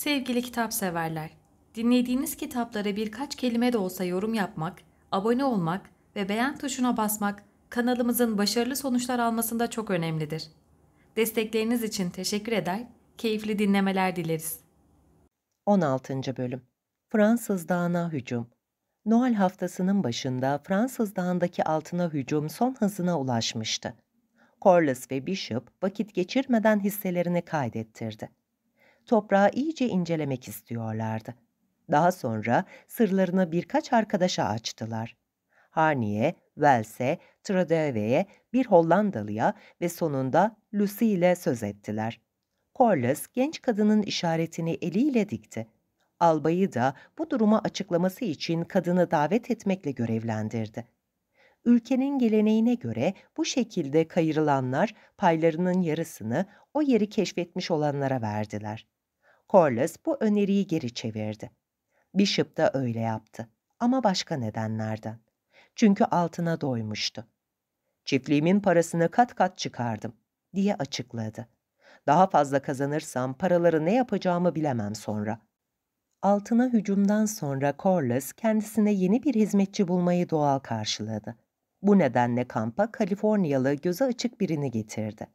Sevgili kitap severler, dinlediğiniz kitaplara birkaç kelime de olsa yorum yapmak, abone olmak ve beğen tuşuna basmak kanalımızın başarılı sonuçlar almasında çok önemlidir. Destekleriniz için teşekkür eder, keyifli dinlemeler dileriz. 16. Bölüm Fransız Dağı'na Hücum Noel haftasının başında Fransız Dağı'ndaki altına hücum son hızına ulaşmıştı. Corliss ve Bishop vakit geçirmeden hisselerini kaydettirdi toprağı iyice incelemek istiyorlardı. Daha sonra sırlarını birkaç arkadaşa açtılar. Harniye, Welse, Tradeve'ye, bir Hollandalıya ve sonunda Lucy ile söz ettiler. Corliss genç kadının işaretini eliyle dikti. Albayı da bu durumu açıklaması için kadını davet etmekle görevlendirdi ülkenin geleneğine göre bu şekilde kayırılanlar paylarının yarısını o yeri keşfetmiş olanlara verdiler. Corliss bu öneriyi geri çevirdi. Bishop da öyle yaptı ama başka nedenlerden. Çünkü altına doymuştu. Çiftliğimin parasını kat kat çıkardım diye açıkladı. Daha fazla kazanırsam paraları ne yapacağımı bilemem sonra.'' altına hücumdan sonra Corliss kendisine yeni bir hizmetçi bulmayı doğal karşıladı. Bu nedenle kampa Kaliforniyalı göze açık birini getirdi.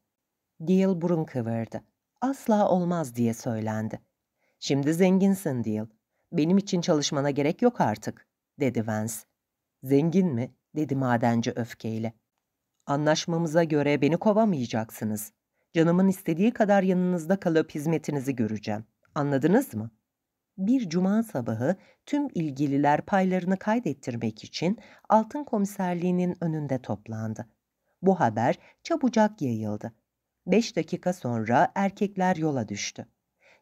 Deal burun kıvırdı. Asla olmaz diye söylendi. Şimdi zenginsin Deal. Benim için çalışmana gerek yok artık, dedi Vance. Zengin mi? dedi madenci öfkeyle. Anlaşmamıza göre beni kovamayacaksınız. Canımın istediği kadar yanınızda kalıp hizmetinizi göreceğim. Anladınız mı?'' bir cuma sabahı tüm ilgililer paylarını kaydettirmek için Altın Komiserliği'nin önünde toplandı. Bu haber çabucak yayıldı. Beş dakika sonra erkekler yola düştü.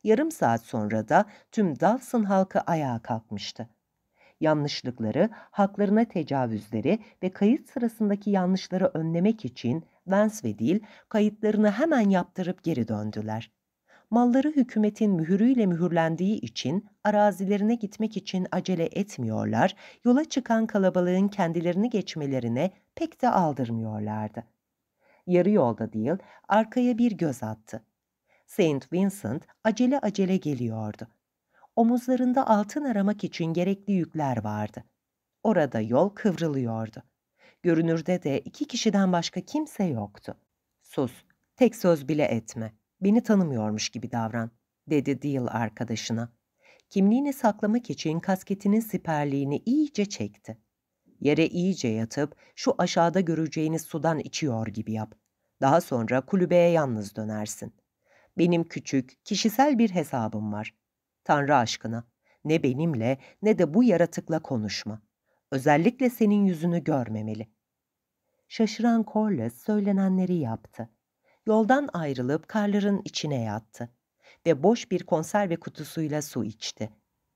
Yarım saat sonra da tüm Dawson halkı ayağa kalkmıştı. Yanlışlıkları, haklarına tecavüzleri ve kayıt sırasındaki yanlışları önlemek için Vance ve Dil kayıtlarını hemen yaptırıp geri döndüler.'' malları hükümetin mühürüyle mühürlendiği için arazilerine gitmek için acele etmiyorlar, yola çıkan kalabalığın kendilerini geçmelerine pek de aldırmıyorlardı. Yarı yolda değil, arkaya bir göz attı. Saint Vincent acele acele geliyordu. Omuzlarında altın aramak için gerekli yükler vardı. Orada yol kıvrılıyordu. Görünürde de iki kişiden başka kimse yoktu. Sus, tek söz bile etme.'' beni tanımıyormuş gibi davran, dedi Deal arkadaşına. Kimliğini saklamak için kasketinin siperliğini iyice çekti. Yere iyice yatıp şu aşağıda göreceğiniz sudan içiyor gibi yap. Daha sonra kulübeye yalnız dönersin. Benim küçük, kişisel bir hesabım var. Tanrı aşkına, ne benimle ne de bu yaratıkla konuşma. Özellikle senin yüzünü görmemeli. Şaşıran Corliss söylenenleri yaptı. Yoldan ayrılıp karların içine yattı ve boş bir konserve kutusuyla su içti.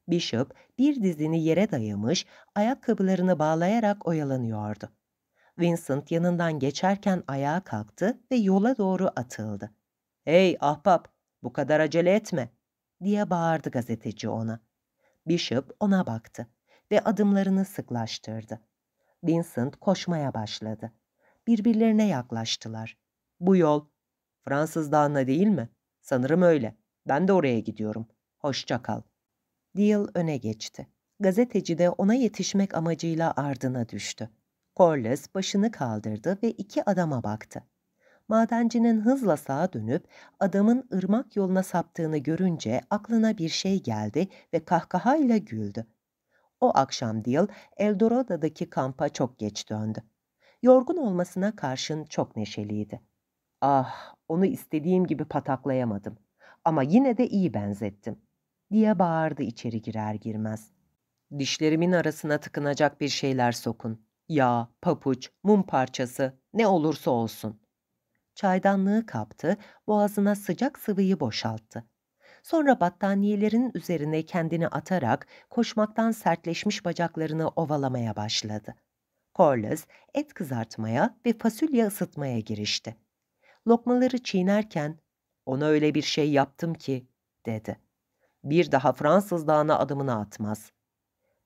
Bishop bir dizini yere dayamış, ayakkabılarını bağlayarak oyalanıyordu. Vincent yanından geçerken ayağa kalktı ve yola doğru atıldı. ''Hey ahbap, bu kadar acele etme!'' diye bağırdı gazeteci ona. Bishop ona baktı ve adımlarını sıklaştırdı. Vincent koşmaya başladı. Birbirlerine yaklaştılar. Bu yol Fransız Dağı'na değil mi? Sanırım öyle. Ben de oraya gidiyorum. Hoşça kal. Deal öne geçti. Gazeteci de ona yetişmek amacıyla ardına düştü. Corliss başını kaldırdı ve iki adama baktı. Madencinin hızla sağa dönüp adamın ırmak yoluna saptığını görünce aklına bir şey geldi ve kahkahayla güldü. O akşam Deal Eldorado'daki kampa çok geç döndü. Yorgun olmasına karşın çok neşeliydi. Ah onu istediğim gibi pataklayamadım. Ama yine de iyi benzettim. Diye bağırdı içeri girer girmez. Dişlerimin arasına tıkınacak bir şeyler sokun. Yağ, papuç, mum parçası, ne olursa olsun. Çaydanlığı kaptı, boğazına sıcak sıvıyı boşalttı. Sonra battaniyelerin üzerine kendini atarak koşmaktan sertleşmiş bacaklarını ovalamaya başladı. Corliss et kızartmaya ve fasulye ısıtmaya girişti lokmaları çiğnerken ona öyle bir şey yaptım ki dedi. Bir daha Fransız dağına adımını atmaz.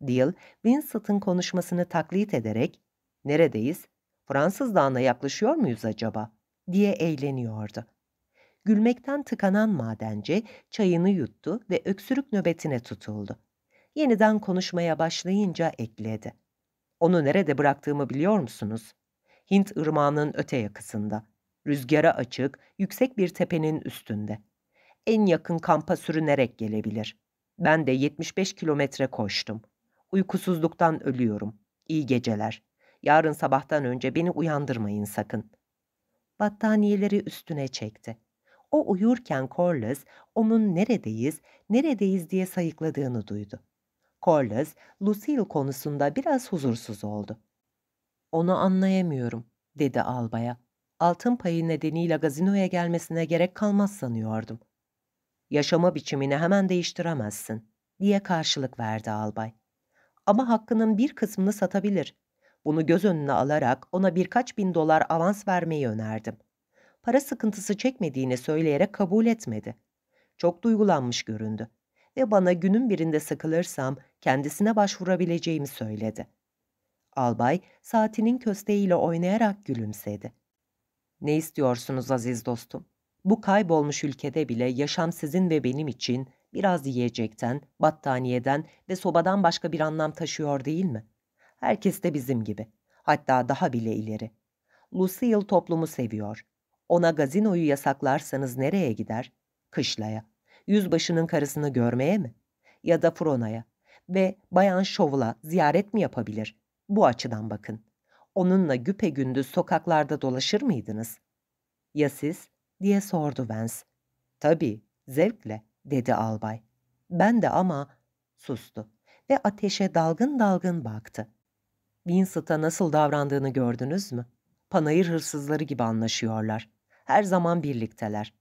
Deal, Vincent'ın konuşmasını taklit ederek neredeyiz, Fransız dağına yaklaşıyor muyuz acaba diye eğleniyordu. Gülmekten tıkanan madenci çayını yuttu ve öksürük nöbetine tutuldu. Yeniden konuşmaya başlayınca ekledi. Onu nerede bıraktığımı biliyor musunuz? Hint ırmağının öte yakısında. Rüzgara açık, yüksek bir tepenin üstünde. En yakın kampa sürünerek gelebilir. Ben de 75 kilometre koştum. Uykusuzluktan ölüyorum. İyi geceler. Yarın sabahtan önce beni uyandırmayın sakın. Battaniyeleri üstüne çekti. O uyurken Corliss onun neredeyiz, neredeyiz diye sayıkladığını duydu. Corliss, Lucille konusunda biraz huzursuz oldu. Onu anlayamıyorum, dedi albaya altın payı nedeniyle gazinoya gelmesine gerek kalmaz sanıyordum. Yaşama biçimini hemen değiştiremezsin, diye karşılık verdi albay. Ama hakkının bir kısmını satabilir. Bunu göz önüne alarak ona birkaç bin dolar avans vermeyi önerdim. Para sıkıntısı çekmediğini söyleyerek kabul etmedi. Çok duygulanmış göründü ve bana günün birinde sıkılırsam kendisine başvurabileceğimi söyledi. Albay saatinin kösteğiyle oynayarak gülümsedi. Ne istiyorsunuz aziz dostum? Bu kaybolmuş ülkede bile yaşam sizin ve benim için biraz yiyecekten, battaniyeden ve sobadan başka bir anlam taşıyor değil mi? Herkes de bizim gibi. Hatta daha bile ileri. Lucille toplumu seviyor. Ona gazinoyu yasaklarsanız nereye gider? Kışlaya. Yüzbaşının karısını görmeye mi? Ya da Frona'ya. Ve Bayan Şov'la ziyaret mi yapabilir? Bu açıdan bakın onunla gündüz sokaklarda dolaşır mıydınız? Ya siz? diye sordu Vance. Tabii, zevkle, dedi albay. Ben de ama sustu ve ateşe dalgın dalgın baktı. Vincent'a nasıl davrandığını gördünüz mü? Panayır hırsızları gibi anlaşıyorlar. Her zaman birlikteler.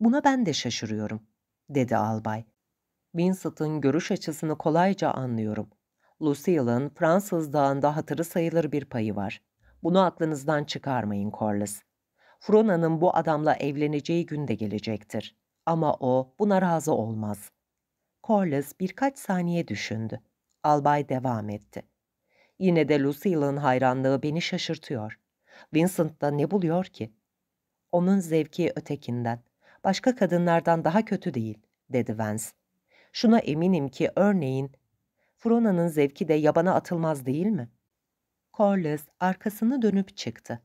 Buna ben de şaşırıyorum, dedi albay. Vincent'ın görüş açısını kolayca anlıyorum. Lucille'ın Fransız Dağı'nda hatırı sayılır bir payı var. Bunu aklınızdan çıkarmayın Corliss. Frona'nın bu adamla evleneceği gün de gelecektir. Ama o buna razı olmaz. Corliss birkaç saniye düşündü. Albay devam etti. Yine de Lucille'ın hayranlığı beni şaşırtıyor. Vincent da ne buluyor ki? Onun zevki ötekinden, başka kadınlardan daha kötü değil, dedi Vance. Şuna eminim ki örneğin Frona'nın zevki de yabana atılmaz değil mi? Corliss arkasını dönüp çıktı.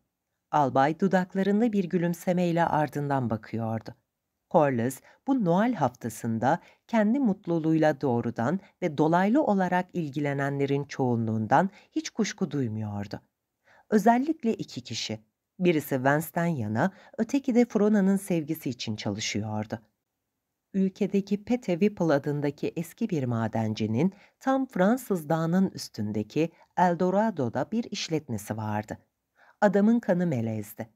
Albay dudaklarında bir gülümsemeyle ardından bakıyordu. Corliss bu Noel haftasında kendi mutluluğuyla doğrudan ve dolaylı olarak ilgilenenlerin çoğunluğundan hiç kuşku duymuyordu. Özellikle iki kişi. Birisi Vance'den yana, öteki de Frona'nın sevgisi için çalışıyordu.'' ülkedeki Pete Whipple adındaki eski bir madencinin tam Fransız dağının üstündeki Eldorado'da bir işletmesi vardı. Adamın kanı melezdi.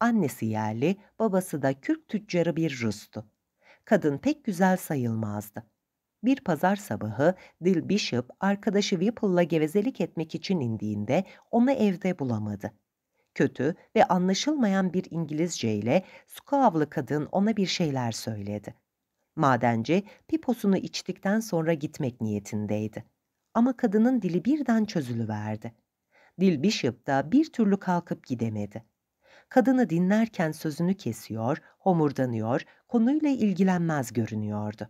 Annesi yerli, babası da kürk tüccarı bir Rus'tu. Kadın pek güzel sayılmazdı. Bir pazar sabahı Dil Bishop arkadaşı Whipple'la gevezelik etmek için indiğinde onu evde bulamadı. Kötü ve anlaşılmayan bir İngilizce ile Sukavlı kadın ona bir şeyler söyledi. Madenci piposunu içtikten sonra gitmek niyetindeydi. Ama kadının dili birden çözülüverdi. Dil Bishop da bir türlü kalkıp gidemedi. Kadını dinlerken sözünü kesiyor, homurdanıyor, konuyla ilgilenmez görünüyordu.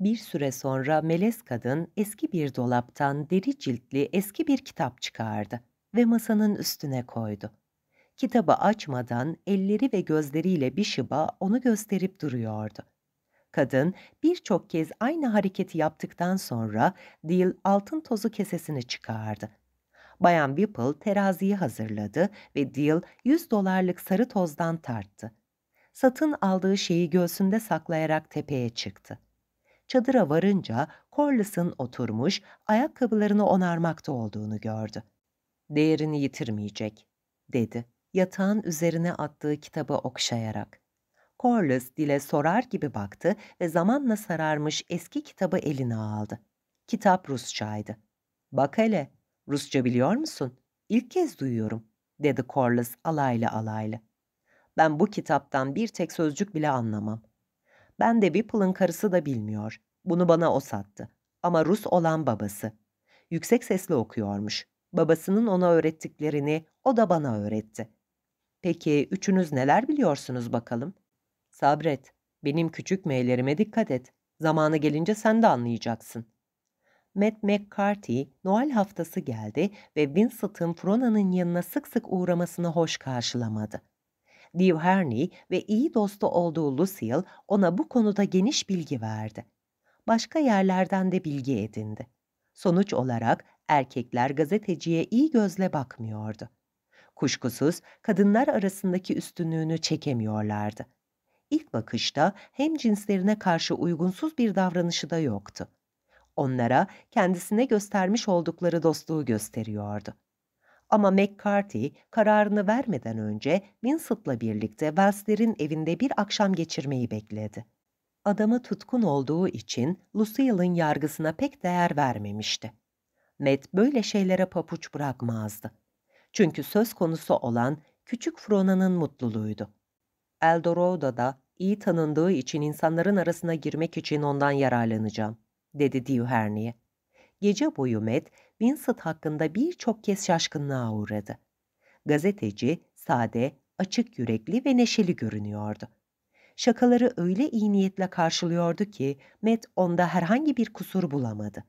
Bir süre sonra melez kadın eski bir dolaptan deri ciltli eski bir kitap çıkardı ve masanın üstüne koydu. Kitabı açmadan elleri ve gözleriyle Bishop'a onu gösterip duruyordu. Kadın birçok kez aynı hareketi yaptıktan sonra Dil altın tozu kesesini çıkardı. Bayan Whipple teraziyi hazırladı ve Dil 100 dolarlık sarı tozdan tarttı. Satın aldığı şeyi göğsünde saklayarak tepeye çıktı. Çadıra varınca Corliss'ın oturmuş, ayakkabılarını onarmakta olduğunu gördü. Değerini yitirmeyecek, dedi yatağın üzerine attığı kitabı okşayarak. Corliss dile sorar gibi baktı ve zamanla sararmış eski kitabı eline aldı. Kitap Rusçaydı. ''Bak hele, Rusça biliyor musun? İlk kez duyuyorum.'' dedi Corliss alaylı alaylı. ''Ben bu kitaptan bir tek sözcük bile anlamam. Ben de Whipple'ın karısı da bilmiyor. Bunu bana o sattı. Ama Rus olan babası. Yüksek sesle okuyormuş. Babasının ona öğrettiklerini o da bana öğretti.'' Peki üçünüz neler biliyorsunuz bakalım? Sabret, benim küçük meylerime dikkat et. Zamanı gelince sen de anlayacaksın. Matt McCarthy, Noel haftası geldi ve Vincent'ın Frona'nın yanına sık sık uğramasını hoş karşılamadı. Dave Herney ve iyi dostu olduğu Lucille ona bu konuda geniş bilgi verdi. Başka yerlerden de bilgi edindi. Sonuç olarak erkekler gazeteciye iyi gözle bakmıyordu. Kuşkusuz kadınlar arasındaki üstünlüğünü çekemiyorlardı ilk bakışta hem cinslerine karşı uygunsuz bir davranışı da yoktu. Onlara kendisine göstermiş oldukları dostluğu gösteriyordu. Ama McCarthy kararını vermeden önce Vincent'la birlikte Wells'lerin evinde bir akşam geçirmeyi bekledi. Adama tutkun olduğu için Lucille'ın yargısına pek değer vermemişti. Matt böyle şeylere papuç bırakmazdı. Çünkü söz konusu olan küçük Frona'nın mutluluğuydu. Eldorado'da iyi tanındığı için insanların arasına girmek için ondan yararlanacağım, dedi Dewherney'e. Gece boyu Matt, Vincent hakkında birçok kez şaşkınlığa uğradı. Gazeteci, sade, açık yürekli ve neşeli görünüyordu. Şakaları öyle iyi niyetle karşılıyordu ki Matt onda herhangi bir kusur bulamadı.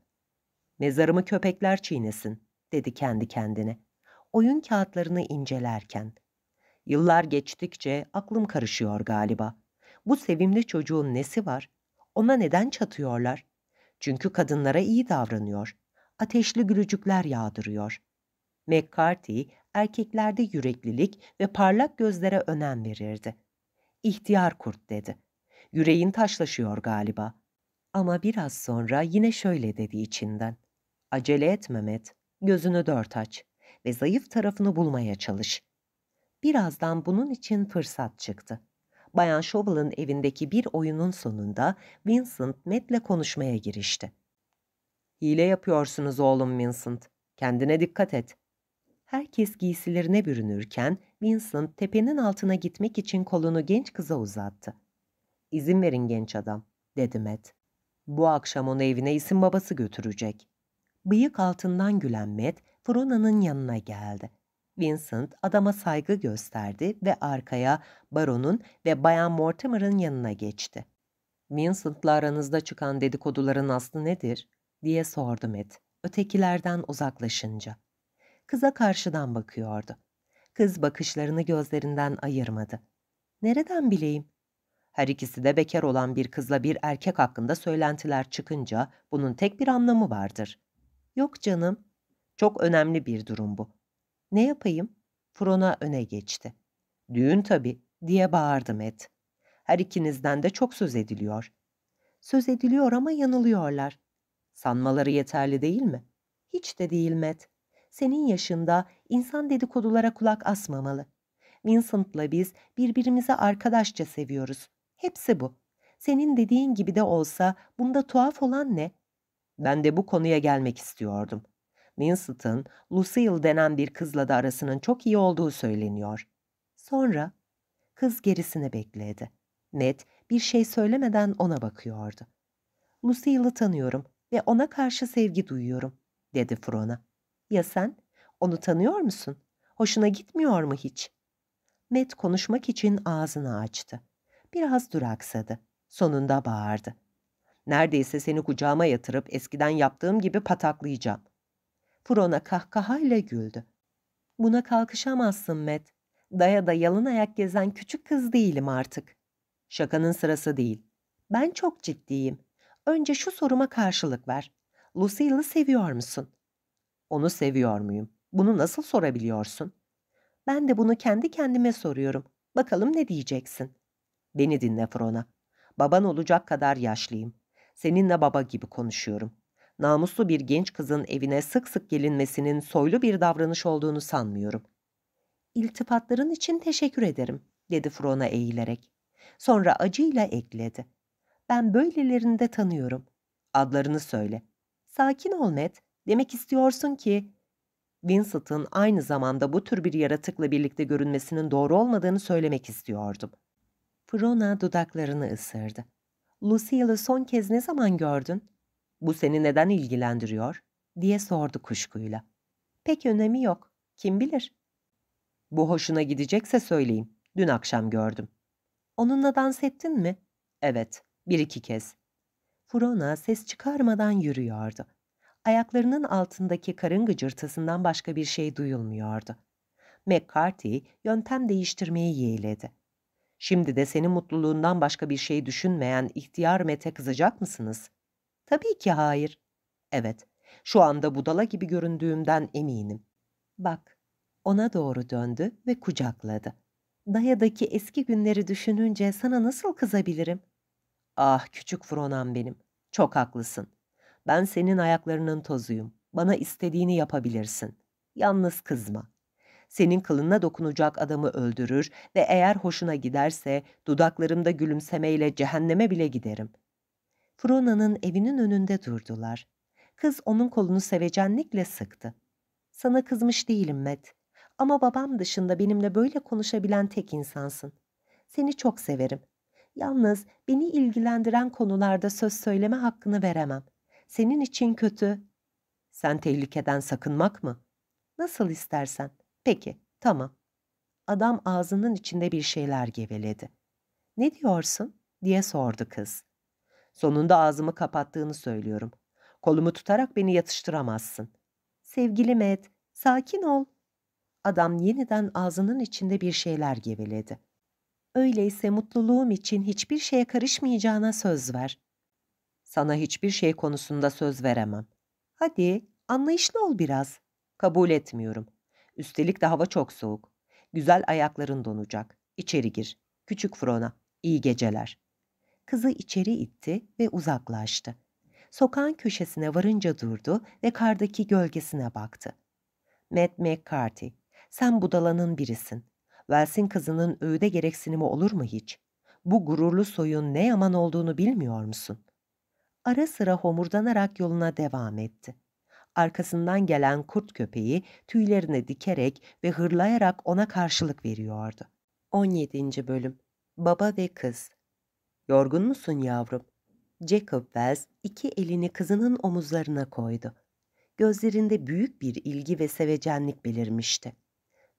Mezarımı köpekler çiğnesin, dedi kendi kendine. Oyun kağıtlarını incelerken Yıllar geçtikçe aklım karışıyor galiba. Bu sevimli çocuğun nesi var? Ona neden çatıyorlar? Çünkü kadınlara iyi davranıyor. Ateşli gülücükler yağdırıyor. McCarthy erkeklerde yüreklilik ve parlak gözlere önem verirdi. İhtiyar kurt dedi. Yüreğin taşlaşıyor galiba. Ama biraz sonra yine şöyle dedi içinden. Acele et Mehmet, gözünü dört aç ve zayıf tarafını bulmaya çalış birazdan bunun için fırsat çıktı. Bayan Shovel'ın evindeki bir oyunun sonunda Vincent Matt'le konuşmaya girişti. Hile yapıyorsunuz oğlum Vincent. Kendine dikkat et. Herkes giysilerine bürünürken Vincent tepenin altına gitmek için kolunu genç kıza uzattı. İzin verin genç adam, dedi Matt. Bu akşam onu evine isim babası götürecek. Bıyık altından gülen Matt, Frona'nın yanına geldi. Vincent adama saygı gösterdi ve arkaya baronun ve bayan Mortimer'ın yanına geçti. Vincent'la aranızda çıkan dedikoduların aslı nedir? diye sordu Matt, ötekilerden uzaklaşınca. Kıza karşıdan bakıyordu. Kız bakışlarını gözlerinden ayırmadı. Nereden bileyim? Her ikisi de bekar olan bir kızla bir erkek hakkında söylentiler çıkınca bunun tek bir anlamı vardır. Yok canım. Çok önemli bir durum bu. Ne yapayım? Frona öne geçti. Düğün tabii diye bağırdım Met. Her ikinizden de çok söz ediliyor. Söz ediliyor ama yanılıyorlar. Sanmaları yeterli değil mi? Hiç de değil Met. Senin yaşında insan dedikodulara kulak asmamalı. Vincent'la biz birbirimizi arkadaşça seviyoruz. Hepsi bu. Senin dediğin gibi de olsa bunda tuhaf olan ne? Ben de bu konuya gelmek istiyordum. Winston, Lucille denen bir kızla da arasının çok iyi olduğu söyleniyor. Sonra kız gerisini bekledi. Ned bir şey söylemeden ona bakıyordu. Lucille'ı tanıyorum ve ona karşı sevgi duyuyorum, dedi Frona. Ya sen? Onu tanıyor musun? Hoşuna gitmiyor mu hiç? Ned konuşmak için ağzını açtı. Biraz duraksadı. Sonunda bağırdı. Neredeyse seni kucağıma yatırıp eskiden yaptığım gibi pataklayacağım. Fron'a kahkahayla güldü. Buna kalkışamazsın Met. Daya da yalın ayak gezen küçük kız değilim artık. Şakanın sırası değil. Ben çok ciddiyim. Önce şu soruma karşılık ver. Lucille'ı seviyor musun? Onu seviyor muyum? Bunu nasıl sorabiliyorsun? Ben de bunu kendi kendime soruyorum. Bakalım ne diyeceksin? Beni dinle Frona. Baban olacak kadar yaşlıyım. Seninle baba gibi konuşuyorum namuslu bir genç kızın evine sık sık gelinmesinin soylu bir davranış olduğunu sanmıyorum. İltifatların için teşekkür ederim, dedi Fron'a eğilerek. Sonra acıyla ekledi. Ben böylelerini de tanıyorum. Adlarını söyle. Sakin ol Matt. Demek istiyorsun ki... Vincent'ın aynı zamanda bu tür bir yaratıkla birlikte görünmesinin doğru olmadığını söylemek istiyordum. Frona dudaklarını ısırdı. Lucille'ı son kez ne zaman gördün? bu seni neden ilgilendiriyor? diye sordu kuşkuyla. Pek önemi yok, kim bilir? Bu hoşuna gidecekse söyleyeyim. dün akşam gördüm. Onunla dans ettin mi? Evet, bir iki kez. Frona ses çıkarmadan yürüyordu. Ayaklarının altındaki karın gıcırtısından başka bir şey duyulmuyordu. McCarthy yöntem değiştirmeyi yeğledi. Şimdi de senin mutluluğundan başka bir şey düşünmeyen ihtiyar Mete kızacak mısınız? Tabii ki hayır. Evet, şu anda budala gibi göründüğümden eminim. Bak, ona doğru döndü ve kucakladı. Daya'daki eski günleri düşününce sana nasıl kızabilirim? Ah küçük Fronan benim, çok haklısın. Ben senin ayaklarının tozuyum. Bana istediğini yapabilirsin. Yalnız kızma. Senin kılına dokunacak adamı öldürür ve eğer hoşuna giderse dudaklarımda gülümsemeyle cehenneme bile giderim.'' Frona'nın evinin önünde durdular. Kız onun kolunu sevecenlikle sıktı. Sana kızmış değilim Met. Ama babam dışında benimle böyle konuşabilen tek insansın. Seni çok severim. Yalnız beni ilgilendiren konularda söz söyleme hakkını veremem. Senin için kötü. Sen tehlikeden sakınmak mı? Nasıl istersen. Peki, tamam. Adam ağzının içinde bir şeyler geveledi. Ne diyorsun? diye sordu kız. Sonunda ağzımı kapattığını söylüyorum. Kolumu tutarak beni yatıştıramazsın. Sevgili Med, sakin ol. Adam yeniden ağzının içinde bir şeyler geveledi. Öyleyse mutluluğum için hiçbir şeye karışmayacağına söz ver. Sana hiçbir şey konusunda söz veremem. Hadi, anlayışlı ol biraz. Kabul etmiyorum. Üstelik de hava çok soğuk. Güzel ayakların donacak. İçeri gir. Küçük Frona, iyi geceler kızı içeri itti ve uzaklaştı. Sokağın köşesine varınca durdu ve kardaki gölgesine baktı. Matt McCarthy, sen budalanın birisin. Wells'in kızının öğüde gereksinimi olur mu hiç? Bu gururlu soyun ne yaman olduğunu bilmiyor musun? Ara sıra homurdanarak yoluna devam etti. Arkasından gelen kurt köpeği tüylerini dikerek ve hırlayarak ona karşılık veriyordu. 17. Bölüm Baba ve Kız Yorgun musun yavrum? Jacob Wells iki elini kızının omuzlarına koydu. Gözlerinde büyük bir ilgi ve sevecenlik belirmişti.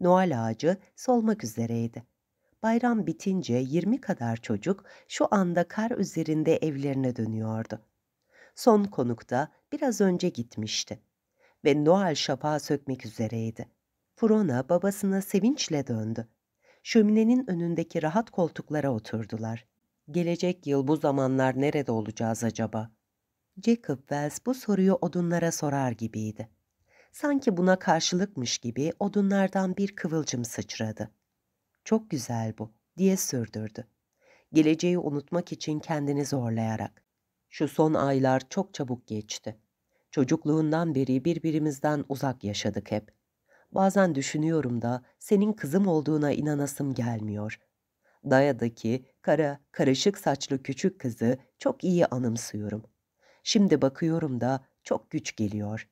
Noel ağacı solmak üzereydi. Bayram bitince yirmi kadar çocuk şu anda kar üzerinde evlerine dönüyordu. Son konuk da biraz önce gitmişti ve Noel şapağı sökmek üzereydi. Frona babasına sevinçle döndü. Şöminenin önündeki rahat koltuklara oturdular. Gelecek yıl bu zamanlar nerede olacağız acaba? Jacob Wells bu soruyu odunlara sorar gibiydi. Sanki buna karşılıkmış gibi odunlardan bir kıvılcım sıçradı. Çok güzel bu diye sürdürdü. Geleceği unutmak için kendini zorlayarak. Şu son aylar çok çabuk geçti. Çocukluğundan beri birbirimizden uzak yaşadık hep. Bazen düşünüyorum da senin kızım olduğuna inanasım gelmiyor.'' Daya'daki kara, karışık saçlı küçük kızı çok iyi anımsıyorum. Şimdi bakıyorum da çok güç geliyor.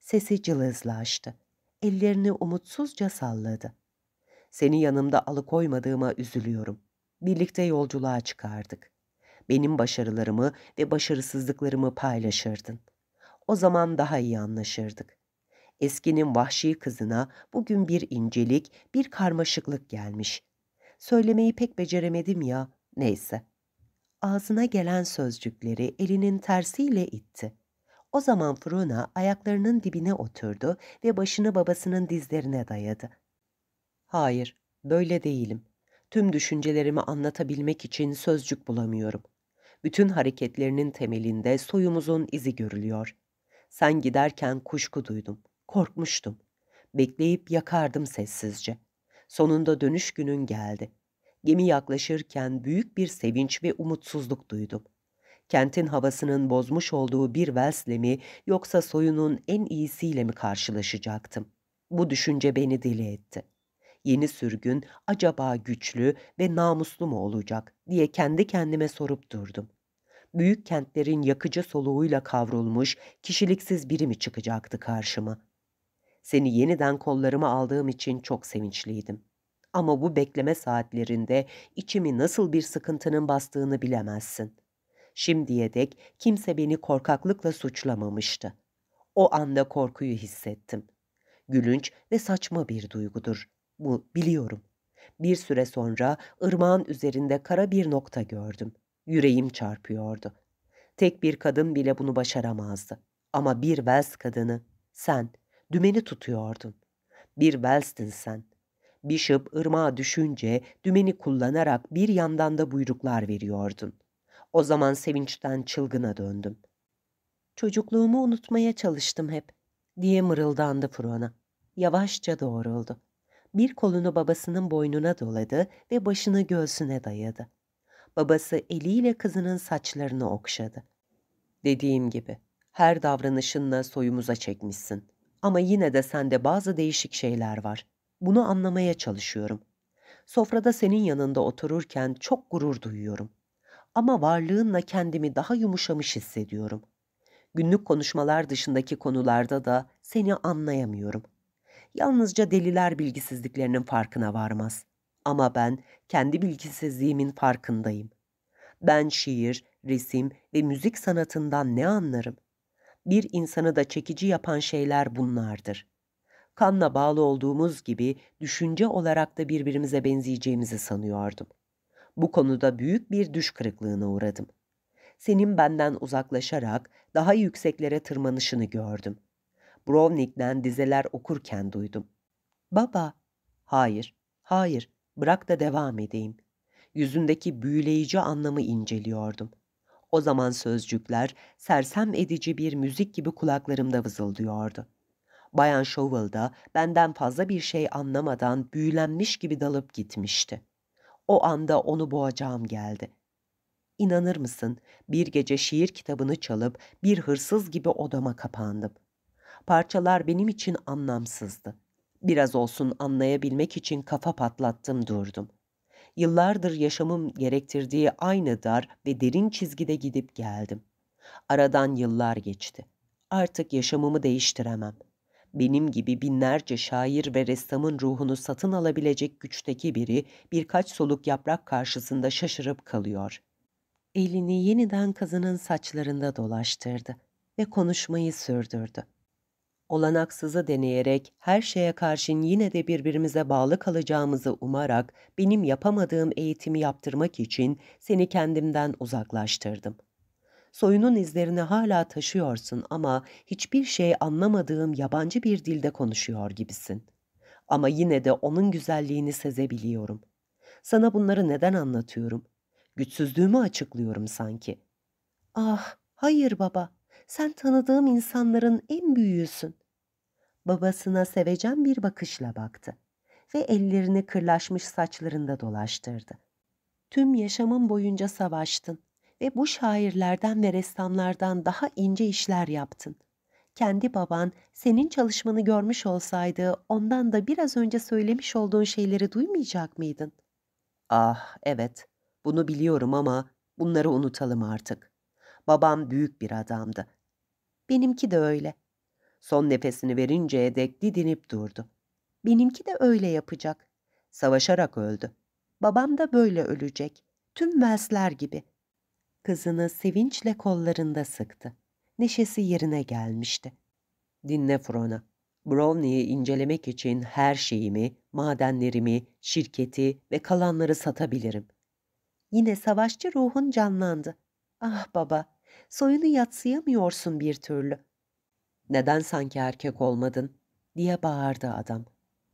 Sesi cılızlaştı. Ellerini umutsuzca salladı. Seni yanımda alıkoymadığıma üzülüyorum. Birlikte yolculuğa çıkardık. Benim başarılarımı ve başarısızlıklarımı paylaşırdın. O zaman daha iyi anlaşırdık. Eskinin vahşi kızına bugün bir incelik, bir karmaşıklık gelmiş.'' Söylemeyi pek beceremedim ya, neyse. Ağzına gelen sözcükleri elinin tersiyle itti. O zaman Fruna ayaklarının dibine oturdu ve başını babasının dizlerine dayadı. Hayır, böyle değilim. Tüm düşüncelerimi anlatabilmek için sözcük bulamıyorum. Bütün hareketlerinin temelinde soyumuzun izi görülüyor. Sen giderken kuşku duydum, korkmuştum. Bekleyip yakardım sessizce.'' Sonunda dönüş günün geldi. Gemi yaklaşırken büyük bir sevinç ve umutsuzluk duydum. Kentin havasının bozmuş olduğu bir Vels'le mi yoksa soyunun en iyisiyle mi karşılaşacaktım? Bu düşünce beni deli etti. Yeni sürgün acaba güçlü ve namuslu mu olacak diye kendi kendime sorup durdum. Büyük kentlerin yakıcı soluğuyla kavrulmuş, kişiliksiz biri mi çıkacaktı karşıma?'' Seni yeniden kollarıma aldığım için çok sevinçliydim. Ama bu bekleme saatlerinde içimi nasıl bir sıkıntının bastığını bilemezsin. Şimdiye dek kimse beni korkaklıkla suçlamamıştı. O anda korkuyu hissettim. Gülünç ve saçma bir duygudur. Bu biliyorum. Bir süre sonra ırmağın üzerinde kara bir nokta gördüm. Yüreğim çarpıyordu. Tek bir kadın bile bunu başaramazdı. Ama bir Vels kadını, sen, dümeni tutuyordun. Bir Wells'tin sen. Bishop ırmağa düşünce dümeni kullanarak bir yandan da buyruklar veriyordun. O zaman sevinçten çılgına döndüm. Çocukluğumu unutmaya çalıştım hep, diye mırıldandı Frona. Yavaşça doğruldu. Bir kolunu babasının boynuna doladı ve başını göğsüne dayadı. Babası eliyle kızının saçlarını okşadı. Dediğim gibi, her davranışınla soyumuza çekmişsin. Ama yine de sende bazı değişik şeyler var. Bunu anlamaya çalışıyorum. Sofrada senin yanında otururken çok gurur duyuyorum. Ama varlığınla kendimi daha yumuşamış hissediyorum. Günlük konuşmalar dışındaki konularda da seni anlayamıyorum. Yalnızca deliler bilgisizliklerinin farkına varmaz. Ama ben kendi bilgisizliğimin farkındayım. Ben şiir, resim ve müzik sanatından ne anlarım? bir insanı da çekici yapan şeyler bunlardır. Kanla bağlı olduğumuz gibi düşünce olarak da birbirimize benzeyeceğimizi sanıyordum. Bu konuda büyük bir düş kırıklığına uğradım. Senin benden uzaklaşarak daha yükseklere tırmanışını gördüm. Browning'den dizeler okurken duydum. Baba, hayır, hayır, bırak da devam edeyim. Yüzündeki büyüleyici anlamı inceliyordum.'' O zaman sözcükler sersem edici bir müzik gibi kulaklarımda vızıldıyordu. Bayan Shovel da benden fazla bir şey anlamadan büyülenmiş gibi dalıp gitmişti. O anda onu boğacağım geldi. İnanır mısın bir gece şiir kitabını çalıp bir hırsız gibi odama kapandım. Parçalar benim için anlamsızdı. Biraz olsun anlayabilmek için kafa patlattım durdum.'' yıllardır yaşamım gerektirdiği aynı dar ve derin çizgide gidip geldim. Aradan yıllar geçti. Artık yaşamımı değiştiremem. Benim gibi binlerce şair ve ressamın ruhunu satın alabilecek güçteki biri birkaç soluk yaprak karşısında şaşırıp kalıyor. Elini yeniden kızının saçlarında dolaştırdı ve konuşmayı sürdürdü olanaksızı deneyerek, her şeye karşın yine de birbirimize bağlı kalacağımızı umarak benim yapamadığım eğitimi yaptırmak için seni kendimden uzaklaştırdım. Soyunun izlerini hala taşıyorsun ama hiçbir şey anlamadığım yabancı bir dilde konuşuyor gibisin. Ama yine de onun güzelliğini sezebiliyorum. Sana bunları neden anlatıyorum? Güçsüzlüğümü açıklıyorum sanki. Ah, hayır baba.'' sen tanıdığım insanların en büyüğüsün babasına sevecen bir bakışla baktı ve ellerini kırlaşmış saçlarında dolaştırdı. Tüm yaşamın boyunca savaştın ve bu şairlerden ve ressamlardan daha ince işler yaptın. Kendi baban senin çalışmanı görmüş olsaydı ondan da biraz önce söylemiş olduğun şeyleri duymayacak mıydın? Ah evet, bunu biliyorum ama bunları unutalım artık. Babam büyük bir adamdı. Benimki de öyle. Son nefesini verinceye dek didinip durdu. Benimki de öyle yapacak. Savaşarak öldü. Babam da böyle ölecek. Tüm Velsler gibi. Kızını sevinçle kollarında sıktı. Neşesi yerine gelmişti. Dinle Frona. Brownie'yi incelemek için her şeyimi, madenlerimi, şirketi ve kalanları satabilirim. Yine savaşçı ruhun canlandı. Ah baba, soyunu yatsıyamıyorsun bir türlü neden sanki erkek olmadın diye bağırdı adam.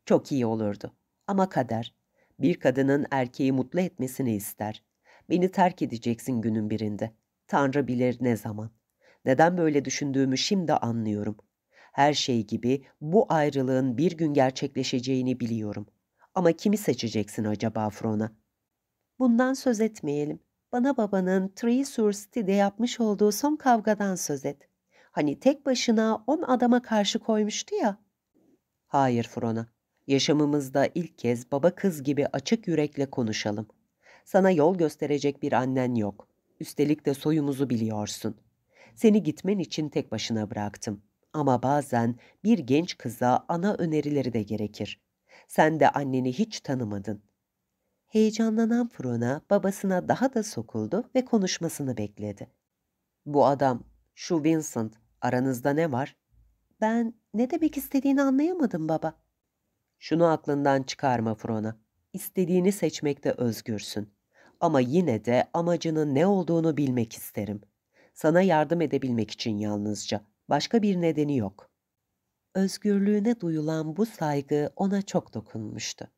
Çok iyi olurdu ama kader. Bir kadının erkeği mutlu etmesini ister. Beni terk edeceksin günün birinde. Tanrı bilir ne zaman. Neden böyle düşündüğümü şimdi anlıyorum. Her şey gibi bu ayrılığın bir gün gerçekleşeceğini biliyorum. Ama kimi seçeceksin acaba Frona? Bundan söz etmeyelim. Bana babanın Three Sur City'de yapmış olduğu son kavgadan söz et. Hani tek başına on adama karşı koymuştu ya. Hayır Frona. Yaşamımızda ilk kez baba kız gibi açık yürekle konuşalım. Sana yol gösterecek bir annen yok. Üstelik de soyumuzu biliyorsun. Seni gitmen için tek başına bıraktım. Ama bazen bir genç kıza ana önerileri de gerekir. Sen de anneni hiç tanımadın. Heyecanlanan Frona babasına daha da sokuldu ve konuşmasını bekledi. Bu adam, şu Vincent, Aranızda ne var? Ben ne demek istediğini anlayamadım baba. Şunu aklından çıkarma Frona. İstediğini seçmekte özgürsün. Ama yine de amacının ne olduğunu bilmek isterim. Sana yardım edebilmek için yalnızca. Başka bir nedeni yok. Özgürlüğüne duyulan bu saygı ona çok dokunmuştu.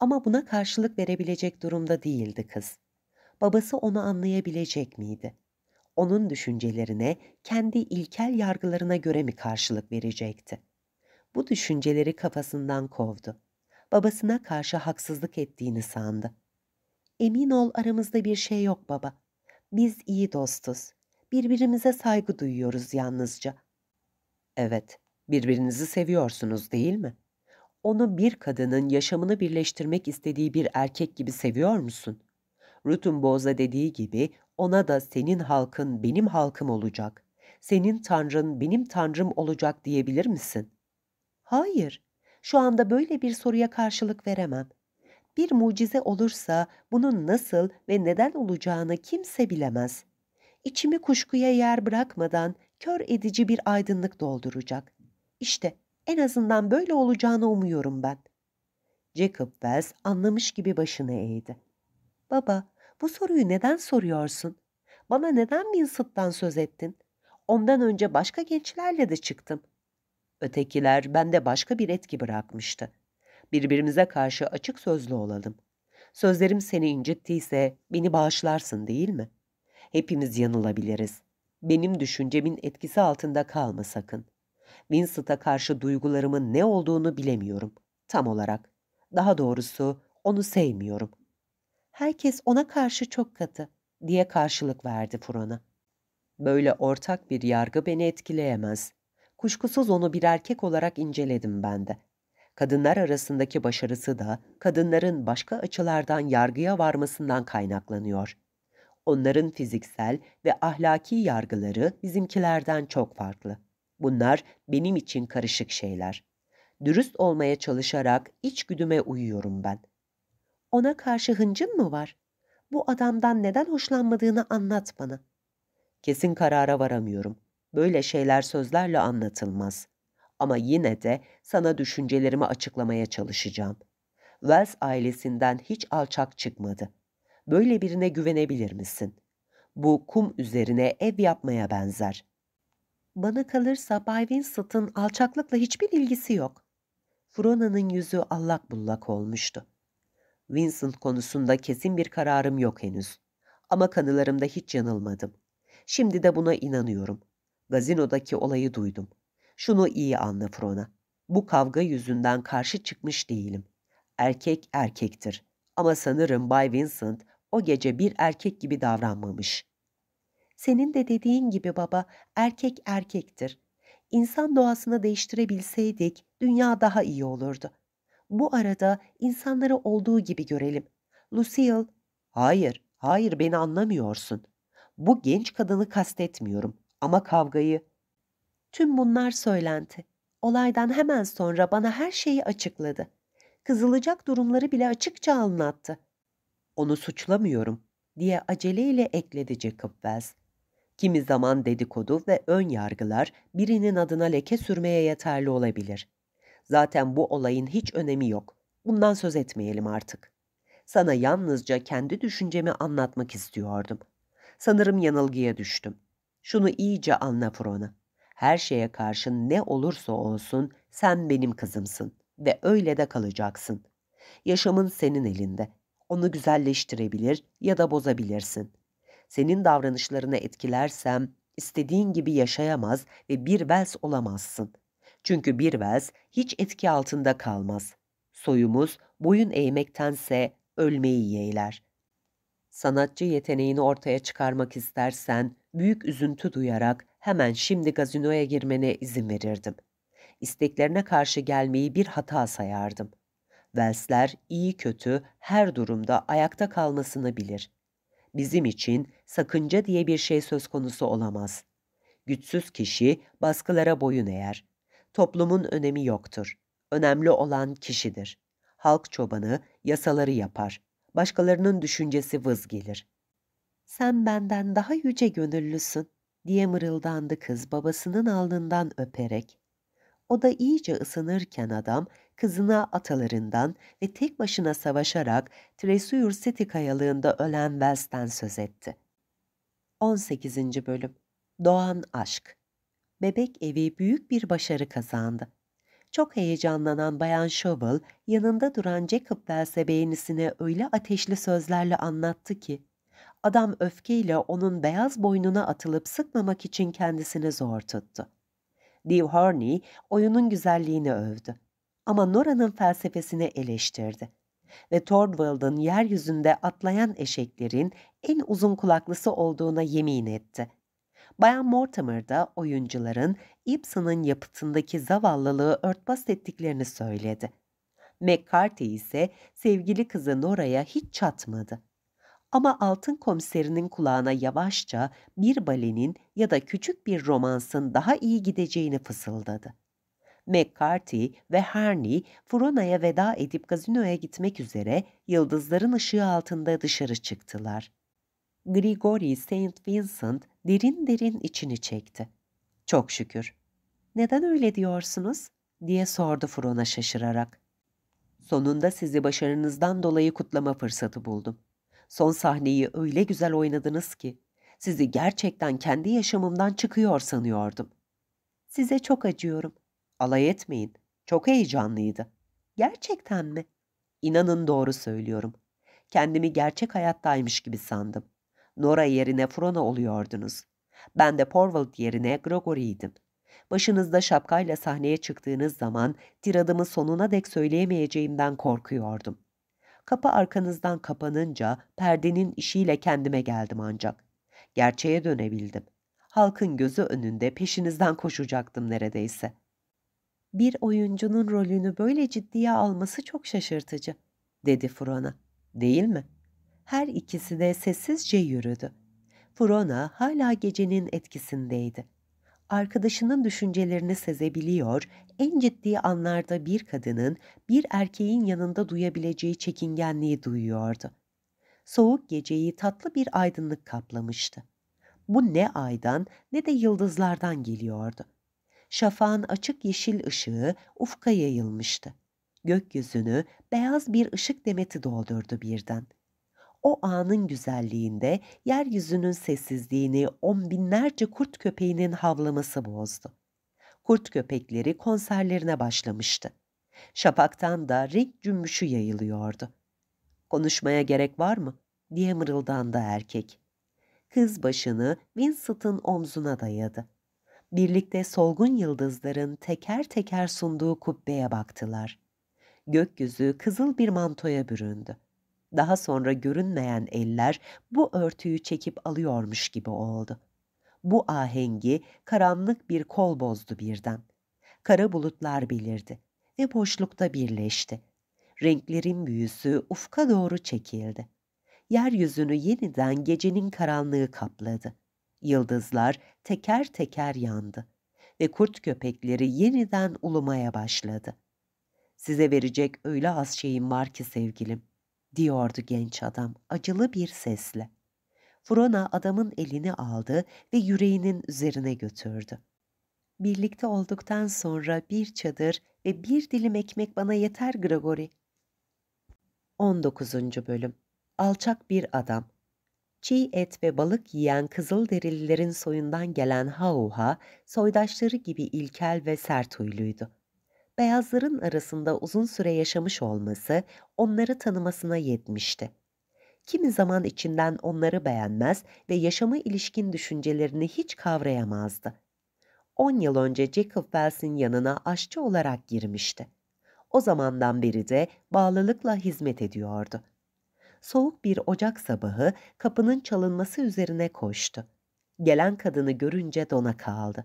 Ama buna karşılık verebilecek durumda değildi kız. Babası onu anlayabilecek miydi? onun düşüncelerine kendi ilkel yargılarına göre mi karşılık verecekti? Bu düşünceleri kafasından kovdu. Babasına karşı haksızlık ettiğini sandı. Emin ol aramızda bir şey yok baba. Biz iyi dostuz. Birbirimize saygı duyuyoruz yalnızca. Evet, birbirinizi seviyorsunuz değil mi? Onu bir kadının yaşamını birleştirmek istediği bir erkek gibi seviyor musun? Rutun Boz'a dediği gibi ona da senin halkın benim halkım olacak, senin tanrın benim tanrım olacak diyebilir misin? Hayır, şu anda böyle bir soruya karşılık veremem. Bir mucize olursa bunun nasıl ve neden olacağını kimse bilemez. İçimi kuşkuya yer bırakmadan kör edici bir aydınlık dolduracak. İşte en azından böyle olacağını umuyorum ben. Jacob Wells anlamış gibi başını eğdi. Baba, bu soruyu neden soruyorsun? Bana neden Vincent'tan söz ettin? Ondan önce başka gençlerle de çıktım. Ötekiler bende başka bir etki bırakmıştı. Birbirimize karşı açık sözlü olalım. Sözlerim seni incittiyse beni bağışlarsın değil mi? Hepimiz yanılabiliriz. Benim düşüncemin etkisi altında kalma sakın. Vincent'a karşı duygularımın ne olduğunu bilemiyorum. Tam olarak. Daha doğrusu onu sevmiyorum.'' herkes ona karşı çok katı diye karşılık verdi Furan'a. Böyle ortak bir yargı beni etkileyemez. Kuşkusuz onu bir erkek olarak inceledim ben de. Kadınlar arasındaki başarısı da kadınların başka açılardan yargıya varmasından kaynaklanıyor. Onların fiziksel ve ahlaki yargıları bizimkilerden çok farklı. Bunlar benim için karışık şeyler. Dürüst olmaya çalışarak iç içgüdüme uyuyorum ben.'' Ona karşı hıncın mı var? Bu adamdan neden hoşlanmadığını anlat bana. Kesin karara varamıyorum. Böyle şeyler sözlerle anlatılmaz. Ama yine de sana düşüncelerimi açıklamaya çalışacağım. Wells ailesinden hiç alçak çıkmadı. Böyle birine güvenebilir misin? Bu kum üzerine ev yapmaya benzer. Bana kalırsa Bay Winstead'ın alçaklıkla hiçbir ilgisi yok. Frona'nın yüzü allak bullak olmuştu. Vincent konusunda kesin bir kararım yok henüz. Ama kanılarımda hiç yanılmadım. Şimdi de buna inanıyorum. Gazinodaki olayı duydum. Şunu iyi anla Frona. Bu kavga yüzünden karşı çıkmış değilim. Erkek erkektir. Ama sanırım Bay Vincent o gece bir erkek gibi davranmamış. Senin de dediğin gibi baba, erkek erkektir. İnsan doğasını değiştirebilseydik dünya daha iyi olurdu.'' Bu arada insanları olduğu gibi görelim. Lucille, hayır, hayır beni anlamıyorsun. Bu genç kadını kastetmiyorum ama kavgayı. Tüm bunlar söylenti. Olaydan hemen sonra bana her şeyi açıkladı. Kızılacak durumları bile açıkça anlattı. Onu suçlamıyorum diye aceleyle ekledi Jacob Wells. Kimi zaman dedikodu ve ön yargılar birinin adına leke sürmeye yeterli olabilir. Zaten bu olayın hiç önemi yok. Bundan söz etmeyelim artık. Sana yalnızca kendi düşüncemi anlatmak istiyordum. Sanırım yanılgıya düştüm. Şunu iyice anla Frona. Her şeye karşın ne olursa olsun sen benim kızımsın ve öyle de kalacaksın. Yaşamın senin elinde. Onu güzelleştirebilir ya da bozabilirsin. Senin davranışlarını etkilersem istediğin gibi yaşayamaz ve bir vels olamazsın.'' Çünkü bir vez hiç etki altında kalmaz. Soyumuz boyun eğmektense ölmeyi yeğler. Sanatçı yeteneğini ortaya çıkarmak istersen büyük üzüntü duyarak hemen şimdi gazinoya girmene izin verirdim. İsteklerine karşı gelmeyi bir hata sayardım. Velsler iyi kötü her durumda ayakta kalmasını bilir. Bizim için sakınca diye bir şey söz konusu olamaz. Güçsüz kişi baskılara boyun eğer toplumun önemi yoktur. Önemli olan kişidir. Halk çobanı yasaları yapar. Başkalarının düşüncesi vız gelir. Sen benden daha yüce gönüllüsün diye mırıldandı kız babasının alnından öperek. O da iyice ısınırken adam kızına atalarından ve tek başına savaşarak Tresuyur City kayalığında ölen Velsten söz etti. 18. Bölüm Doğan Aşk bebek evi büyük bir başarı kazandı. Çok heyecanlanan Bayan Shovel yanında duran Jacob Wells'e beğenisine öyle ateşli sözlerle anlattı ki adam öfkeyle onun beyaz boynuna atılıp sıkmamak için kendisini zor tuttu. Dave Horney oyunun güzelliğini övdü ama Nora'nın felsefesini eleştirdi ve Thornwald'ın yeryüzünde atlayan eşeklerin en uzun kulaklısı olduğuna yemin etti.'' Bayan Mortimer da oyuncuların Ibsen'ın yapıtındaki zavallılığı örtbas ettiklerini söyledi. McCarthy ise sevgili kızı Nora'ya hiç çatmadı. Ama altın komiserinin kulağına yavaşça bir balenin ya da küçük bir romansın daha iyi gideceğini fısıldadı. McCarthy ve Herney, Frona'ya veda edip gazinoya gitmek üzere yıldızların ışığı altında dışarı çıktılar. Grigori Saint Vincent derin derin içini çekti. Çok şükür. Neden öyle diyorsunuz? diye sordu Frona şaşırarak. Sonunda sizi başarınızdan dolayı kutlama fırsatı buldum. Son sahneyi öyle güzel oynadınız ki sizi gerçekten kendi yaşamımdan çıkıyor sanıyordum. Size çok acıyorum. Alay etmeyin. Çok heyecanlıydı. Gerçekten mi? İnanın doğru söylüyorum. Kendimi gerçek hayattaymış gibi sandım. Nora yerine Frona oluyordunuz. Ben de Porvald yerine Gregory'ydim. Başınızda şapkayla sahneye çıktığınız zaman tiradımı sonuna dek söyleyemeyeceğimden korkuyordum. Kapı arkanızdan kapanınca perdenin işiyle kendime geldim ancak. Gerçeğe dönebildim. Halkın gözü önünde peşinizden koşacaktım neredeyse. Bir oyuncunun rolünü böyle ciddiye alması çok şaşırtıcı, dedi Frona. Değil mi? her ikisi de sessizce yürüdü. Frona hala gecenin etkisindeydi. Arkadaşının düşüncelerini sezebiliyor, en ciddi anlarda bir kadının bir erkeğin yanında duyabileceği çekingenliği duyuyordu. Soğuk geceyi tatlı bir aydınlık kaplamıştı. Bu ne aydan ne de yıldızlardan geliyordu. Şafağın açık yeşil ışığı ufka yayılmıştı. Gökyüzünü beyaz bir ışık demeti doldurdu birden.'' o anın güzelliğinde yeryüzünün sessizliğini on binlerce kurt köpeğinin havlaması bozdu. Kurt köpekleri konserlerine başlamıştı. Şapaktan da renk cümbüşü yayılıyordu. Konuşmaya gerek var mı? diye mırıldandı erkek. Kız başını Winston omzuna dayadı. Birlikte solgun yıldızların teker teker sunduğu kubbeye baktılar. Gökyüzü kızıl bir mantoya büründü daha sonra görünmeyen eller bu örtüyü çekip alıyormuş gibi oldu. Bu ahengi karanlık bir kol bozdu birden. Kara bulutlar belirdi ve boşlukta birleşti. Renklerin büyüsü ufka doğru çekildi. Yeryüzünü yeniden gecenin karanlığı kapladı. Yıldızlar teker teker yandı ve kurt köpekleri yeniden ulumaya başladı. Size verecek öyle az şeyim var ki sevgilim.'' diyordu genç adam acılı bir sesle. Frona adamın elini aldı ve yüreğinin üzerine götürdü. Birlikte olduktan sonra bir çadır ve bir dilim ekmek bana yeter Gregory. 19. Bölüm Alçak bir adam Çiğ et ve balık yiyen kızıl derililerin soyundan gelen Hauha, soydaşları gibi ilkel ve sert huyluydu beyazların arasında uzun süre yaşamış olması onları tanımasına yetmişti. Kimi zaman içinden onları beğenmez ve yaşama ilişkin düşüncelerini hiç kavrayamazdı. On yıl önce Jacob Wells'in yanına aşçı olarak girmişti. O zamandan beri de bağlılıkla hizmet ediyordu. Soğuk bir Ocak sabahı kapının çalınması üzerine koştu. Gelen kadını görünce dona kaldı.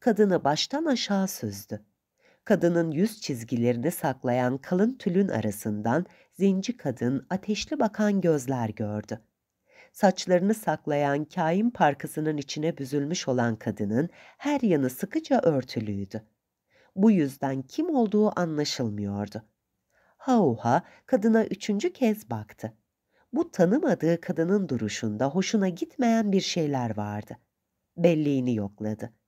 Kadını baştan aşağı süzdü Kadının yüz çizgilerini saklayan kalın tülün arasından zenci kadın ateşli bakan gözler gördü. Saçlarını saklayan kain parkasının içine büzülmüş olan kadının her yanı sıkıca örtülüydü. Bu yüzden kim olduğu anlaşılmıyordu. Hauha kadına üçüncü kez baktı. Bu tanımadığı kadının duruşunda hoşuna gitmeyen bir şeyler vardı. Belliğini yokladı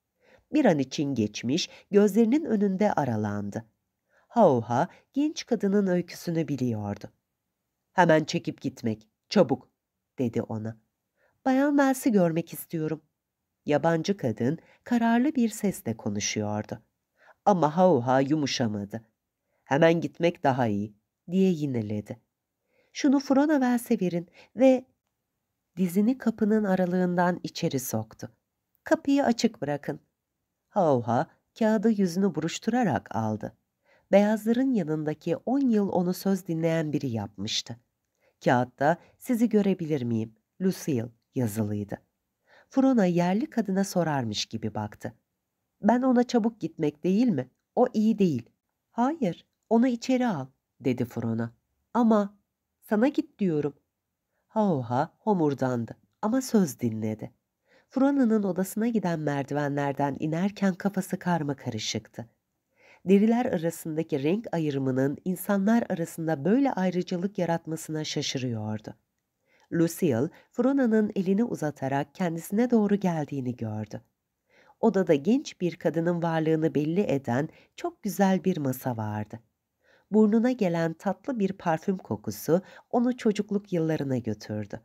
bir an için geçmiş, gözlerinin önünde aralandı. Haoha genç kadının öyküsünü biliyordu. Hemen çekip gitmek, çabuk, dedi ona. Bayan Melsi görmek istiyorum. Yabancı kadın kararlı bir sesle konuşuyordu. Ama Haoha yumuşamadı. Hemen gitmek daha iyi, diye yineledi. Şunu Frona Vels'e verin ve dizini kapının aralığından içeri soktu. Kapıyı açık bırakın. Havha kağıdı yüzünü buruşturarak aldı. Beyazların yanındaki on yıl onu söz dinleyen biri yapmıştı. Kağıtta sizi görebilir miyim? Lucille yazılıydı. Frona yerli kadına sorarmış gibi baktı. Ben ona çabuk gitmek değil mi? O iyi değil. Hayır, onu içeri al, dedi Frona. Ama sana git diyorum. Haoha homurdandı ama söz dinledi. Furana'nın odasına giden merdivenlerden inerken kafası karma karışıktı. Deriler arasındaki renk ayrımının insanlar arasında böyle ayrıcalık yaratmasına şaşırıyordu. Lucille, Furana'nın elini uzatarak kendisine doğru geldiğini gördü. Odada genç bir kadının varlığını belli eden çok güzel bir masa vardı. Burnuna gelen tatlı bir parfüm kokusu onu çocukluk yıllarına götürdü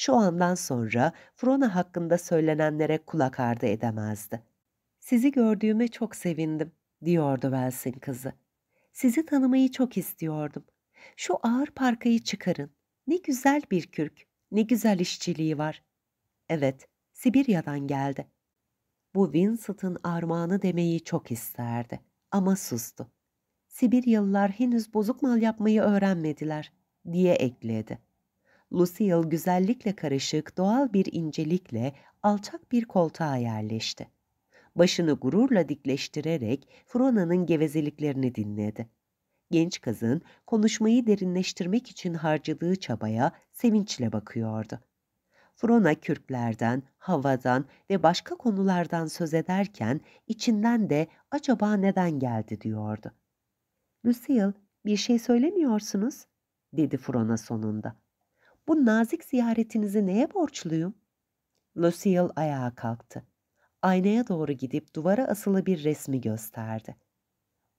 şu andan sonra Frona hakkında söylenenlere kulak ardı edemezdi. Sizi gördüğüme çok sevindim, diyordu Wells'in kızı. Sizi tanımayı çok istiyordum. Şu ağır parkayı çıkarın. Ne güzel bir kürk, ne güzel işçiliği var. Evet, Sibirya'dan geldi. Bu Vincent'ın armağanı demeyi çok isterdi ama sustu. Sibiryalılar henüz bozuk mal yapmayı öğrenmediler diye ekledi. Lucille güzellikle karışık doğal bir incelikle alçak bir koltuğa yerleşti. Başını gururla dikleştirerek Frona'nın gevezeliklerini dinledi. Genç kızın konuşmayı derinleştirmek için harcadığı çabaya sevinçle bakıyordu. Frona kürklerden, havadan ve başka konulardan söz ederken içinden de acaba neden geldi diyordu. Lucille bir şey söylemiyorsunuz dedi Frona sonunda. Bu nazik ziyaretinizi neye borçluyum? Lucille ayağa kalktı. Aynaya doğru gidip duvara asılı bir resmi gösterdi.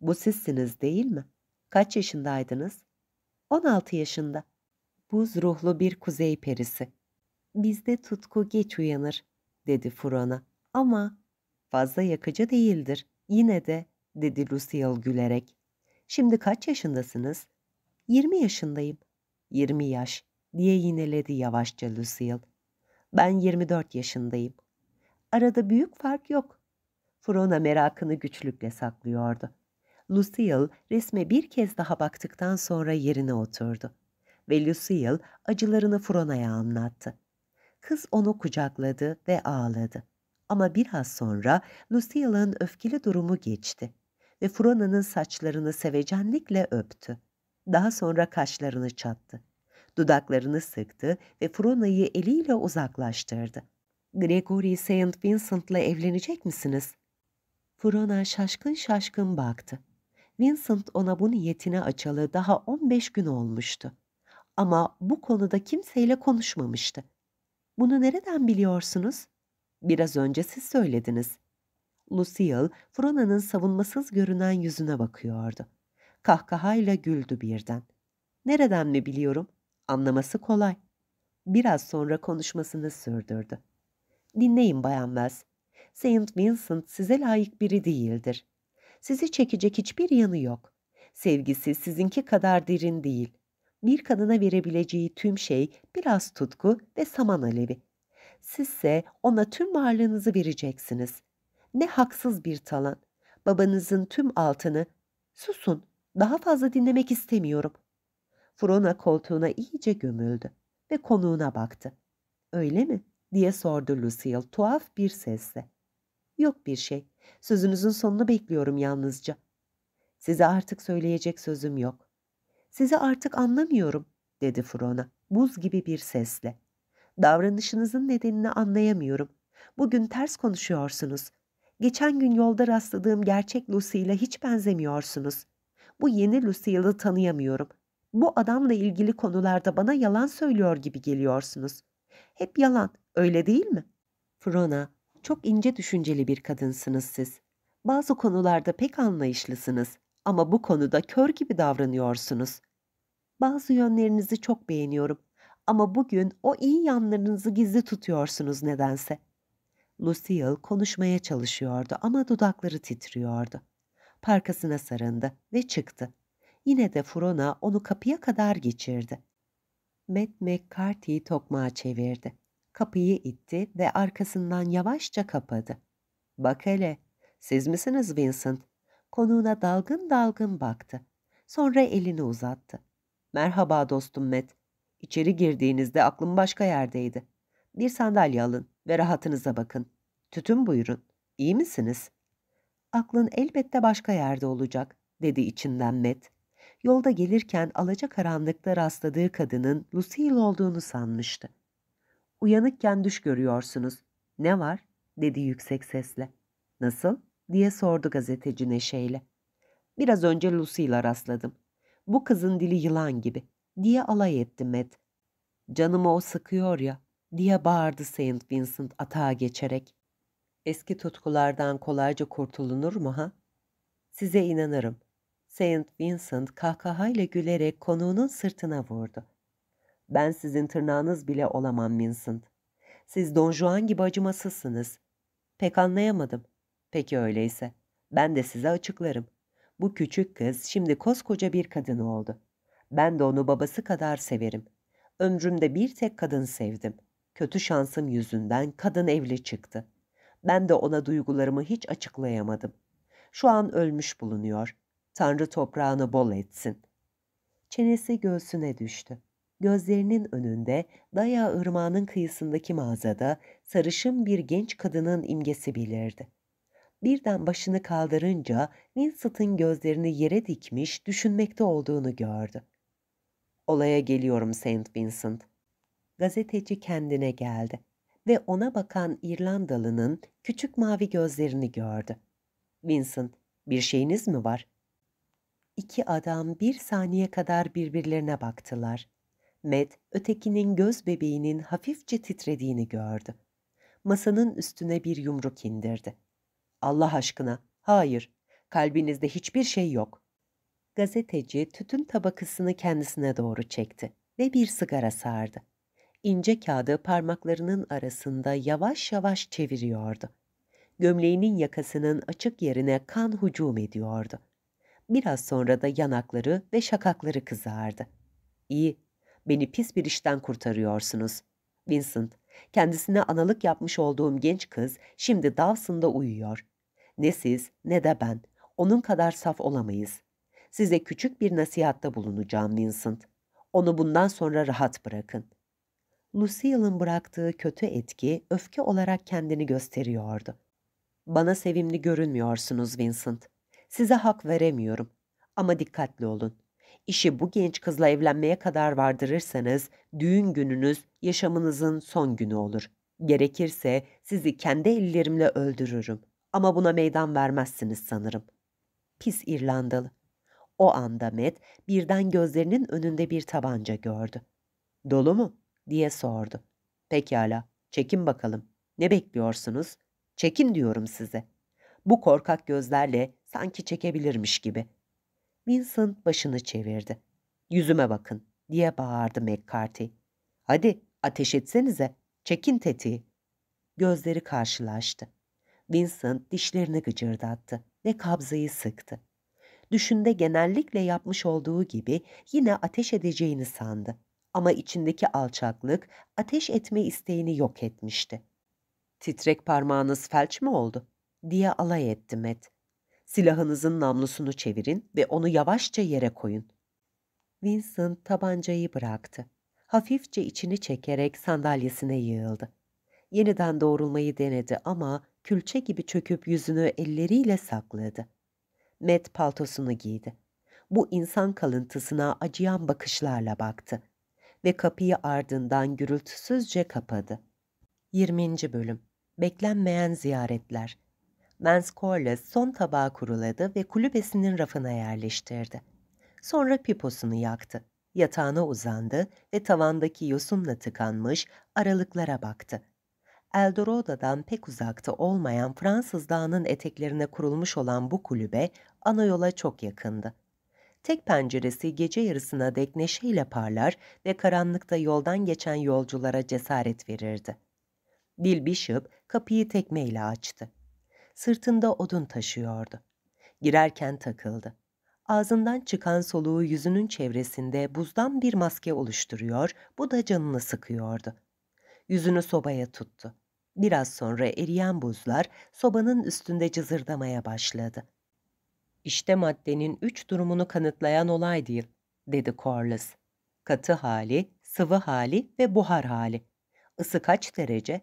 Bu sizsiniz değil mi? Kaç yaşındaydınız? 16 yaşında. Buz ruhlu bir kuzey perisi. Bizde tutku geç uyanır, dedi Furona. Ama fazla yakıcı değildir. Yine de, dedi Lucille gülerek. Şimdi kaç yaşındasınız? 20 yaşındayım. 20 yaş diye yineledi yavaşça Lucille. Ben 24 yaşındayım. Arada büyük fark yok. Frona merakını güçlükle saklıyordu. Lucille resme bir kez daha baktıktan sonra yerine oturdu. Ve Lucille acılarını Frona'ya anlattı. Kız onu kucakladı ve ağladı. Ama biraz sonra Lucille'ın öfkeli durumu geçti ve Frona'nın saçlarını sevecenlikle öptü. Daha sonra kaşlarını çattı dudaklarını sıktı ve Frona'yı eliyle uzaklaştırdı. Gregory St. Vincent'la evlenecek misiniz? Frona şaşkın şaşkın baktı. Vincent ona bu niyetine açalı daha 15 gün olmuştu. Ama bu konuda kimseyle konuşmamıştı. Bunu nereden biliyorsunuz? Biraz önce siz söylediniz. Lucille, Frona'nın savunmasız görünen yüzüne bakıyordu. Kahkahayla güldü birden. Nereden mi biliyorum? Anlaması kolay. Biraz sonra konuşmasını sürdürdü. Dinleyin Bayan Wells. Saint Vincent size layık biri değildir. Sizi çekecek hiçbir yanı yok. Sevgisi sizinki kadar derin değil. Bir kadına verebileceği tüm şey biraz tutku ve saman alevi. Sizse ona tüm varlığınızı vereceksiniz. Ne haksız bir talan. Babanızın tüm altını... Susun, daha fazla dinlemek istemiyorum. Frona koltuğuna iyice gömüldü ve konuğuna baktı. Öyle mi? diye sordu Lucille tuhaf bir sesle. Yok bir şey. Sözünüzün sonunu bekliyorum yalnızca. Size artık söyleyecek sözüm yok. Sizi artık anlamıyorum, dedi Frona buz gibi bir sesle. Davranışınızın nedenini anlayamıyorum. Bugün ters konuşuyorsunuz. Geçen gün yolda rastladığım gerçek Lucy ile hiç benzemiyorsunuz. Bu yeni Lucille'ı tanıyamıyorum. Bu adamla ilgili konularda bana yalan söylüyor gibi geliyorsunuz. Hep yalan, öyle değil mi? Frona, çok ince düşünceli bir kadınsınız siz. Bazı konularda pek anlayışlısınız ama bu konuda kör gibi davranıyorsunuz. Bazı yönlerinizi çok beğeniyorum ama bugün o iyi yanlarınızı gizli tutuyorsunuz nedense. Lucille konuşmaya çalışıyordu ama dudakları titriyordu. Parkasına sarındı ve çıktı yine de Frona onu kapıya kadar geçirdi. Matt McCarthy tokmağa çevirdi. Kapıyı itti ve arkasından yavaşça kapadı. Bak hele, siz misiniz Vincent? Konuğuna dalgın dalgın baktı. Sonra elini uzattı. Merhaba dostum Matt. İçeri girdiğinizde aklım başka yerdeydi. Bir sandalye alın ve rahatınıza bakın. Tütün buyurun. İyi misiniz? Aklın elbette başka yerde olacak, dedi içinden Met yolda gelirken alaca karanlıkta rastladığı kadının Lucille olduğunu sanmıştı. Uyanıkken düş görüyorsunuz. Ne var? dedi yüksek sesle. Nasıl? diye sordu gazeteci neşeyle. Biraz önce Lucille'a rastladım. Bu kızın dili yılan gibi diye alay etti Matt. Canımı o sıkıyor ya diye bağırdı Saint Vincent atağa geçerek. Eski tutkulardan kolayca kurtulunur mu ha? Size inanırım. Saint Vincent kahkahayla gülerek konuğunun sırtına vurdu. Ben sizin tırnağınız bile olamam Vincent. Siz Don Juan gibi acımasızsınız. Pek anlayamadım. Peki öyleyse. Ben de size açıklarım. Bu küçük kız şimdi koskoca bir kadın oldu. Ben de onu babası kadar severim. Ömrümde bir tek kadın sevdim. Kötü şansım yüzünden kadın evli çıktı. Ben de ona duygularımı hiç açıklayamadım. Şu an ölmüş bulunuyor. Tanrı toprağını bol etsin. Çenesi göğsüne düştü. Gözlerinin önünde Daya ırmağının kıyısındaki mağazada sarışın bir genç kadının imgesi belirdi. Birden başını kaldırınca Vincent'ın gözlerini yere dikmiş düşünmekte olduğunu gördü. Olaya geliyorum Saint Vincent. Gazeteci kendine geldi ve ona bakan İrlandalı'nın küçük mavi gözlerini gördü. Vincent, bir şeyiniz mi var? İki adam bir saniye kadar birbirlerine baktılar. Med, ötekinin göz bebeğinin hafifçe titrediğini gördü. Masanın üstüne bir yumruk indirdi. Allah aşkına, hayır, kalbinizde hiçbir şey yok. Gazeteci tütün tabakasını kendisine doğru çekti ve bir sigara sardı. İnce kağıdı parmaklarının arasında yavaş yavaş çeviriyordu. Gömleğinin yakasının açık yerine kan hücum ediyordu.'' Biraz sonra da yanakları ve şakakları kızardı. İyi, beni pis bir işten kurtarıyorsunuz. Vincent, kendisine analık yapmış olduğum genç kız şimdi Dawson'da uyuyor. Ne siz ne de ben onun kadar saf olamayız. Size küçük bir nasihatta bulunacağım Vincent. Onu bundan sonra rahat bırakın. Lucille'ın bıraktığı kötü etki öfke olarak kendini gösteriyordu. Bana sevimli görünmüyorsunuz Vincent. Size hak veremiyorum. Ama dikkatli olun. İşi bu genç kızla evlenmeye kadar vardırırsanız düğün gününüz yaşamınızın son günü olur. Gerekirse sizi kendi ellerimle öldürürüm. Ama buna meydan vermezsiniz sanırım. Pis İrlandalı. O anda Met birden gözlerinin önünde bir tabanca gördü. Dolu mu? diye sordu. Pekala, çekin bakalım. Ne bekliyorsunuz? Çekin diyorum size. Bu korkak gözlerle sanki çekebilirmiş gibi. Vincent başını çevirdi. Yüzüme bakın diye bağırdı McCarthy. Hadi ateş etsenize, çekin tetiği. Gözleri karşılaştı. Vincent dişlerini gıcırdattı ve kabzayı sıktı. Düşünde genellikle yapmış olduğu gibi yine ateş edeceğini sandı. Ama içindeki alçaklık ateş etme isteğini yok etmişti. Titrek parmağınız felç mi oldu? diye alay etti Met. Silahınızın namlusunu çevirin ve onu yavaşça yere koyun. Vincent tabancayı bıraktı. Hafifçe içini çekerek sandalyesine yığıldı. Yeniden doğrulmayı denedi ama külçe gibi çöküp yüzünü elleriyle sakladı. Met paltosunu giydi. Bu insan kalıntısına acıyan bakışlarla baktı ve kapıyı ardından gürültüsüzce kapadı. 20. Bölüm Beklenmeyen Ziyaretler Vance Corliss son tabağı kuruladı ve kulübesinin rafına yerleştirdi. Sonra piposunu yaktı. Yatağına uzandı ve tavandaki yosunla tıkanmış aralıklara baktı. Eldorado'dan pek uzakta olmayan Fransız dağının eteklerine kurulmuş olan bu kulübe ana yola çok yakındı. Tek penceresi gece yarısına dek neşeyle parlar ve karanlıkta yoldan geçen yolculara cesaret verirdi. Bill Bishop kapıyı tekmeyle açtı sırtında odun taşıyordu. Girerken takıldı. Ağzından çıkan soluğu yüzünün çevresinde buzdan bir maske oluşturuyor, bu da canını sıkıyordu. Yüzünü sobaya tuttu. Biraz sonra eriyen buzlar sobanın üstünde cızırdamaya başladı. İşte maddenin üç durumunu kanıtlayan olay değil, dedi Corliss. Katı hali, sıvı hali ve buhar hali. Isı kaç derece?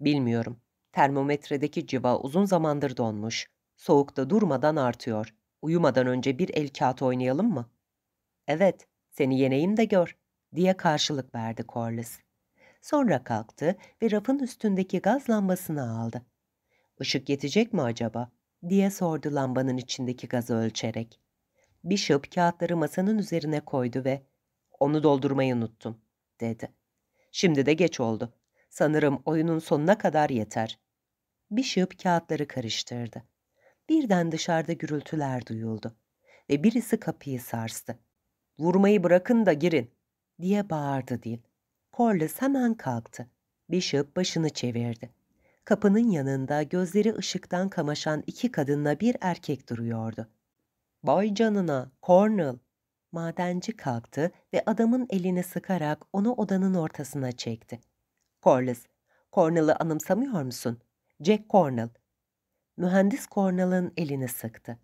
Bilmiyorum. Termometredeki civa uzun zamandır donmuş. Soğukta durmadan artıyor. Uyumadan önce bir el kağıt oynayalım mı? Evet, seni yeneyim de gör, diye karşılık verdi Corliss. Sonra kalktı ve rafın üstündeki gaz lambasını aldı. Işık yetecek mi acaba? diye sordu lambanın içindeki gazı ölçerek. Bishop kağıtları masanın üzerine koydu ve ''Onu doldurmayı unuttum.'' dedi. ''Şimdi de geç oldu. Sanırım oyunun sonuna kadar yeter. Bishop kağıtları karıştırdı. Birden dışarıda gürültüler duyuldu ve birisi kapıyı sarstı. ''Vurmayı bırakın da girin.'' diye bağırdı Dil. Corliss hemen kalktı. Bishop başını çevirdi. Kapının yanında gözleri ışıktan kamaşan iki kadınla bir erkek duruyordu. ''Bay canına, Cornell!'' Madenci kalktı ve adamın elini sıkarak onu odanın ortasına çekti. Corliss. Cornell'ı anımsamıyor musun? Jack Cornell. Mühendis Cornell'ın elini sıktı.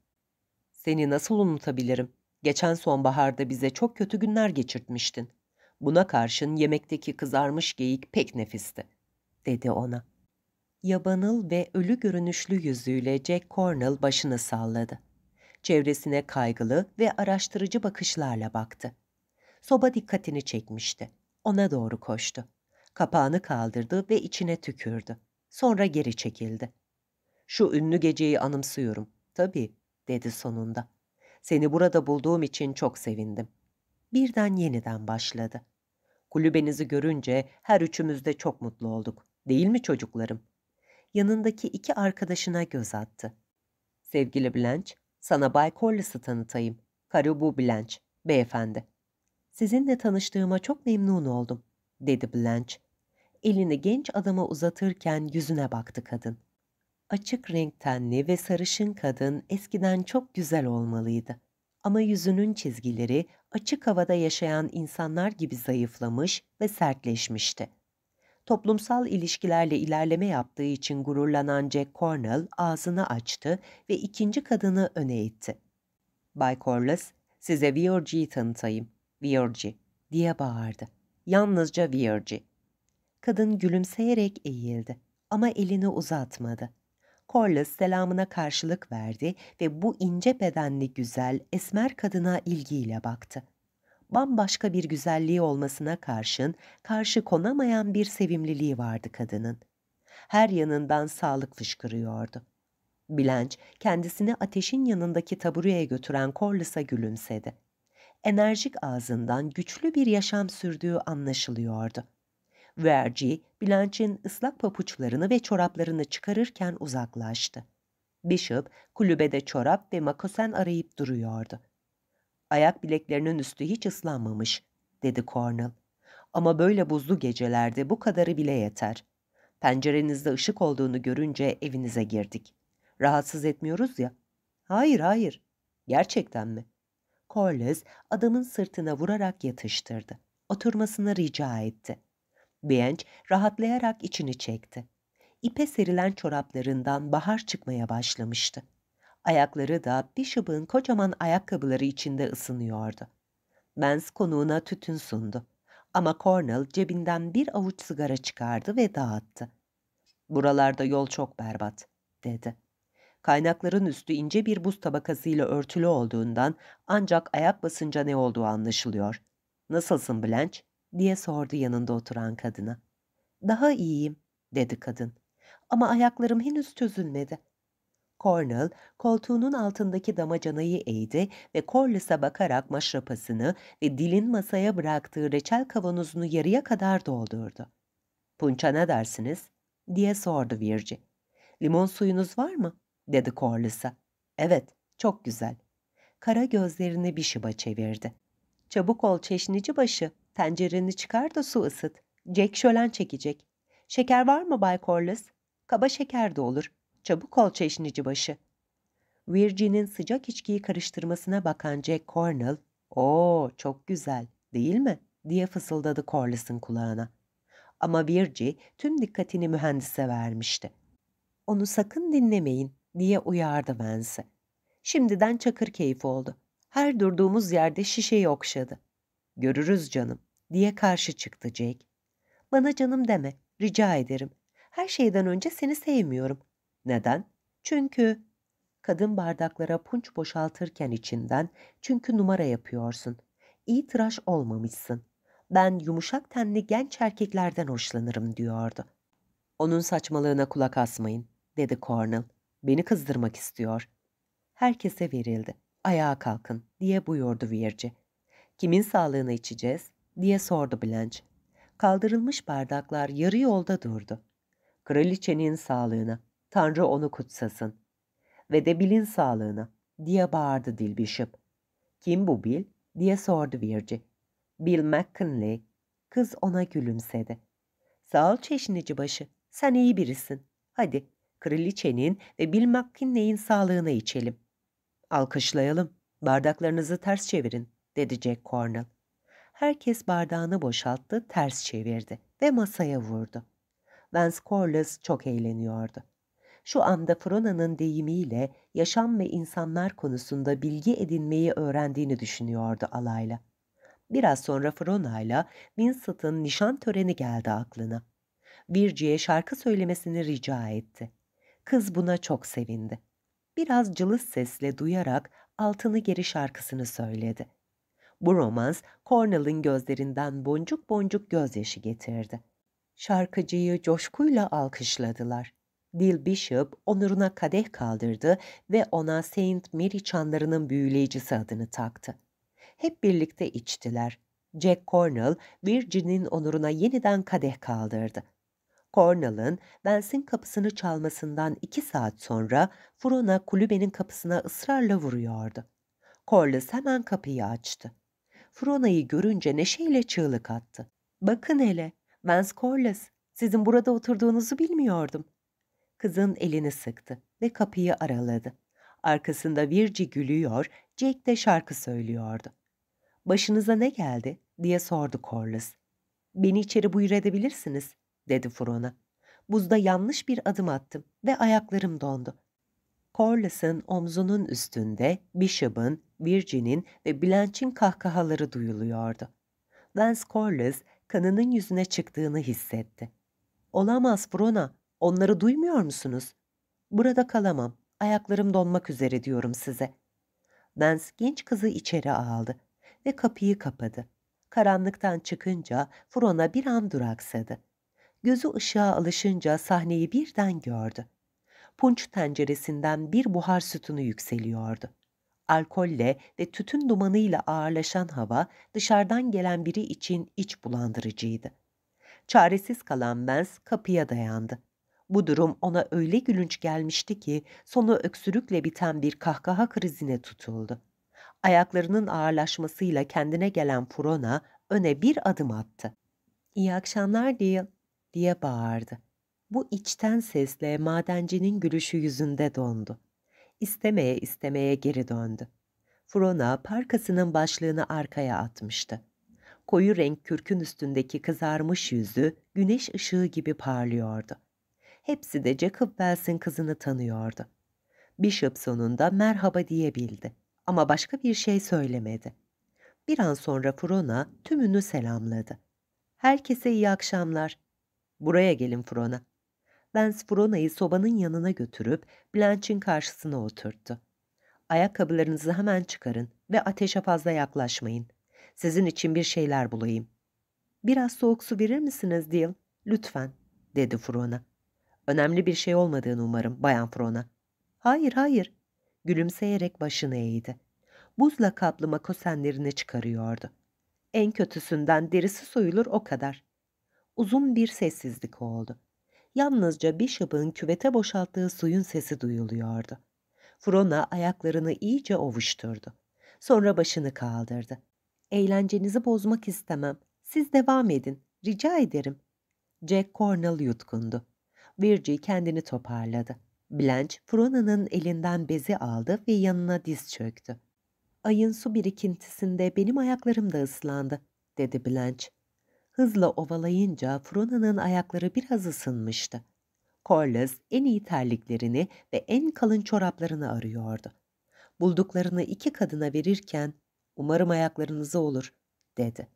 Seni nasıl unutabilirim? Geçen sonbaharda bize çok kötü günler geçirtmiştin. Buna karşın yemekteki kızarmış geyik pek nefisti, dedi ona. Yabanıl ve ölü görünüşlü yüzüyle Jack Cornell başını salladı. Çevresine kaygılı ve araştırıcı bakışlarla baktı. Soba dikkatini çekmişti. Ona doğru koştu kapağını kaldırdı ve içine tükürdü. Sonra geri çekildi. Şu ünlü geceyi anımsıyorum. Tabii, dedi sonunda. Seni burada bulduğum için çok sevindim. Birden yeniden başladı. Kulübenizi görünce her üçümüz de çok mutlu olduk. Değil mi çocuklarım? Yanındaki iki arkadaşına göz attı. Sevgili Blanche, sana Bay Collis'ı tanıtayım. Karibu Blanche, beyefendi. Sizinle tanıştığıma çok memnun oldum, dedi Blanche elini genç adama uzatırken yüzüne baktı kadın. Açık renk tenli ve sarışın kadın eskiden çok güzel olmalıydı. Ama yüzünün çizgileri açık havada yaşayan insanlar gibi zayıflamış ve sertleşmişti. Toplumsal ilişkilerle ilerleme yaptığı için gururlanan Jack Cornell ağzını açtı ve ikinci kadını öne itti. Bay Corliss, size Virgie'yi tanıtayım. Virgie diye bağırdı. Yalnızca Virgie. Kadın gülümseyerek eğildi ama elini uzatmadı. Corliss selamına karşılık verdi ve bu ince bedenli güzel esmer kadına ilgiyle baktı. Bambaşka bir güzelliği olmasına karşın karşı konamayan bir sevimliliği vardı kadının. Her yanından sağlık fışkırıyordu. Blanche kendisini ateşin yanındaki taburuya götüren Corliss'a gülümsedi. Enerjik ağzından güçlü bir yaşam sürdüğü anlaşılıyordu. Verci, Blanche'in ıslak papuçlarını ve çoraplarını çıkarırken uzaklaştı. Bishop, kulübede çorap ve makosen arayıp duruyordu. Ayak bileklerinin üstü hiç ıslanmamış, dedi Cornell. Ama böyle buzlu gecelerde bu kadarı bile yeter. Pencerenizde ışık olduğunu görünce evinize girdik. Rahatsız etmiyoruz ya. Hayır, hayır. Gerçekten mi? Corliss adamın sırtına vurarak yatıştırdı. Oturmasını rica etti. Bienç rahatlayarak içini çekti. İpe serilen çoraplarından bahar çıkmaya başlamıştı. Ayakları da Bishop'ın kocaman ayakkabıları içinde ısınıyordu. Benz konuğuna tütün sundu. Ama Cornell cebinden bir avuç sigara çıkardı ve dağıttı. ''Buralarda yol çok berbat.'' dedi. Kaynakların üstü ince bir buz tabakasıyla örtülü olduğundan ancak ayak basınca ne olduğu anlaşılıyor. ''Nasılsın Blanche?'' diye sordu yanında oturan kadına. Daha iyiyim dedi kadın. Ama ayaklarım henüz çözülmedi. Cornell koltuğunun altındaki damacanayı eğdi ve Corliss'a bakarak maşrapasını ve dilin masaya bıraktığı reçel kavanozunu yarıya kadar doldurdu. Punça ne dersiniz? diye sordu Virci. Limon suyunuz var mı? dedi Corliss'a. Evet, çok güzel. Kara gözlerini bir şıba çevirdi. Çabuk ol çeşnici başı Tencereni çıkar da su ısıt. Jack şölen çekecek. Şeker var mı Bay Corliss? Kaba şeker de olur. Çabuk ol çeşnici başı. Virgin'in sıcak içkiyi karıştırmasına bakan Jack Cornell, ''Oo çok güzel değil mi?'' diye fısıldadı Corliss'ın kulağına. Ama Virgi tüm dikkatini mühendise vermişti. ''Onu sakın dinlemeyin.'' diye uyardı Vance'i. Şimdiden çakır keyif oldu. Her durduğumuz yerde şişeyi okşadı. Görürüz canım diye karşı çıktı Jake. Bana canım deme, rica ederim. Her şeyden önce seni sevmiyorum. Neden? Çünkü... Kadın bardaklara punç boşaltırken içinden çünkü numara yapıyorsun. İyi tıraş olmamışsın. Ben yumuşak tenli genç erkeklerden hoşlanırım diyordu. Onun saçmalığına kulak asmayın dedi Cornell. Beni kızdırmak istiyor. Herkese verildi. Ayağa kalkın diye buyurdu Virci. Kimin sağlığını içeceğiz? diye sordu Blanche. Kaldırılmış bardaklar yarı yolda durdu. Kraliçenin sağlığını, Tanrı onu kutsasın. Ve de Bill'in sağlığını diye bağırdı Dil Kim bu Bill? diye sordu Virgi. Bill McKinley. Kız ona gülümsedi. Sağ ol çeşnici başı, sen iyi birisin. Hadi, kraliçenin ve Bill McKinley'in sağlığına içelim. Alkışlayalım, bardaklarınızı ters çevirin dedi Jack Cornell. Herkes bardağını boşalttı, ters çevirdi ve masaya vurdu. Vance Corliss çok eğleniyordu. Şu anda Frona'nın deyimiyle yaşam ve insanlar konusunda bilgi edinmeyi öğrendiğini düşünüyordu alayla. Biraz sonra Frona'yla Vincent'ın nişan töreni geldi aklına. Virgie'ye şarkı söylemesini rica etti. Kız buna çok sevindi. Biraz cılız sesle duyarak altını geri şarkısını söyledi. Bu romans Cornell'ın gözlerinden boncuk boncuk gözyaşı getirdi. Şarkıcıyı coşkuyla alkışladılar. Dil Bishop onuruna kadeh kaldırdı ve ona Saint Mary çanlarının büyüleyicisi adını taktı. Hep birlikte içtiler. Jack Cornell, Virgin'in onuruna yeniden kadeh kaldırdı. Cornell'ın Benson kapısını çalmasından iki saat sonra Frona kulübenin kapısına ısrarla vuruyordu. Corliss hemen kapıyı açtı. Frona'yı görünce neşeyle çığlık attı. Bakın hele, Vance Corliss, sizin burada oturduğunuzu bilmiyordum. Kızın elini sıktı ve kapıyı araladı. Arkasında Virci gülüyor, Jack de şarkı söylüyordu. Başınıza ne geldi diye sordu Corliss. Beni içeri buyur edebilirsiniz dedi Frona. Buzda yanlış bir adım attım ve ayaklarım dondu. Corliss'ın omzunun üstünde Bishop'ın, Virgin'in ve Blanche'in kahkahaları duyuluyordu. Vance Corliss kanının yüzüne çıktığını hissetti. ''Olamaz Frona, onları duymuyor musunuz? Burada kalamam, ayaklarım donmak üzere diyorum size.'' Vance genç kızı içeri aldı ve kapıyı kapadı. Karanlıktan çıkınca Frona bir an duraksadı. Gözü ışığa alışınca sahneyi birden gördü punç tenceresinden bir buhar sütunu yükseliyordu. Alkolle ve tütün dumanıyla ağırlaşan hava dışarıdan gelen biri için iç bulandırıcıydı. Çaresiz kalan Benz kapıya dayandı. Bu durum ona öyle gülünç gelmişti ki sonu öksürükle biten bir kahkaha krizine tutuldu. Ayaklarının ağırlaşmasıyla kendine gelen Furona öne bir adım attı. ''İyi akşamlar Dale'' diye bağırdı. Bu içten sesle madencinin gülüşü yüzünde dondu. İstemeye istemeye geri döndü. Frona parkasının başlığını arkaya atmıştı. Koyu renk kürkün üstündeki kızarmış yüzü güneş ışığı gibi parlıyordu. Hepsi de Jacob Wells'in kızını tanıyordu. Bishop sonunda merhaba diyebildi ama başka bir şey söylemedi. Bir an sonra Frona tümünü selamladı. Herkese iyi akşamlar. Buraya gelin Frona. Vance Frona'yı sobanın yanına götürüp Blanche'in karşısına oturttu. Ayakkabılarınızı hemen çıkarın ve ateşe fazla yaklaşmayın. Sizin için bir şeyler bulayım. Biraz soğuk su verir misiniz Dil? Lütfen, dedi Frona. Önemli bir şey olmadığını umarım, Bayan Frona. Hayır, hayır. Gülümseyerek başını eğdi. Buzla kaplı makosenlerini çıkarıyordu. En kötüsünden derisi soyulur o kadar. Uzun bir sessizlik oldu yalnızca Bishop'ın küvete boşalttığı suyun sesi duyuluyordu. Frona ayaklarını iyice ovuşturdu. Sonra başını kaldırdı. Eğlencenizi bozmak istemem. Siz devam edin. Rica ederim. Jack Cornell yutkundu. Virgie kendini toparladı. Blanche, Frona'nın elinden bezi aldı ve yanına diz çöktü. Ayın su birikintisinde benim ayaklarım da ıslandı, dedi Blanche hızla ovalayınca Frona'nın ayakları biraz ısınmıştı. Corliss en iyi terliklerini ve en kalın çoraplarını arıyordu. Bulduklarını iki kadına verirken ''Umarım ayaklarınızı olur'' dedi.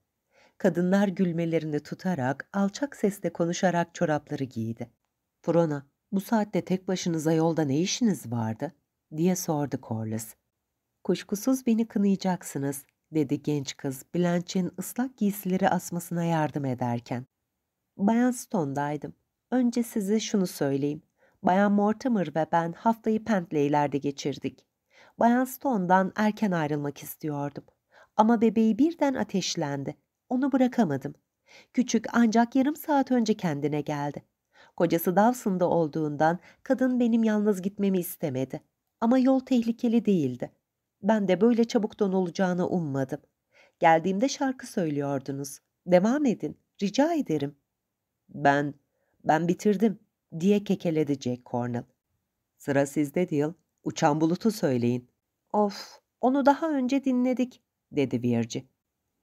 Kadınlar gülmelerini tutarak alçak sesle konuşarak çorapları giydi. ''Frona, bu saatte tek başınıza yolda ne işiniz vardı?'' diye sordu Corliss. ''Kuşkusuz beni kınayacaksınız dedi genç kız Blanche'in ıslak giysileri asmasına yardım ederken. Bayan Stone'daydım. Önce size şunu söyleyeyim. Bayan Mortimer ve ben haftayı Pentley'lerde geçirdik. Bayan Stone'dan erken ayrılmak istiyordum. Ama bebeği birden ateşlendi. Onu bırakamadım. Küçük ancak yarım saat önce kendine geldi. Kocası Dawson'da olduğundan kadın benim yalnız gitmemi istemedi. Ama yol tehlikeli değildi. Ben de böyle çabuk don olacağını ummadım. Geldiğimde şarkı söylüyordunuz. Devam edin, rica ederim. Ben, ben bitirdim diye kekeledi Jack Cornell. Sıra sizde Dil, uçan bulutu söyleyin. Of, onu daha önce dinledik, dedi Virci.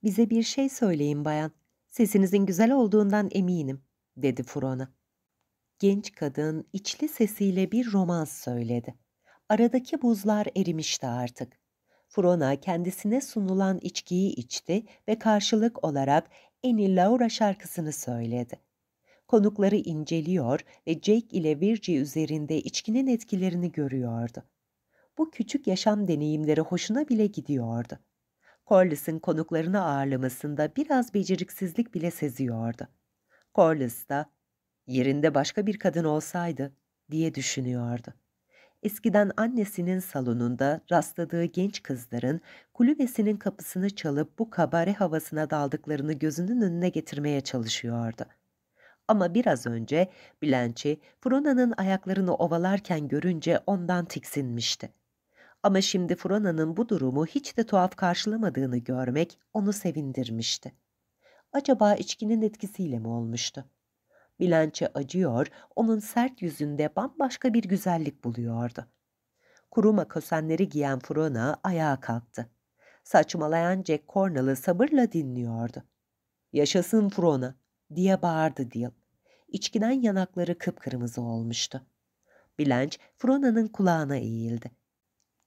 Bize bir şey söyleyin bayan, sesinizin güzel olduğundan eminim, dedi Frona. Genç kadın içli sesiyle bir romans söyledi. Aradaki buzlar erimişti artık. Frona kendisine sunulan içkiyi içti ve karşılık olarak Eni Laura şarkısını söyledi. Konukları inceliyor ve Jake ile Virgie üzerinde içkinin etkilerini görüyordu. Bu küçük yaşam deneyimleri hoşuna bile gidiyordu. Corliss'in konuklarını ağırlamasında biraz beceriksizlik bile seziyordu. Corliss da yerinde başka bir kadın olsaydı diye düşünüyordu eskiden annesinin salonunda rastladığı genç kızların kulübesinin kapısını çalıp bu kabare havasına daldıklarını gözünün önüne getirmeye çalışıyordu. Ama biraz önce Blanche, Frona'nın ayaklarını ovalarken görünce ondan tiksinmişti. Ama şimdi Frona'nın bu durumu hiç de tuhaf karşılamadığını görmek onu sevindirmişti. Acaba içkinin etkisiyle mi olmuştu? Bilenç'e acıyor, onun sert yüzünde bambaşka bir güzellik buluyordu. Kuru makasenleri giyen Frona ayağa kalktı. Saçmalayan Jack Cornell'ı sabırla dinliyordu. ''Yaşasın Frona!'' diye bağırdı Dil. İçkiden yanakları kıpkırmızı olmuştu. Bilenç, Frona'nın kulağına eğildi.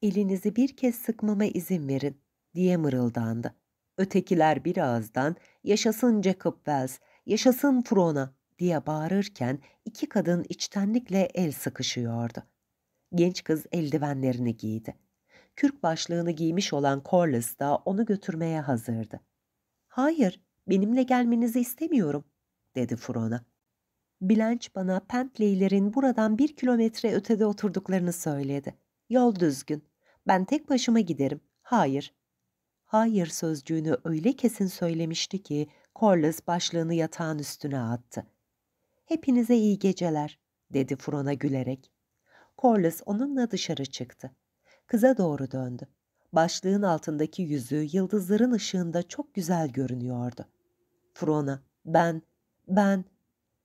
''Elinizi bir kez sıkmama izin verin.'' diye mırıldandı. Ötekiler birazdan. ''Yaşasın Jacob Wells, yaşasın Frona'' diye bağırırken iki kadın içtenlikle el sıkışıyordu. Genç kız eldivenlerini giydi. Kürk başlığını giymiş olan Corliss da onu götürmeye hazırdı. ''Hayır, benimle gelmenizi istemiyorum.'' dedi Frona. Blanche bana Pentley'lerin buradan bir kilometre ötede oturduklarını söyledi. Yol düzgün. Ben tek başıma giderim. Hayır. Hayır sözcüğünü öyle kesin söylemişti ki Corliss başlığını yatağın üstüne attı. Hepinize iyi geceler, dedi Fron'a gülerek. Corliss onunla dışarı çıktı. Kıza doğru döndü. Başlığın altındaki yüzü yıldızların ışığında çok güzel görünüyordu. Frona, ben, ben...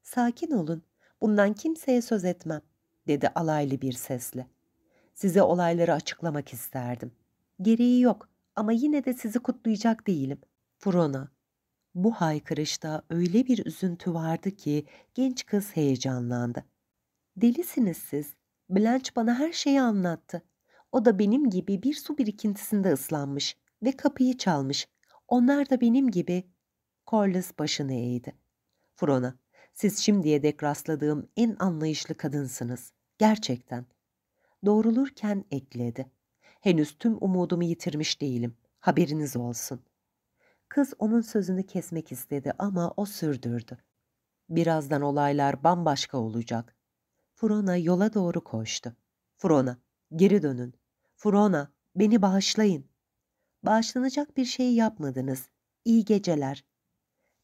Sakin olun, bundan kimseye söz etmem, dedi alaylı bir sesle. Size olayları açıklamak isterdim. Gereği yok ama yine de sizi kutlayacak değilim. Frona, bu haykırışta öyle bir üzüntü vardı ki genç kız heyecanlandı. Delisiniz siz. Blanche bana her şeyi anlattı. O da benim gibi bir su birikintisinde ıslanmış ve kapıyı çalmış. Onlar da benim gibi. Corliss başını eğdi. Frona, siz şimdiye dek rastladığım en anlayışlı kadınsınız. Gerçekten. Doğrulurken ekledi. Henüz tüm umudumu yitirmiş değilim. Haberiniz olsun.'' Kız onun sözünü kesmek istedi ama o sürdürdü. Birazdan olaylar bambaşka olacak. Frona yola doğru koştu. Frona, geri dönün. Frona, beni bağışlayın. Bağışlanacak bir şey yapmadınız. İyi geceler.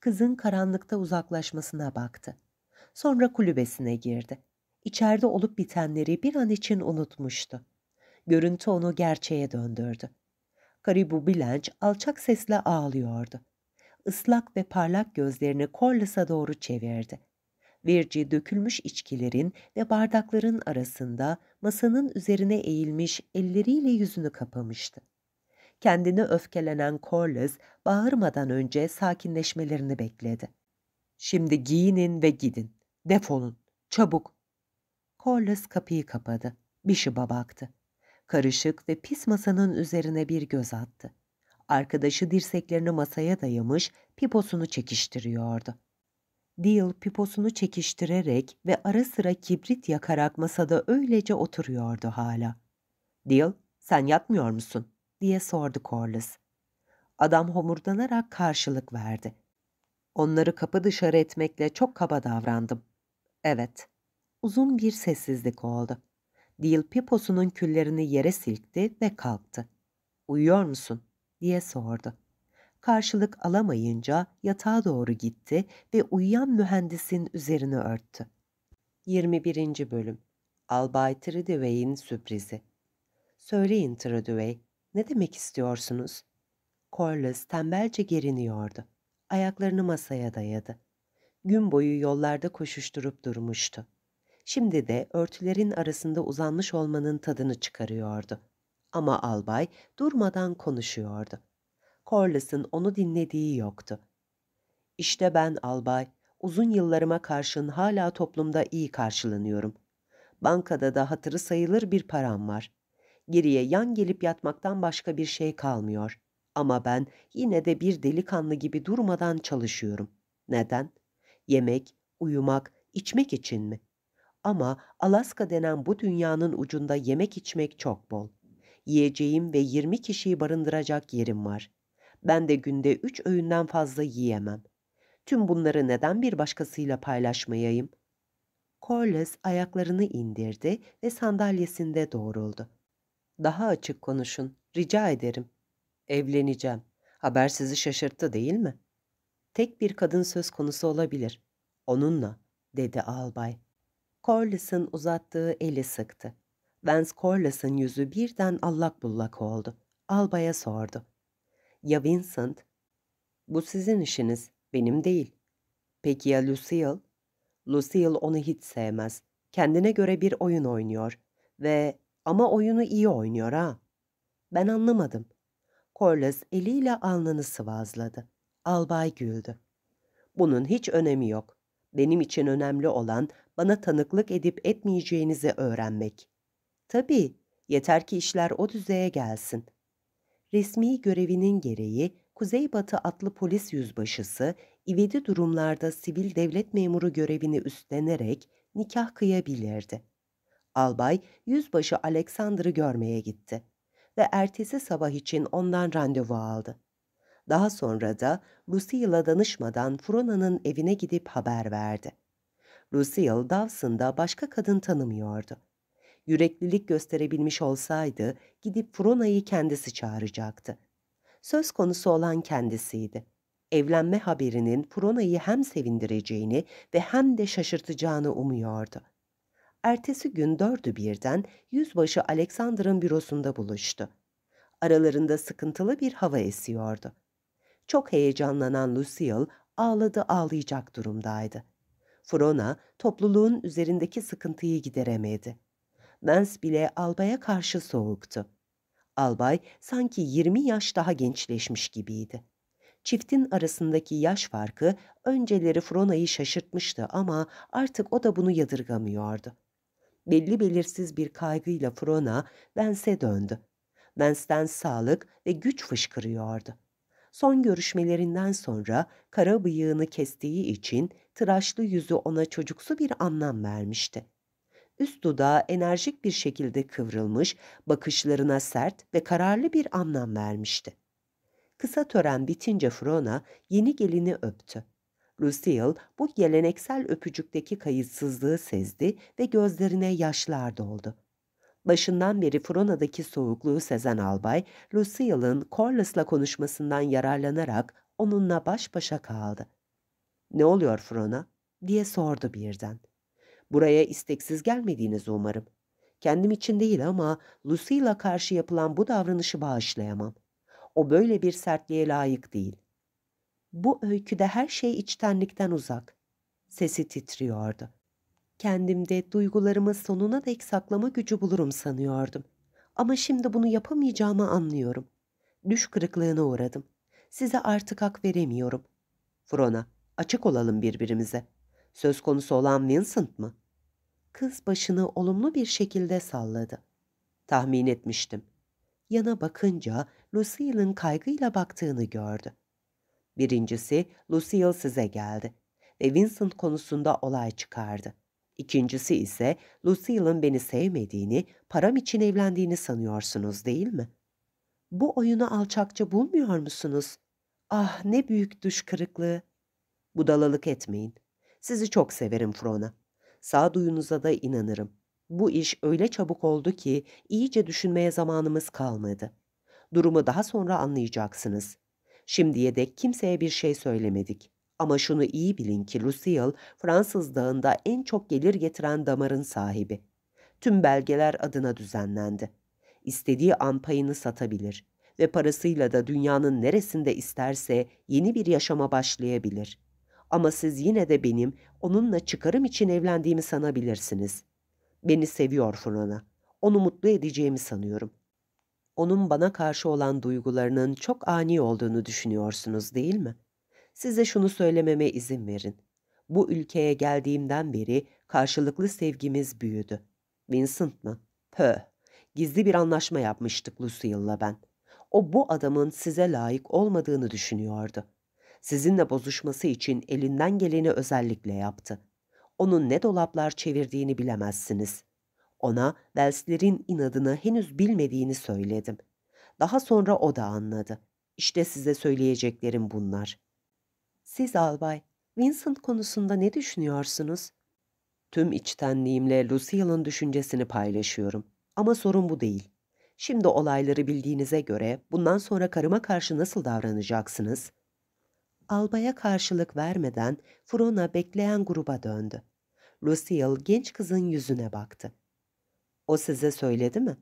Kızın karanlıkta uzaklaşmasına baktı. Sonra kulübesine girdi. İçeride olup bitenleri bir an için unutmuştu. Görüntü onu gerçeğe döndürdü. Karibu Bilenç alçak sesle ağlıyordu. Islak ve parlak gözlerini Corliss'a doğru çevirdi. Virci dökülmüş içkilerin ve bardakların arasında masanın üzerine eğilmiş elleriyle yüzünü kapamıştı. Kendini öfkelenen Corliss bağırmadan önce sakinleşmelerini bekledi. Şimdi giyinin ve gidin. Defolun. Çabuk. Corliss kapıyı kapadı. Bishop'a baktı. Karışık ve pis masanın üzerine bir göz attı. Arkadaşı dirseklerini masaya dayamış, piposunu çekiştiriyordu. Deal piposunu çekiştirerek ve ara sıra kibrit yakarak masada öylece oturuyordu hala. Deal, sen yatmıyor musun? diye sordu Corliss. Adam homurdanarak karşılık verdi. Onları kapı dışarı etmekle çok kaba davrandım. Evet. Uzun bir sessizlik oldu. Dil piposunun küllerini yere silkti ve kalktı. ''Uyuyor musun?'' diye sordu. Karşılık alamayınca yatağa doğru gitti ve uyuyan mühendisin üzerini örttü. 21. Bölüm Albay Tridewey'in Sürprizi Söyleyin Tridewey, ne demek istiyorsunuz? Corliss tembelce geriniyordu. Ayaklarını masaya dayadı. Gün boyu yollarda koşuşturup durmuştu. Şimdi de örtülerin arasında uzanmış olmanın tadını çıkarıyordu. Ama albay durmadan konuşuyordu. Corliss'ın onu dinlediği yoktu. İşte ben albay, uzun yıllarıma karşın hala toplumda iyi karşılanıyorum. Bankada da hatırı sayılır bir param var. Geriye yan gelip yatmaktan başka bir şey kalmıyor. Ama ben yine de bir delikanlı gibi durmadan çalışıyorum. Neden? Yemek, uyumak, içmek için mi? Ama Alaska denen bu dünyanın ucunda yemek içmek çok bol. Yiyeceğim ve 20 kişiyi barındıracak yerim var. Ben de günde 3 öğünden fazla yiyemem. Tüm bunları neden bir başkasıyla paylaşmayayım? Corliss ayaklarını indirdi ve sandalyesinde doğruldu. Daha açık konuşun, rica ederim. Evleneceğim. Haber sizi şaşırttı değil mi? Tek bir kadın söz konusu olabilir. Onunla, dedi albay. Corliss'ın uzattığı eli sıktı. Vance Corliss'ın yüzü birden allak bullak oldu. Albaya sordu. Ya Vincent? Bu sizin işiniz, benim değil. Peki ya Lucille? Lucille onu hiç sevmez. Kendine göre bir oyun oynuyor. Ve ama oyunu iyi oynuyor ha. Ben anlamadım. Corliss eliyle alnını sıvazladı. Albay güldü. Bunun hiç önemi yok. Benim için önemli olan bana tanıklık edip etmeyeceğinizi öğrenmek. Tabii, yeter ki işler o düzeye gelsin. Resmi görevinin gereği Kuzeybatı atlı polis yüzbaşısı, ivedi durumlarda sivil devlet memuru görevini üstlenerek nikah kıyabilirdi. Albay, yüzbaşı Alexander'ı görmeye gitti ve ertesi sabah için ondan randevu aldı. Daha sonra da Lucille'a danışmadan Frona'nın evine gidip haber verdi. Lucille Dawson'da başka kadın tanımıyordu. Yüreklilik gösterebilmiş olsaydı gidip Frona'yı kendisi çağıracaktı. Söz konusu olan kendisiydi. Evlenme haberinin Frona'yı hem sevindireceğini ve hem de şaşırtacağını umuyordu. Ertesi gün dördü birden yüzbaşı Alexander'ın bürosunda buluştu. Aralarında sıkıntılı bir hava esiyordu. Çok heyecanlanan Lucille ağladı ağlayacak durumdaydı. Frona topluluğun üzerindeki sıkıntıyı gideremedi. Vance bile albaya karşı soğuktu. Albay sanki 20 yaş daha gençleşmiş gibiydi. Çiftin arasındaki yaş farkı önceleri Frona'yı şaşırtmıştı ama artık o da bunu yadırgamıyordu. Belli belirsiz bir kaygıyla Frona Vance'e döndü. Vance'den sağlık ve güç fışkırıyordu. Son görüşmelerinden sonra kara bıyığını kestiği için tıraşlı yüzü ona çocuksu bir anlam vermişti. Üst dudağı enerjik bir şekilde kıvrılmış, bakışlarına sert ve kararlı bir anlam vermişti. Kısa tören bitince Frona yeni gelini öptü. Lucille bu geleneksel öpücükteki kayıtsızlığı sezdi ve gözlerine yaşlar doldu. Başından beri Frona'daki soğukluğu sezen albay, Lucille'ın Corliss'la konuşmasından yararlanarak onunla baş başa kaldı. Ne oluyor Frona? diye sordu birden. Buraya isteksiz gelmediğinizi umarım. Kendim için değil ama Lucy'la karşı yapılan bu davranışı bağışlayamam. O böyle bir sertliğe layık değil. Bu öyküde her şey içtenlikten uzak. Sesi titriyordu. Kendimde duygularımı sonuna dek saklama gücü bulurum sanıyordum. Ama şimdi bunu yapamayacağımı anlıyorum. Düş kırıklığına uğradım. Size artık hak veremiyorum. Frona, açık olalım birbirimize. Söz konusu olan Vincent mı? Kız başını olumlu bir şekilde salladı. Tahmin etmiştim. Yana bakınca Lucille'ın kaygıyla baktığını gördü. Birincisi Lucille size geldi ve Vincent konusunda olay çıkardı. İkincisi ise Lucille'ın beni sevmediğini, param için evlendiğini sanıyorsunuz değil mi? Bu oyunu alçakça bulmuyor musunuz? Ah ne büyük düş kırıklığı. Budalalık etmeyin. Sizi çok severim Frona. Sağduyunuza da inanırım. Bu iş öyle çabuk oldu ki iyice düşünmeye zamanımız kalmadı. Durumu daha sonra anlayacaksınız. Şimdiye dek kimseye bir şey söylemedik. Ama şunu iyi bilin ki Lucille, Fransız dağında en çok gelir getiren damarın sahibi. Tüm belgeler adına düzenlendi. İstediği an payını satabilir ve parasıyla da dünyanın neresinde isterse yeni bir yaşama başlayabilir.'' Ama siz yine de benim onunla çıkarım için evlendiğimi sanabilirsiniz. Beni seviyor Frona. Onu mutlu edeceğimi sanıyorum. Onun bana karşı olan duygularının çok ani olduğunu düşünüyorsunuz değil mi? Size şunu söylememe izin verin. Bu ülkeye geldiğimden beri karşılıklı sevgimiz büyüdü. Vincent mı? Pö. Gizli bir anlaşma yapmıştık Lucille'la ben. O bu adamın size layık olmadığını düşünüyordu.'' sizinle bozuşması için elinden geleni özellikle yaptı. Onun ne dolaplar çevirdiğini bilemezsiniz. Ona Wells'lerin inadını henüz bilmediğini söyledim. Daha sonra o da anladı. İşte size söyleyeceklerim bunlar. Siz albay, Vincent konusunda ne düşünüyorsunuz? Tüm içtenliğimle Lucille'ın düşüncesini paylaşıyorum. Ama sorun bu değil. Şimdi olayları bildiğinize göre bundan sonra karıma karşı nasıl davranacaksınız? albaya karşılık vermeden Frona bekleyen gruba döndü. Lucille genç kızın yüzüne baktı. O size söyledi mi?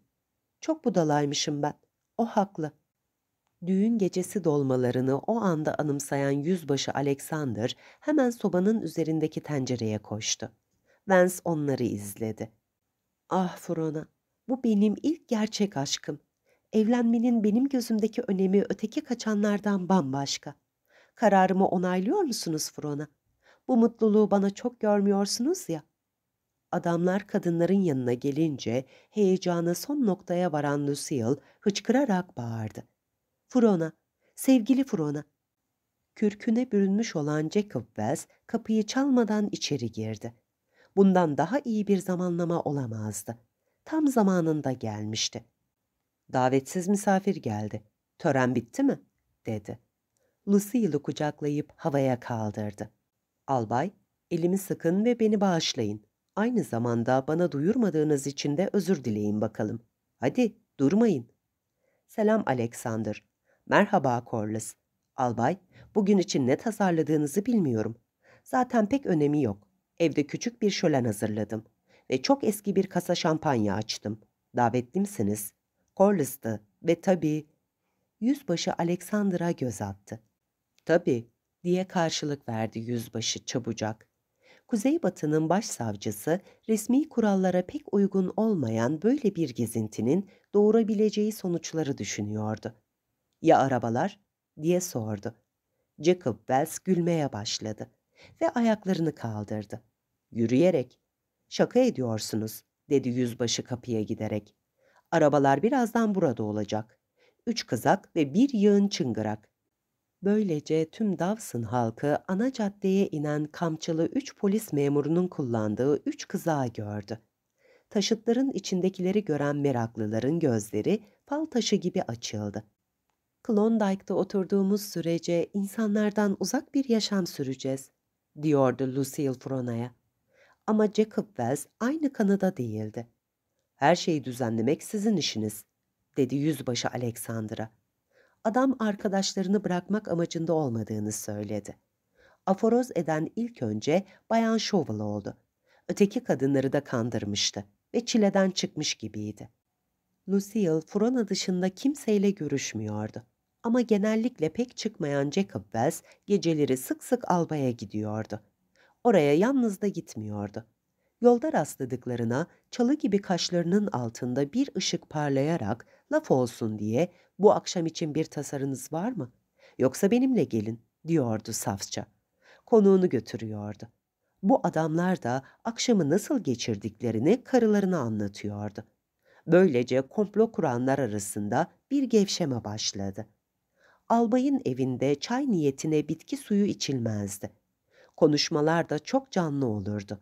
Çok budalaymışım ben. O haklı. Düğün gecesi dolmalarını o anda anımsayan yüzbaşı Alexander hemen sobanın üzerindeki tencereye koştu. Vance onları izledi. Ah Frona, bu benim ilk gerçek aşkım. Evlenmenin benim gözümdeki önemi öteki kaçanlardan bambaşka.'' Kararımı onaylıyor musunuz Frona? Bu mutluluğu bana çok görmüyorsunuz ya. Adamlar kadınların yanına gelince heyecanı son noktaya varan Lucille hıçkırarak bağırdı. Frona, sevgili Frona. Kürküne bürünmüş olan Jacob Wells kapıyı çalmadan içeri girdi. Bundan daha iyi bir zamanlama olamazdı. Tam zamanında gelmişti. Davetsiz misafir geldi. Tören bitti mi? dedi. Lucille'ı kucaklayıp havaya kaldırdı. Albay, elimi sıkın ve beni bağışlayın. Aynı zamanda bana duyurmadığınız için de özür dileyin bakalım. Hadi, durmayın. Selam Alexander. Merhaba Corliss. Albay, bugün için ne tasarladığınızı bilmiyorum. Zaten pek önemi yok. Evde küçük bir şölen hazırladım. Ve çok eski bir kasa şampanya açtım. Davetlimsiniz. Corliss'tı ve tabii... Yüzbaşı Alexander'a göz attı. Tabii diye karşılık verdi yüzbaşı çabucak. Kuzeybatı'nın başsavcısı resmi kurallara pek uygun olmayan böyle bir gezintinin doğurabileceği sonuçları düşünüyordu. Ya arabalar? diye sordu. Jacob Wells gülmeye başladı ve ayaklarını kaldırdı. Yürüyerek, şaka ediyorsunuz dedi yüzbaşı kapıya giderek. Arabalar birazdan burada olacak. Üç kızak ve bir yığın çıngırak. Böylece tüm Davsın halkı ana caddeye inen kamçılı üç polis memurunun kullandığı üç kızağı gördü. Taşıtların içindekileri gören meraklıların gözleri pal taşı gibi açıldı. Klondike'da oturduğumuz sürece insanlardan uzak bir yaşam süreceğiz, diyordu Lucille Frona'ya. Ama Jacob Wells aynı kanıda değildi. Her şeyi düzenlemek sizin işiniz, dedi yüzbaşı Alexander'a adam arkadaşlarını bırakmak amacında olmadığını söyledi. Aforoz eden ilk önce Bayan Shovel oldu. Öteki kadınları da kandırmıştı ve çileden çıkmış gibiydi. Lucille Frona dışında kimseyle görüşmüyordu. Ama genellikle pek çıkmayan Jacob Wells geceleri sık sık albaya gidiyordu. Oraya yalnız da gitmiyordu yolda rastladıklarına çalı gibi kaşlarının altında bir ışık parlayarak laf olsun diye bu akşam için bir tasarınız var mı? Yoksa benimle gelin diyordu safça. Konuğunu götürüyordu. Bu adamlar da akşamı nasıl geçirdiklerini karılarına anlatıyordu. Böylece komplo kuranlar arasında bir gevşeme başladı. Albayın evinde çay niyetine bitki suyu içilmezdi. Konuşmalar da çok canlı olurdu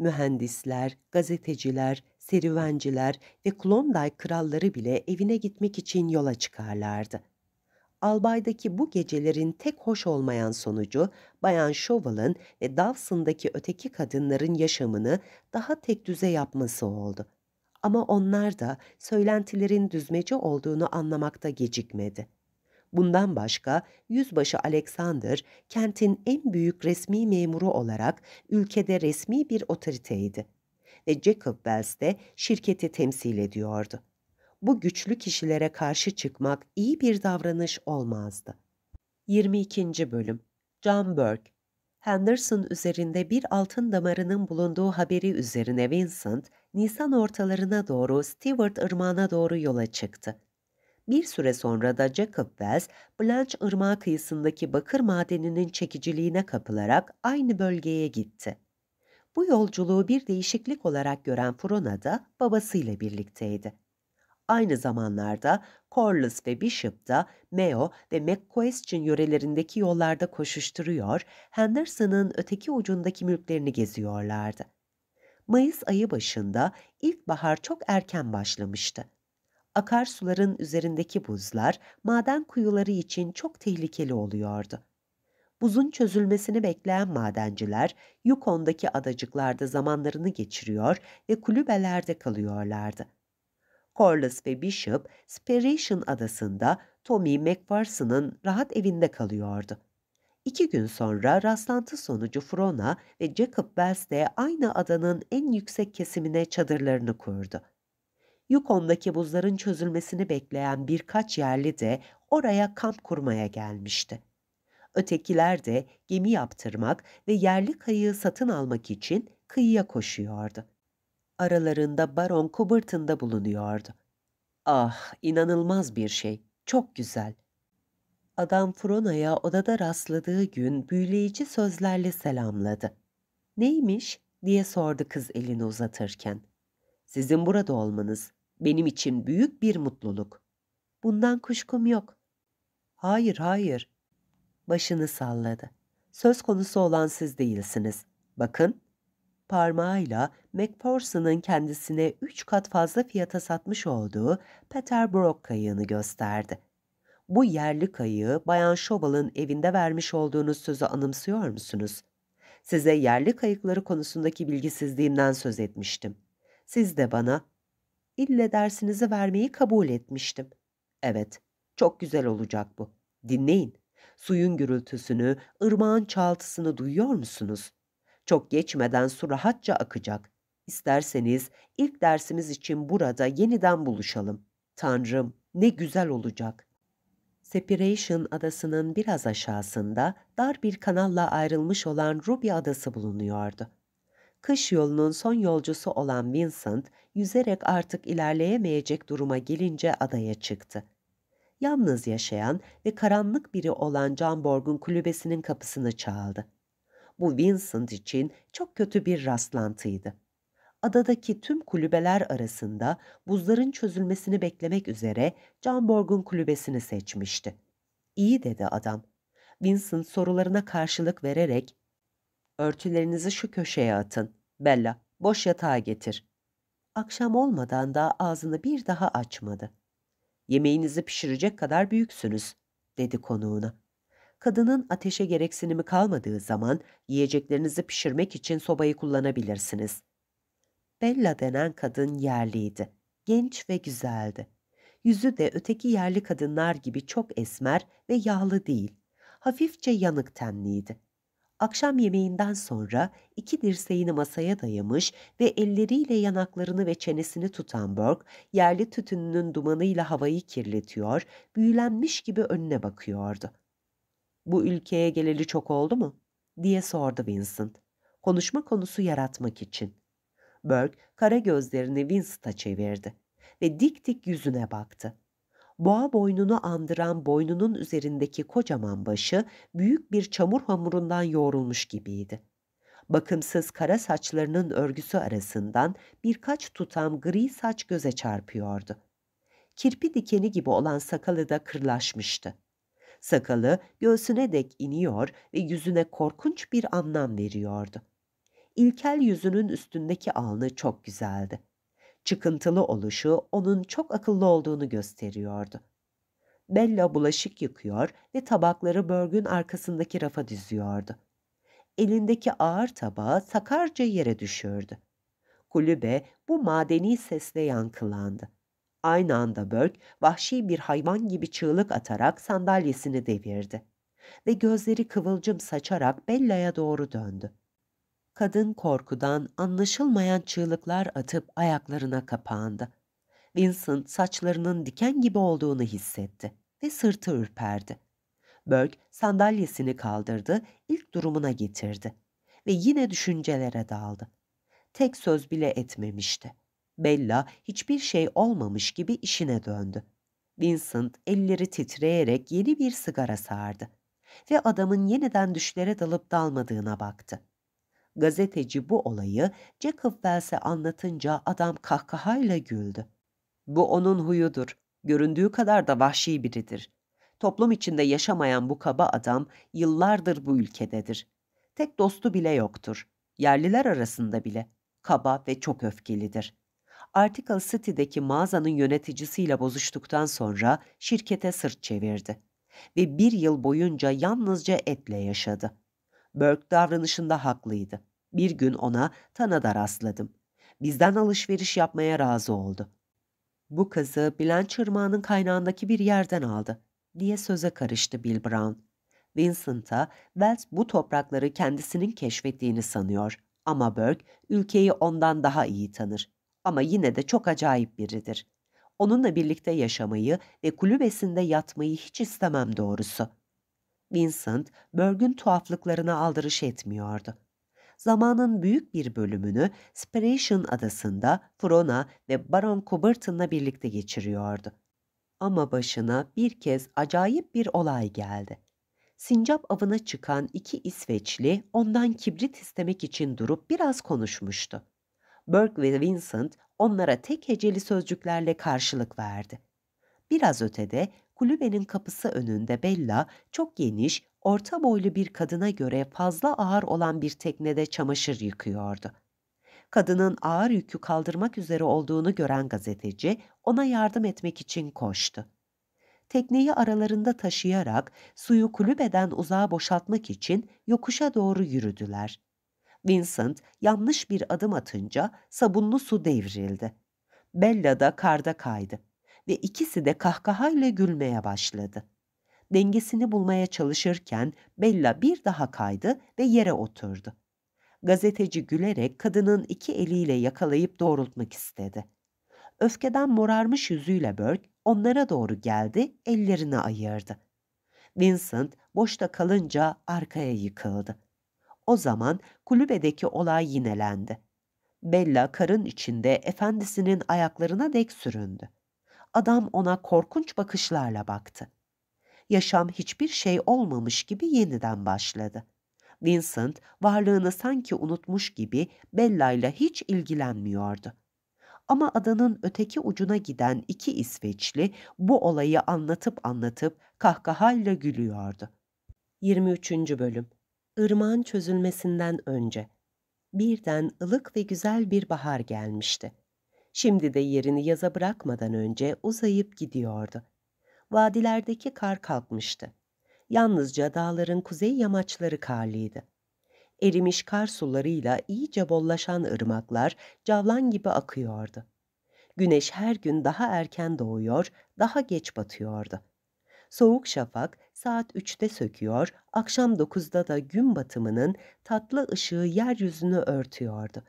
mühendisler, gazeteciler, serüvenciler ve Klondike kralları bile evine gitmek için yola çıkarlardı. Albay'daki bu gecelerin tek hoş olmayan sonucu, Bayan Shovel'ın ve Dawson'daki öteki kadınların yaşamını daha tek düze yapması oldu. Ama onlar da söylentilerin düzmece olduğunu anlamakta gecikmedi.'' Bundan başka Yüzbaşı Alexander kentin en büyük resmi memuru olarak ülkede resmi bir otoriteydi ve Jacob Wells de şirketi temsil ediyordu. Bu güçlü kişilere karşı çıkmak iyi bir davranış olmazdı. 22. Bölüm John Burke Henderson üzerinde bir altın damarının bulunduğu haberi üzerine Vincent, Nisan ortalarına doğru Stewart Irmağı'na doğru yola çıktı. Bir süre sonra da Jacob Wells, Blanche Irmağı kıyısındaki bakır madeninin çekiciliğine kapılarak aynı bölgeye gitti. Bu yolculuğu bir değişiklik olarak gören Frona da babasıyla birlikteydi. Aynı zamanlarda Corliss ve Bishop da Mayo ve McQuestion yörelerindeki yollarda koşuşturuyor, Henderson'ın öteki ucundaki mülklerini geziyorlardı. Mayıs ayı başında ilkbahar çok erken başlamıştı akarsuların üzerindeki buzlar maden kuyuları için çok tehlikeli oluyordu. Buzun çözülmesini bekleyen madenciler Yukon'daki adacıklarda zamanlarını geçiriyor ve kulübelerde kalıyorlardı. Corliss ve Bishop, Speration adasında Tommy McPherson'ın rahat evinde kalıyordu. İki gün sonra rastlantı sonucu Frona ve Jacob Wells de aynı adanın en yüksek kesimine çadırlarını kurdu. Yukon'daki buzların çözülmesini bekleyen birkaç yerli de oraya kamp kurmaya gelmişti. Ötekiler de gemi yaptırmak ve yerli kayığı satın almak için kıyıya koşuyordu. Aralarında Baron Kuburton da bulunuyordu. Ah, inanılmaz bir şey. Çok güzel. Adam Frona'ya odada rastladığı gün büyüleyici sözlerle selamladı. Neymiş diye sordu kız elini uzatırken. Sizin burada olmanız, benim için büyük bir mutluluk. Bundan kuşkum yok. Hayır, hayır. Başını salladı. Söz konusu olan siz değilsiniz. Bakın. Parmağıyla McPherson'ın kendisine üç kat fazla fiyata satmış olduğu Peterborough kayığını gösterdi. Bu yerli kayığı Bayan Şobal'ın evinde vermiş olduğunuz sözü anımsıyor musunuz? Size yerli kayıkları konusundaki bilgisizliğimden söz etmiştim. Siz de bana ille dersinizi vermeyi kabul etmiştim. Evet, çok güzel olacak bu. Dinleyin. Suyun gürültüsünü, ırmağın çaltısını duyuyor musunuz? Çok geçmeden su rahatça akacak. İsterseniz ilk dersimiz için burada yeniden buluşalım. Tanrım, ne güzel olacak. Separation adasının biraz aşağısında dar bir kanalla ayrılmış olan Ruby adası bulunuyordu. Kış yolunun son yolcusu olan Vincent, yüzerek artık ilerleyemeyecek duruma gelince adaya çıktı. Yalnız yaşayan ve karanlık biri olan Canborg'un kulübesinin kapısını çaldı. Bu Vincent için çok kötü bir rastlantıydı. Adadaki tüm kulübeler arasında buzların çözülmesini beklemek üzere Canborg'un kulübesini seçmişti. İyi dedi adam. Vincent sorularına karşılık vererek Örtülerinizi şu köşeye atın. Bella, boş yatağa getir. Akşam olmadan da ağzını bir daha açmadı. Yemeğinizi pişirecek kadar büyüksünüz, dedi konuğuna. Kadının ateşe gereksinimi kalmadığı zaman yiyeceklerinizi pişirmek için sobayı kullanabilirsiniz. Bella denen kadın yerliydi. Genç ve güzeldi. Yüzü de öteki yerli kadınlar gibi çok esmer ve yağlı değil. Hafifçe yanık tenliydi. Akşam yemeğinden sonra iki dirseğini masaya dayamış ve elleriyle yanaklarını ve çenesini tutan Burke, yerli tütününün dumanıyla havayı kirletiyor, büyülenmiş gibi önüne bakıyordu. ''Bu ülkeye geleli çok oldu mu?'' diye sordu Vincent. Konuşma konusu yaratmak için. Burke kara gözlerini Vincent'a çevirdi ve dik dik yüzüne baktı boğa boynunu andıran boynunun üzerindeki kocaman başı büyük bir çamur hamurundan yoğrulmuş gibiydi. Bakımsız kara saçlarının örgüsü arasından birkaç tutam gri saç göze çarpıyordu. Kirpi dikeni gibi olan sakalı da kırlaşmıştı. Sakalı göğsüne dek iniyor ve yüzüne korkunç bir anlam veriyordu. İlkel yüzünün üstündeki alnı çok güzeldi çıkıntılı oluşu onun çok akıllı olduğunu gösteriyordu. Bella bulaşık yıkıyor ve tabakları börgün arkasındaki rafa diziyordu. Elindeki ağır tabağı sakarca yere düşürdü. Kulübe bu madeni sesle yankılandı. Aynı anda Börk vahşi bir hayvan gibi çığlık atarak sandalyesini devirdi ve gözleri kıvılcım saçarak Bella'ya doğru döndü. Kadın korkudan anlaşılmayan çığlıklar atıp ayaklarına kapandı. Vincent saçlarının diken gibi olduğunu hissetti ve sırtı ürperdi. Berg sandalyesini kaldırdı, ilk durumuna getirdi ve yine düşüncelere daldı. Tek söz bile etmemişti. Bella hiçbir şey olmamış gibi işine döndü. Vincent elleri titreyerek yeni bir sigara sardı ve adamın yeniden düşlere dalıp dalmadığına baktı. Gazeteci bu olayı Jacob Wells'e anlatınca adam kahkahayla güldü. Bu onun huyudur. Göründüğü kadar da vahşi biridir. Toplum içinde yaşamayan bu kaba adam yıllardır bu ülkededir. Tek dostu bile yoktur. Yerliler arasında bile. Kaba ve çok öfkelidir. Article City'deki mağazanın yöneticisiyle bozuştuktan sonra şirkete sırt çevirdi ve bir yıl boyunca yalnızca etle yaşadı. Burke davranışında haklıydı. Bir gün ona Tana'da rastladım. Bizden alışveriş yapmaya razı oldu. Bu kızı Bilen Çırmağı'nın kaynağındaki bir yerden aldı diye söze karıştı Bill Brown. Vincent'a Wells bu toprakları kendisinin keşfettiğini sanıyor ama Burke ülkeyi ondan daha iyi tanır. Ama yine de çok acayip biridir. Onunla birlikte yaşamayı ve kulübesinde yatmayı hiç istemem doğrusu.'' Vincent, Berg'ün tuhaflıklarına aldırış etmiyordu. Zamanın büyük bir bölümünü Spiration adasında Frona ve Baron Cuberton'la birlikte geçiriyordu. Ama başına bir kez acayip bir olay geldi. Sincap avına çıkan iki İsveçli ondan kibrit istemek için durup biraz konuşmuştu. Burke ve Vincent onlara tek heceli sözcüklerle karşılık verdi. Biraz ötede kulübenin kapısı önünde Bella çok geniş, orta boylu bir kadına göre fazla ağır olan bir teknede çamaşır yıkıyordu. Kadının ağır yükü kaldırmak üzere olduğunu gören gazeteci ona yardım etmek için koştu. Tekneyi aralarında taşıyarak suyu kulübeden uzağa boşaltmak için yokuşa doğru yürüdüler. Vincent yanlış bir adım atınca sabunlu su devrildi. Bella da karda kaydı ve ikisi de kahkahayla gülmeye başladı. Dengesini bulmaya çalışırken Bella bir daha kaydı ve yere oturdu. Gazeteci gülerek kadının iki eliyle yakalayıp doğrultmak istedi. Öfkeden morarmış yüzüyle Burke onlara doğru geldi, ellerini ayırdı. Vincent boşta kalınca arkaya yıkıldı. O zaman kulübedeki olay yinelendi. Bella karın içinde efendisinin ayaklarına dek süründü adam ona korkunç bakışlarla baktı. Yaşam hiçbir şey olmamış gibi yeniden başladı. Vincent varlığını sanki unutmuş gibi Bella ile hiç ilgilenmiyordu. Ama adanın öteki ucuna giden iki İsveçli bu olayı anlatıp anlatıp kahkahayla gülüyordu. 23. Bölüm Irmağın çözülmesinden önce Birden ılık ve güzel bir bahar gelmişti. Şimdi de yerini yaza bırakmadan önce uzayıp gidiyordu. Vadilerdeki kar kalkmıştı. Yalnızca dağların kuzey yamaçları karlıydı. Erimiş kar sularıyla iyice bollaşan ırmaklar cavlan gibi akıyordu. Güneş her gün daha erken doğuyor, daha geç batıyordu. Soğuk şafak saat üçte söküyor, akşam dokuzda da gün batımının tatlı ışığı yeryüzünü örtüyordu.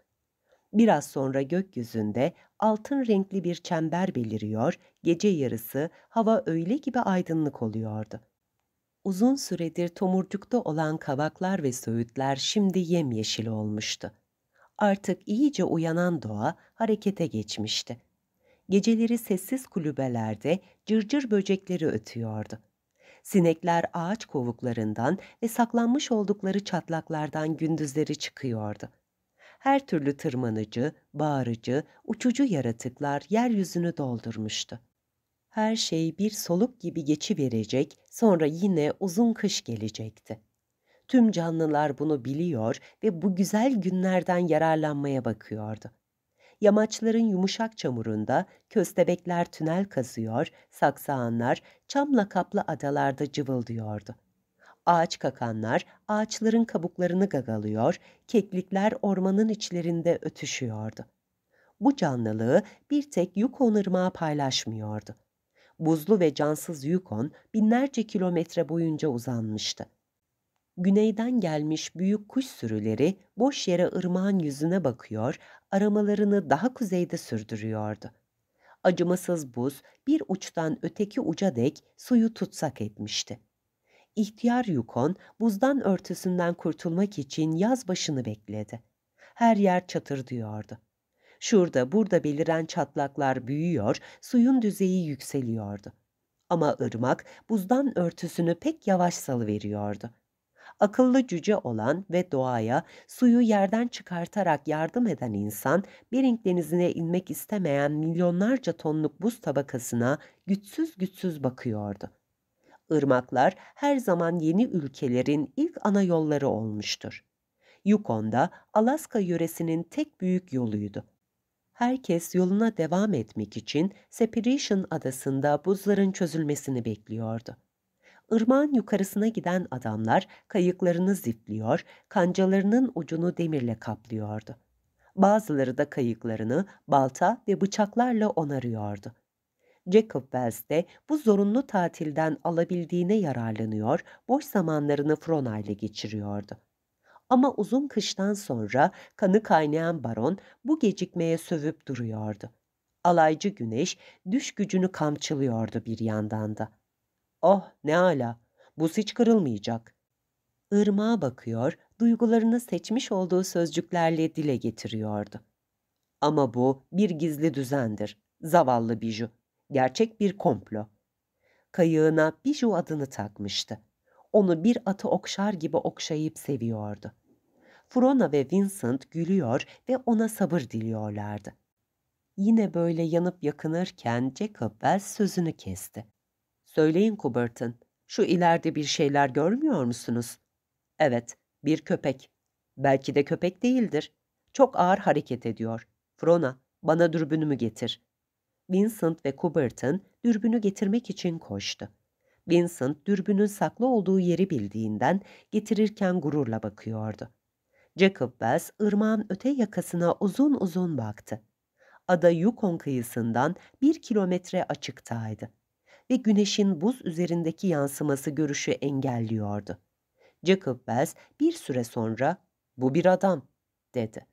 Biraz sonra gökyüzünde altın renkli bir çember beliriyor, gece yarısı hava öyle gibi aydınlık oluyordu. Uzun süredir tomurcukta olan kavaklar ve söğütler şimdi yemyeşil olmuştu. Artık iyice uyanan doğa harekete geçmişti. Geceleri sessiz kulübelerde cırcır böcekleri ötüyordu. Sinekler ağaç kovuklarından ve saklanmış oldukları çatlaklardan gündüzleri çıkıyordu.'' her türlü tırmanıcı, bağırıcı, uçucu yaratıklar yeryüzünü doldurmuştu. Her şey bir soluk gibi geçi verecek, sonra yine uzun kış gelecekti. Tüm canlılar bunu biliyor ve bu güzel günlerden yararlanmaya bakıyordu. Yamaçların yumuşak çamurunda köstebekler tünel kazıyor, saksağanlar çamla kaplı adalarda cıvıldıyordu. Ağaç kakanlar ağaçların kabuklarını gagalıyor, keklikler ormanın içlerinde ötüşüyordu. Bu canlılığı bir tek Yukon ırmağı paylaşmıyordu. Buzlu ve cansız Yukon binlerce kilometre boyunca uzanmıştı. Güneyden gelmiş büyük kuş sürüleri boş yere ırmağın yüzüne bakıyor, aramalarını daha kuzeyde sürdürüyordu acımasız buz bir uçtan öteki uca dek suyu tutsak etmişti ihtiyar Yukon buzdan örtüsünden kurtulmak için yaz başını bekledi. Her yer çatır diyordu. Şurada burada beliren çatlaklar büyüyor, suyun düzeyi yükseliyordu. Ama ırmak buzdan örtüsünü pek yavaş salıveriyordu. Akıllı cüce olan ve doğaya suyu yerden çıkartarak yardım eden insan, Bering denizine inmek istemeyen milyonlarca tonluk buz tabakasına güçsüz güçsüz bakıyordu. Irmaklar her zaman yeni ülkelerin ilk ana yolları olmuştur. Yukon'da Alaska yöresinin tek büyük yoluydu. Herkes yoluna devam etmek için Separation adasında buzların çözülmesini bekliyordu. Irmağın yukarısına giden adamlar kayıklarını zifliyor, kancalarının ucunu demirle kaplıyordu. Bazıları da kayıklarını balta ve bıçaklarla onarıyordu. Jacob Wells de bu zorunlu tatilden alabildiğine yararlanıyor, boş zamanlarını Frona ile geçiriyordu. Ama uzun kıştan sonra kanı kaynayan baron bu gecikmeye sövüp duruyordu. Alaycı güneş düş gücünü kamçılıyordu bir yandan da. Oh ne ala, Bu hiç kırılmayacak. Irmağa bakıyor, duygularını seçmiş olduğu sözcüklerle dile getiriyordu. Ama bu bir gizli düzendir, zavallı biju gerçek bir komplo. Kayığına Biju adını takmıştı. Onu bir atı okşar gibi okşayıp seviyordu. Frona ve Vincent gülüyor ve ona sabır diliyorlardı. Yine böyle yanıp yakınırken Jacob Wells sözünü kesti. Söyleyin Kubertin, şu ileride bir şeyler görmüyor musunuz? Evet, bir köpek. Belki de köpek değildir. Çok ağır hareket ediyor. Frona, bana dürbünümü getir. Vincent ve Kubert'ın dürbünü getirmek için koştu. Vincent dürbünün saklı olduğu yeri bildiğinden getirirken gururla bakıyordu. Jacob Wells ırmağın öte yakasına uzun uzun baktı. Ada Yukon kıyısından bir kilometre açıktaydı ve güneşin buz üzerindeki yansıması görüşü engelliyordu. Jacob Wells bir süre sonra ''Bu bir adam'' dedi.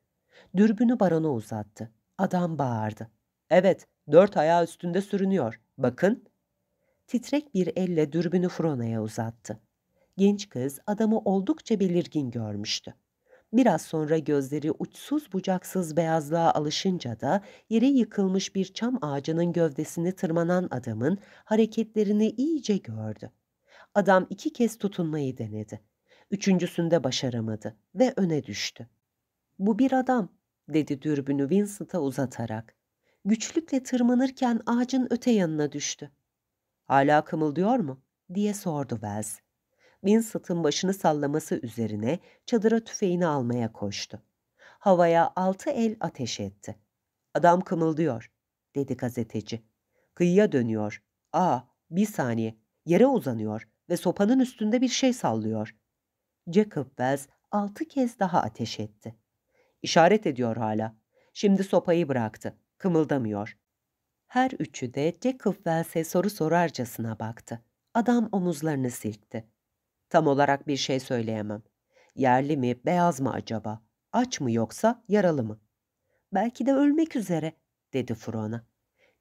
Dürbünü barona uzattı. Adam bağırdı. ''Evet, Dört ayağı üstünde sürünüyor. Bakın. Titrek bir elle dürbünü Frona'ya uzattı. Genç kız adamı oldukça belirgin görmüştü. Biraz sonra gözleri uçsuz bucaksız beyazlığa alışınca da yere yıkılmış bir çam ağacının gövdesini tırmanan adamın hareketlerini iyice gördü. Adam iki kez tutunmayı denedi. Üçüncüsünde başaramadı ve öne düştü. Bu bir adam, dedi dürbünü Vincent'a uzatarak güçlükle tırmanırken ağacın öte yanına düştü. Hala kımıldıyor mu? diye sordu Wells. Vincent'ın başını sallaması üzerine çadıra tüfeğini almaya koştu. Havaya altı el ateş etti. Adam kımıldıyor, dedi gazeteci. Kıyıya dönüyor. Aa, bir saniye. Yere uzanıyor ve sopanın üstünde bir şey sallıyor. Jacob Wells altı kez daha ateş etti. İşaret ediyor hala. Şimdi sopayı bıraktı. Kımıldamıyor. Her üçü de Jacob Wells'e soru sorarcasına baktı. Adam omuzlarını silkti. Tam olarak bir şey söyleyemem. Yerli mi, beyaz mı acaba? Aç mı yoksa yaralı mı? Belki de ölmek üzere, dedi Frona.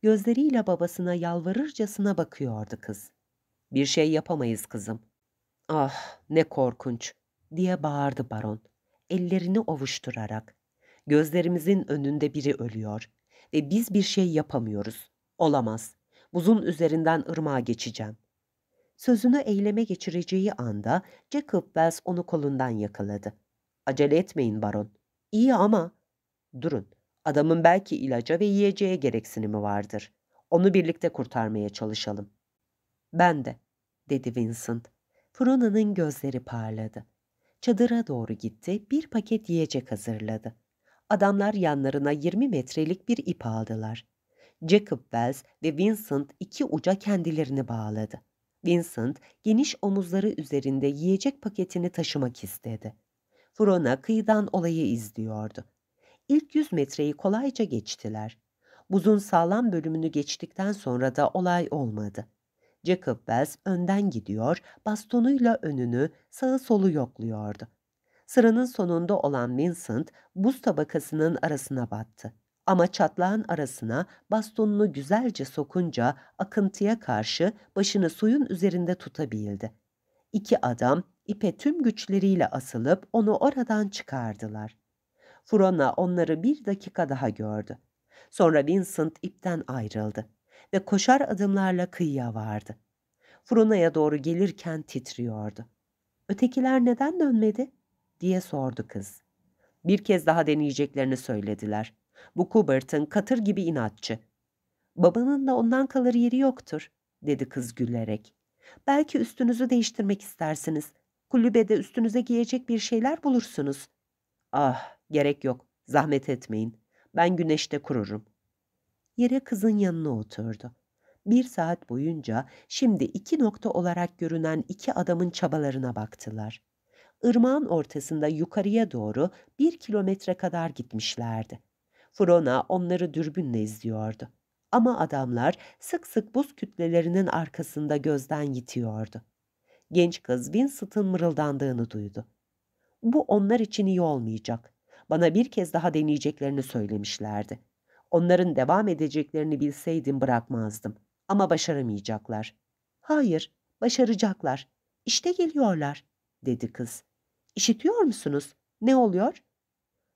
Gözleriyle babasına yalvarırcasına bakıyordu kız. Bir şey yapamayız kızım. Ah ne korkunç, diye bağırdı baron. Ellerini ovuşturarak. Gözlerimizin önünde biri ölüyor ve biz bir şey yapamıyoruz. Olamaz. Buzun üzerinden ırmağa geçeceğim. Sözünü eyleme geçireceği anda Jacob Wells onu kolundan yakaladı. Acele etmeyin baron. İyi ama... Durun. Adamın belki ilaca ve yiyeceğe gereksinimi vardır. Onu birlikte kurtarmaya çalışalım. Ben de, dedi Vincent. Frona'nın gözleri parladı. Çadıra doğru gitti, bir paket yiyecek hazırladı adamlar yanlarına 20 metrelik bir ip aldılar. Jacob Wells ve Vincent iki uca kendilerini bağladı. Vincent geniş omuzları üzerinde yiyecek paketini taşımak istedi. Frona kıyıdan olayı izliyordu. İlk 100 metreyi kolayca geçtiler. Buzun sağlam bölümünü geçtikten sonra da olay olmadı. Jacob Wells önden gidiyor, bastonuyla önünü, sağı solu yokluyordu. Sıranın sonunda olan Vincent buz tabakasının arasına battı. Ama çatlağın arasına bastonunu güzelce sokunca akıntıya karşı başını suyun üzerinde tutabildi. İki adam ipe tüm güçleriyle asılıp onu oradan çıkardılar. Furona onları bir dakika daha gördü. Sonra Vincent ipten ayrıldı ve koşar adımlarla kıyıya vardı. Furona'ya doğru gelirken titriyordu. Ötekiler neden dönmedi? diye sordu kız. Bir kez daha deneyeceklerini söylediler. Bu Kubert'ın katır gibi inatçı. Babanın da ondan kalır yeri yoktur, dedi kız gülerek. Belki üstünüzü değiştirmek istersiniz. Kulübede üstünüze giyecek bir şeyler bulursunuz. Ah, gerek yok. Zahmet etmeyin. Ben güneşte kururum. Yere kızın yanına oturdu. Bir saat boyunca şimdi iki nokta olarak görünen iki adamın çabalarına baktılar ırmağın ortasında yukarıya doğru bir kilometre kadar gitmişlerdi. Frona onları dürbünle izliyordu. Ama adamlar sık sık buz kütlelerinin arkasında gözden yitiyordu. Genç kız Vincent'ın mırıldandığını duydu. Bu onlar için iyi olmayacak. Bana bir kez daha deneyeceklerini söylemişlerdi. Onların devam edeceklerini bilseydim bırakmazdım. Ama başaramayacaklar. Hayır, başaracaklar. İşte geliyorlar, dedi kız. İşitiyor musunuz? Ne oluyor?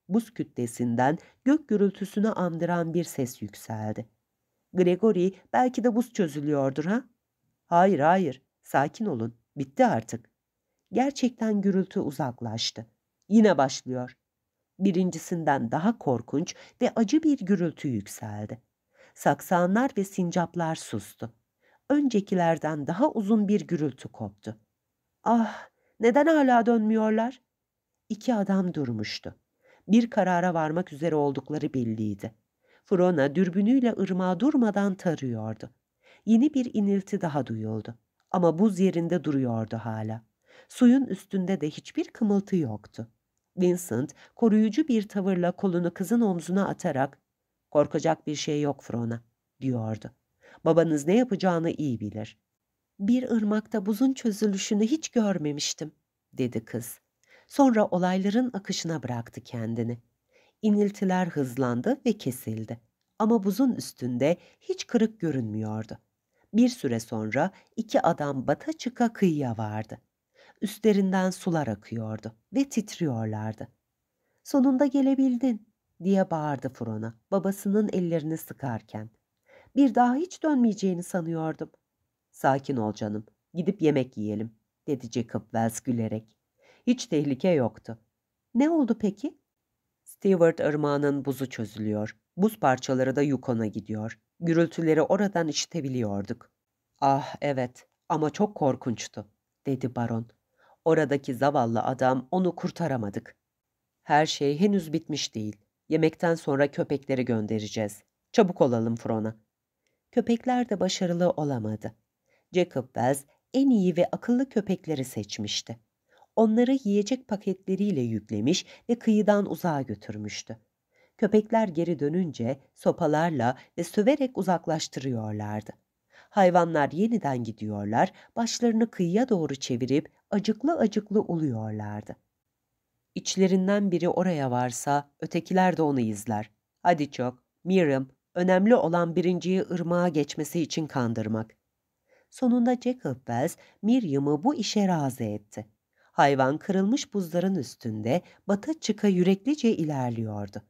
Buz kütlesinden gök gürültüsünü andıran bir ses yükseldi. Gregory belki de buz çözülüyordur ha? Hayır hayır, sakin olun, bitti artık. Gerçekten gürültü uzaklaştı. Yine başlıyor. Birincisinden daha korkunç ve acı bir gürültü yükseldi. Saksanlar ve sincaplar sustu. Öncekilerden daha uzun bir gürültü koptu. Ah, neden hala dönmüyorlar? İki adam durmuştu. Bir karara varmak üzere oldukları belliydi. Frona dürbünüyle ırmağa durmadan tarıyordu. Yeni bir inilti daha duyuldu. Ama buz yerinde duruyordu hala. Suyun üstünde de hiçbir kımıltı yoktu. Vincent koruyucu bir tavırla kolunu kızın omzuna atarak ''Korkacak bir şey yok Frona'' diyordu. ''Babanız ne yapacağını iyi bilir bir ırmakta buzun çözülüşünü hiç görmemiştim, dedi kız. Sonra olayların akışına bıraktı kendini. İniltiler hızlandı ve kesildi. Ama buzun üstünde hiç kırık görünmüyordu. Bir süre sonra iki adam bata çıka kıyıya vardı. Üstlerinden sular akıyordu ve titriyorlardı. Sonunda gelebildin diye bağırdı Fron'a babasının ellerini sıkarken. Bir daha hiç dönmeyeceğini sanıyordum. Sakin ol canım. Gidip yemek yiyelim, dedi Jacob Wells gülerek. Hiç tehlike yoktu. Ne oldu peki? Stewart ırmağının buzu çözülüyor. Buz parçaları da Yukon'a gidiyor. Gürültüleri oradan işitebiliyorduk. Ah evet ama çok korkunçtu, dedi baron. Oradaki zavallı adam onu kurtaramadık. Her şey henüz bitmiş değil. Yemekten sonra köpekleri göndereceğiz. Çabuk olalım Frona. Köpekler de başarılı olamadı. Jacob Wells en iyi ve akıllı köpekleri seçmişti. Onları yiyecek paketleriyle yüklemiş ve kıyıdan uzağa götürmüştü. Köpekler geri dönünce sopalarla ve söverek uzaklaştırıyorlardı. Hayvanlar yeniden gidiyorlar, başlarını kıyıya doğru çevirip acıklı acıklı uluyorlardı. İçlerinden biri oraya varsa ötekiler de onu izler. Hadi çok, Miriam, önemli olan birinciyi ırmağa geçmesi için kandırmak. Sonunda Jacob Wells Miriam'ı bu işe razı etti. Hayvan kırılmış buzların üstünde batı çıka yüreklice ilerliyordu.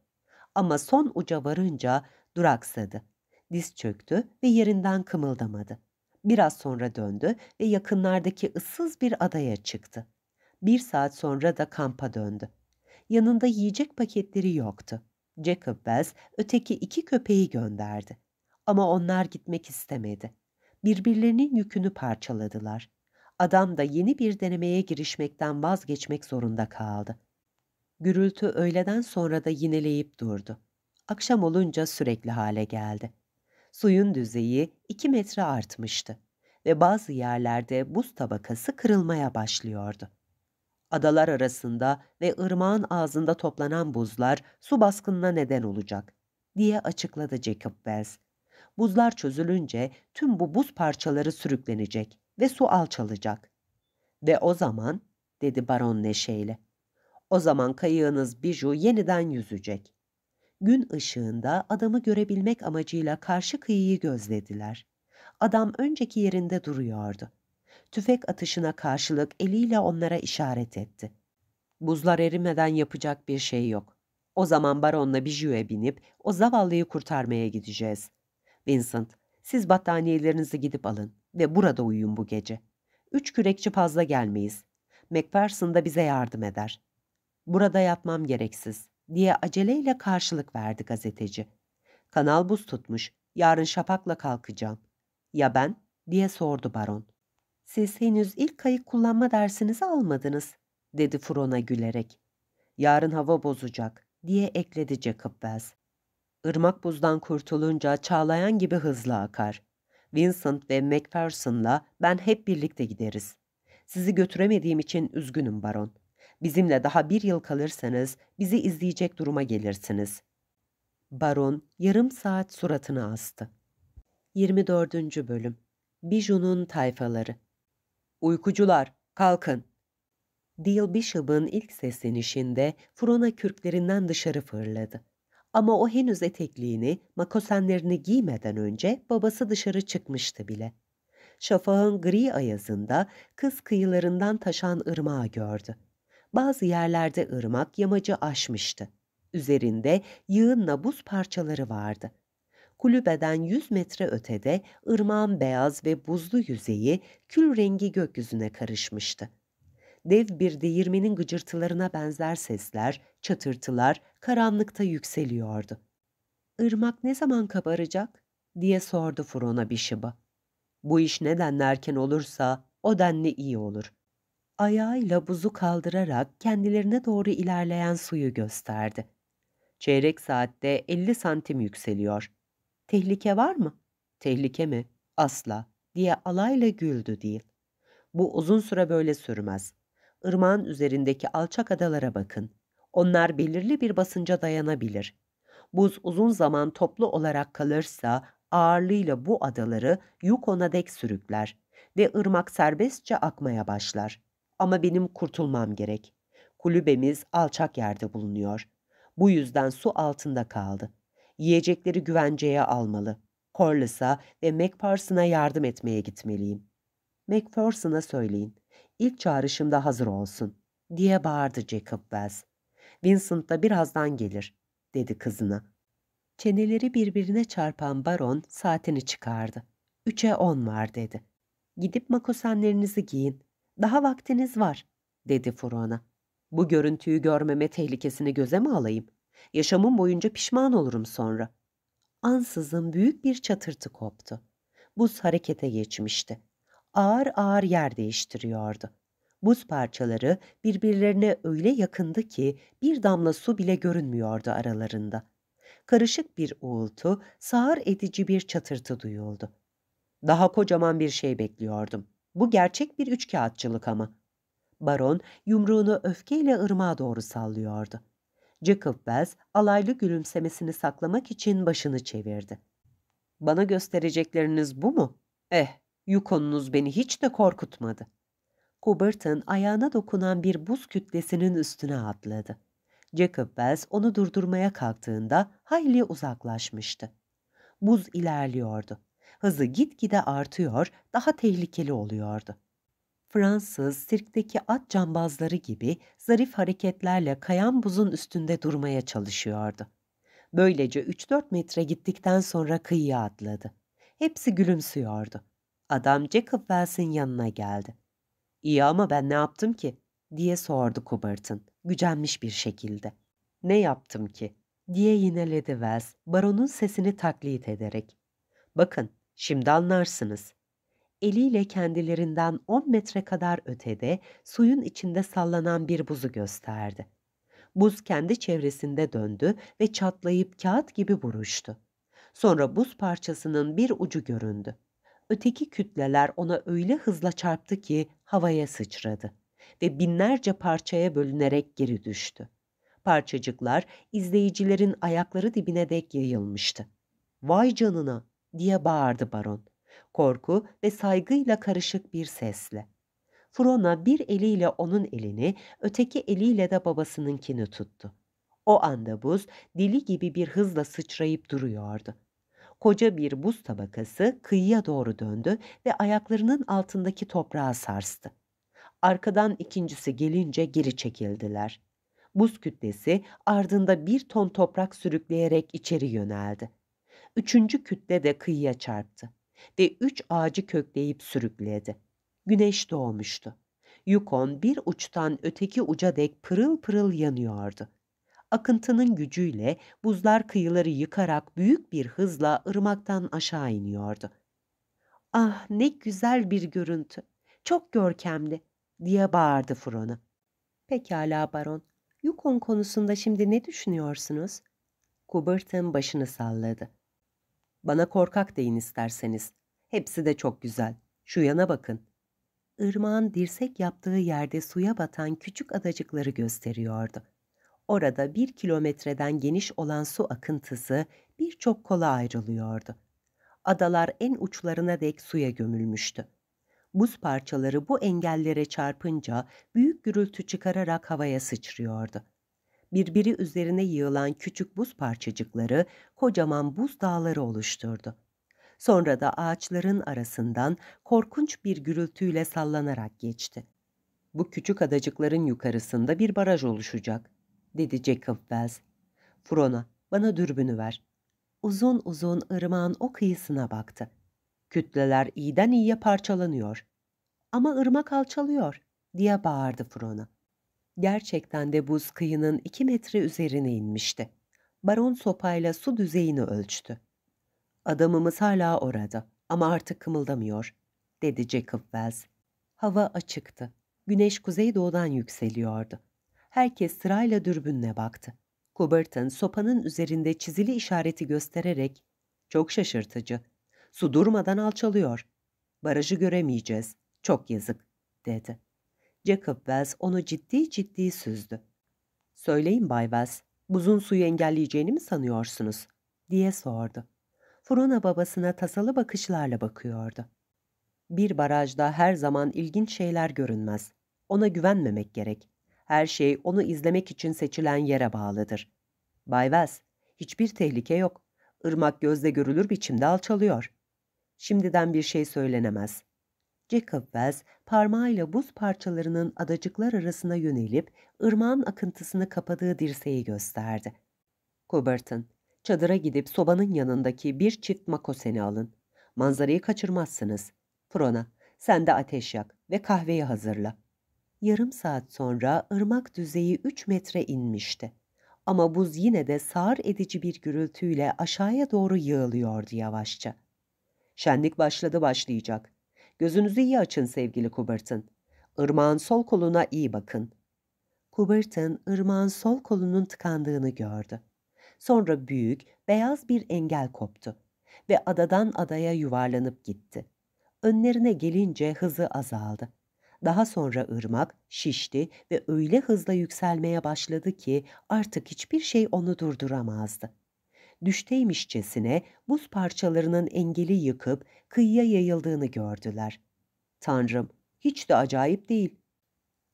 Ama son uca varınca duraksadı. Diz çöktü ve yerinden kımıldamadı. Biraz sonra döndü ve yakınlardaki ıssız bir adaya çıktı. Bir saat sonra da kampa döndü. Yanında yiyecek paketleri yoktu. Jacob Wells öteki iki köpeği gönderdi. Ama onlar gitmek istemedi birbirlerinin yükünü parçaladılar. Adam da yeni bir denemeye girişmekten vazgeçmek zorunda kaldı. Gürültü öğleden sonra da yineleyip durdu. Akşam olunca sürekli hale geldi. Suyun düzeyi iki metre artmıştı ve bazı yerlerde buz tabakası kırılmaya başlıyordu. Adalar arasında ve ırmağın ağzında toplanan buzlar su baskınına neden olacak diye açıkladı Jacob Wells buzlar çözülünce tüm bu buz parçaları sürüklenecek ve su alçalacak. Ve o zaman, dedi baron neşeyle, o zaman kayığınız Biju yeniden yüzecek. Gün ışığında adamı görebilmek amacıyla karşı kıyıyı gözlediler. Adam önceki yerinde duruyordu. Tüfek atışına karşılık eliyle onlara işaret etti. Buzlar erimeden yapacak bir şey yok. O zaman baronla Biju'ya binip o zavallıyı kurtarmaya gideceğiz. Vincent, siz battaniyelerinizi gidip alın ve burada uyuyun bu gece. Üç kürekçi fazla gelmeyiz. Macpherson da bize yardım eder. Burada yatmam gereksiz diye aceleyle karşılık verdi gazeteci. Kanal buz tutmuş, yarın şapakla kalkacağım. Ya ben? diye sordu baron. Siz henüz ilk kayık kullanma dersinizi almadınız, dedi Fron'a gülerek. Yarın hava bozacak, diye ekledi Jacob Wells. Irmak buzdan kurtulunca çağlayan gibi hızlı akar. Vincent ve Macpherson'la ben hep birlikte gideriz. Sizi götüremediğim için üzgünüm baron. Bizimle daha bir yıl kalırsanız bizi izleyecek duruma gelirsiniz. Baron yarım saat suratını astı. 24. Bölüm Biju'nun Tayfaları Uykucular, kalkın! Deal Bishop'ın ilk seslenişinde Frona kürklerinden dışarı fırladı. Ama o henüz etekliğini, makosenlerini giymeden önce babası dışarı çıkmıştı bile. Şafağın gri ayazında kız kıyılarından taşan ırmağı gördü. Bazı yerlerde ırmak yamacı aşmıştı. Üzerinde yığınla buz parçaları vardı. Kulübeden yüz metre ötede ırmağın beyaz ve buzlu yüzeyi kül rengi gökyüzüne karışmıştı dev bir değirmenin gıcırtılarına benzer sesler, çatırtılar karanlıkta yükseliyordu. Irmak ne zaman kabaracak? diye sordu Furona Bishop'a. Bu iş nedenle erken olursa o denli iyi olur. Ayağıyla buzu kaldırarak kendilerine doğru ilerleyen suyu gösterdi. Çeyrek saatte 50 santim yükseliyor. Tehlike var mı? Tehlike mi? Asla diye alayla güldü değil. Bu uzun süre böyle sürmez ırmağın üzerindeki alçak adalara bakın. Onlar belirli bir basınca dayanabilir. Buz uzun zaman toplu olarak kalırsa ağırlığıyla bu adaları Yukon'a dek sürükler ve ırmak serbestçe akmaya başlar. Ama benim kurtulmam gerek. Kulübemiz alçak yerde bulunuyor. Bu yüzden su altında kaldı. Yiyecekleri güvenceye almalı. Corliss'a ve MacPherson'a yardım etmeye gitmeliyim. MacPherson'a söyleyin ilk çağrışımda hazır olsun, diye bağırdı Jacob Wells. Vincent da birazdan gelir, dedi kızına. Çeneleri birbirine çarpan baron saatini çıkardı. Üçe on var dedi. Gidip makosenlerinizi giyin. Daha vaktiniz var, dedi Furona. Bu görüntüyü görmeme tehlikesini göze mi alayım? Yaşamım boyunca pişman olurum sonra. Ansızın büyük bir çatırtı koptu. Buz harekete geçmişti ağır ağır yer değiştiriyordu. Buz parçaları birbirlerine öyle yakındı ki bir damla su bile görünmüyordu aralarında. Karışık bir uğultu, sağır edici bir çatırtı duyuldu. Daha kocaman bir şey bekliyordum. Bu gerçek bir üçkağıtçılık ama. Baron yumruğunu öfkeyle ırmağa doğru sallıyordu. Jacob Wells alaylı gülümsemesini saklamak için başını çevirdi. Bana gösterecekleriniz bu mu? Eh, Yukonunuz beni hiç de korkutmadı. Hubert'ın ayağına dokunan bir buz kütlesinin üstüne atladı. Jacob Wells onu durdurmaya kalktığında hayli uzaklaşmıştı. Buz ilerliyordu. Hızı gitgide artıyor, daha tehlikeli oluyordu. Fransız sirkteki at cambazları gibi zarif hareketlerle kayan buzun üstünde durmaya çalışıyordu. Böylece 3-4 metre gittikten sonra kıyıya atladı. Hepsi gülümsüyordu. Adam Jacob Wells'in yanına geldi. İyi ama ben ne yaptım ki? diye sordu Kubart'ın gücenmiş bir şekilde. Ne yaptım ki? diye yineledi Wells baronun sesini taklit ederek. Bakın şimdi anlarsınız. Eliyle kendilerinden on metre kadar ötede suyun içinde sallanan bir buzu gösterdi. Buz kendi çevresinde döndü ve çatlayıp kağıt gibi buruştu. Sonra buz parçasının bir ucu göründü öteki kütleler ona öyle hızla çarptı ki havaya sıçradı ve binlerce parçaya bölünerek geri düştü. Parçacıklar izleyicilerin ayakları dibine dek yayılmıştı. "Vay canına!" diye bağırdı baron. Korku ve saygıyla karışık bir sesle. Frona bir eliyle onun elini, öteki eliyle de babasınınkini tuttu. O anda buz dili gibi bir hızla sıçrayıp duruyordu koca bir buz tabakası kıyıya doğru döndü ve ayaklarının altındaki toprağı sarstı. Arkadan ikincisi gelince geri çekildiler. Buz kütlesi ardında bir ton toprak sürükleyerek içeri yöneldi. Üçüncü kütle de kıyıya çarptı ve üç ağacı kökleyip sürükledi. Güneş doğmuştu. Yukon bir uçtan öteki uca dek pırıl pırıl yanıyordu akıntının gücüyle buzlar kıyıları yıkarak büyük bir hızla ırmaktan aşağı iniyordu. Ah ne güzel bir görüntü, çok görkemli diye bağırdı Frona. Pekala baron, Yukon konusunda şimdi ne düşünüyorsunuz? Kubert'ın başını salladı. Bana korkak deyin isterseniz. Hepsi de çok güzel. Şu yana bakın. Irmağın dirsek yaptığı yerde suya batan küçük adacıkları gösteriyordu. Orada bir kilometreden geniş olan su akıntısı birçok kola ayrılıyordu. Adalar en uçlarına dek suya gömülmüştü. Buz parçaları bu engellere çarpınca büyük gürültü çıkararak havaya sıçrıyordu. Birbiri üzerine yığılan küçük buz parçacıkları kocaman buz dağları oluşturdu. Sonra da ağaçların arasından korkunç bir gürültüyle sallanarak geçti. Bu küçük adacıkların yukarısında bir baraj oluşacak dedi Jacob Wells. Frona bana dürbünü ver. Uzun uzun ırmağın o kıyısına baktı. Kütleler iyiden iyiye parçalanıyor. Ama ırmak alçalıyor diye bağırdı Frona. Gerçekten de buz kıyının iki metre üzerine inmişti. Baron sopayla su düzeyini ölçtü. Adamımız hala orada ama artık kımıldamıyor, dedi Jacob Wells. Hava açıktı. Güneş kuzeydoğudan yükseliyordu herkes sırayla dürbünle baktı. Kubertin sopanın üzerinde çizili işareti göstererek ''Çok şaşırtıcı. Su durmadan alçalıyor. Barajı göremeyeceğiz. Çok yazık.'' dedi. Jacob Wells onu ciddi ciddi süzdü. ''Söyleyin Bay Wells, buzun suyu engelleyeceğini mi sanıyorsunuz?'' diye sordu. Frona babasına tasalı bakışlarla bakıyordu. Bir barajda her zaman ilginç şeyler görünmez. Ona güvenmemek gerek. Her şey onu izlemek için seçilen yere bağlıdır. Bay Wells, hiçbir tehlike yok. Irmak gözle görülür biçimde alçalıyor. Şimdiden bir şey söylenemez. Jacob Wells parmağıyla buz parçalarının adacıklar arasına yönelip ırmağın akıntısını kapadığı dirseği gösterdi. Kuberton, çadıra gidip sobanın yanındaki bir çift makoseni alın. Manzarayı kaçırmazsınız. Frona, sen de ateş yak ve kahveyi hazırla yarım saat sonra ırmak düzeyi 3 metre inmişti. Ama buz yine de sağır edici bir gürültüyle aşağıya doğru yığılıyordu yavaşça. Şenlik başladı başlayacak. Gözünüzü iyi açın sevgili Kubertin. Irmağın sol koluna iyi bakın. Kubertin ırmağın sol kolunun tıkandığını gördü. Sonra büyük, beyaz bir engel koptu ve adadan adaya yuvarlanıp gitti. Önlerine gelince hızı azaldı. Daha sonra ırmak şişti ve öyle hızla yükselmeye başladı ki artık hiçbir şey onu durduramazdı. Düşteymişçesine buz parçalarının engeli yıkıp kıyıya yayıldığını gördüler. Tanrım, hiç de acayip değil.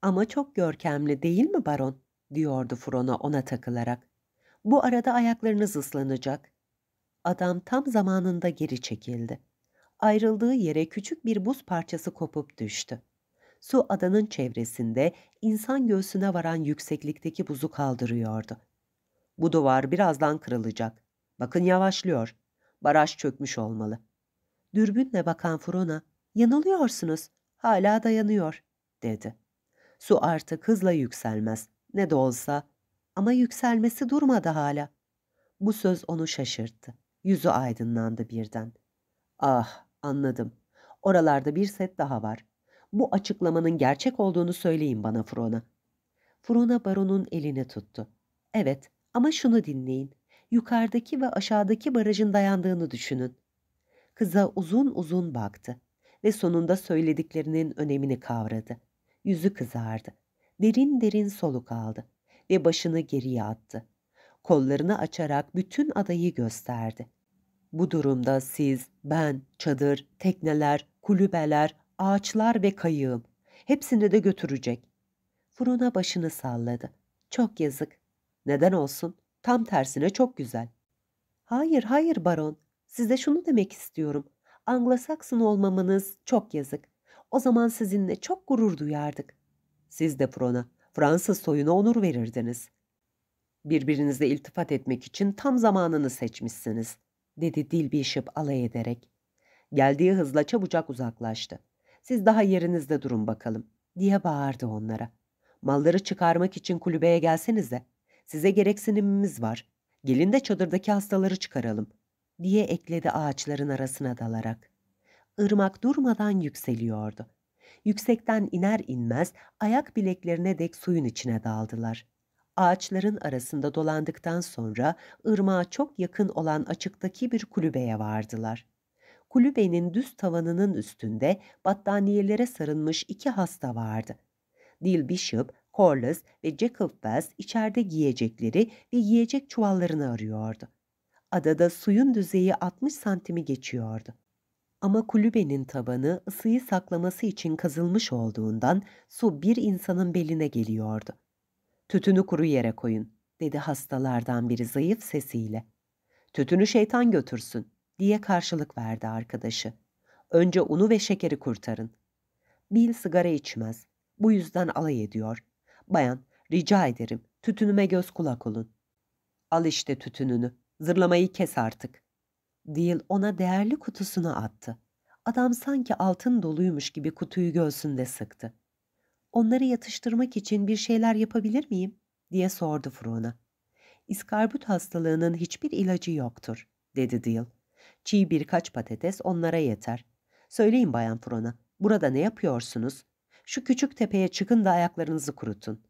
Ama çok görkemli değil mi baron? diyordu Frona ona takılarak. Bu arada ayaklarınız ıslanacak. Adam tam zamanında geri çekildi ayrıldığı yere küçük bir buz parçası kopup düştü su adanın çevresinde insan göğsüne varan yükseklikteki buzu kaldırıyordu. Bu duvar birazdan kırılacak. Bakın yavaşlıyor. Baraj çökmüş olmalı. Dürbünle bakan Furona, yanılıyorsunuz, hala dayanıyor, dedi. Su artık hızla yükselmez, ne de olsa. Ama yükselmesi durmadı hala. Bu söz onu şaşırttı. Yüzü aydınlandı birden. Ah, anladım. Oralarda bir set daha var bu açıklamanın gerçek olduğunu söyleyin bana Frona. Frona baronun elini tuttu. Evet ama şunu dinleyin. Yukarıdaki ve aşağıdaki barajın dayandığını düşünün. Kıza uzun uzun baktı ve sonunda söylediklerinin önemini kavradı. Yüzü kızardı. Derin derin soluk aldı ve başını geriye attı. Kollarını açarak bütün adayı gösterdi. Bu durumda siz, ben, çadır, tekneler, kulübeler, ağaçlar ve kayığım. Hepsini de götürecek. Furuna başını salladı. Çok yazık. Neden olsun? Tam tersine çok güzel. Hayır, hayır baron. Size şunu demek istiyorum. Anglo-Sakson olmamanız çok yazık. O zaman sizinle çok gurur duyardık. Siz de Frona, Fransız soyuna onur verirdiniz. Birbirinize iltifat etmek için tam zamanını seçmişsiniz, dedi dilbişip alay ederek. Geldiği hızla çabucak uzaklaştı. Siz daha yerinizde durun bakalım diye bağırdı onlara. Malları çıkarmak için kulübeye gelsenize. Size gereksinimimiz var. Gelin de çadırdaki hastaları çıkaralım diye ekledi ağaçların arasına dalarak. Irmak durmadan yükseliyordu. Yüksekten iner inmez ayak bileklerine dek suyun içine daldılar. Ağaçların arasında dolandıktan sonra ırmağa çok yakın olan açıktaki bir kulübeye vardılar kulübenin düz tavanının üstünde battaniyelere sarılmış iki hasta vardı. Dil Bishop, Corliss ve Jacob Wells içeride giyecekleri ve yiyecek çuvallarını arıyordu. Adada suyun düzeyi 60 santimi geçiyordu. Ama kulübenin tabanı ısıyı saklaması için kazılmış olduğundan su bir insanın beline geliyordu. Tütünü kuru yere koyun, dedi hastalardan biri zayıf sesiyle. Tütünü şeytan götürsün, diye karşılık verdi arkadaşı. Önce unu ve şekeri kurtarın. Bill sigara içmez. Bu yüzden alay ediyor. Bayan, rica ederim tütünüme göz kulak olun. Al işte tütününü. Zırlamayı kes artık. Deal ona değerli kutusunu attı. Adam sanki altın doluymuş gibi kutuyu göğsünde sıktı. Onları yatıştırmak için bir şeyler yapabilir miyim? diye sordu Frona. İskarbut hastalığının hiçbir ilacı yoktur, dedi Deal. Çiğ birkaç patates onlara yeter. Söyleyin Bayan Frona, burada ne yapıyorsunuz? Şu küçük tepeye çıkın da ayaklarınızı kurutun.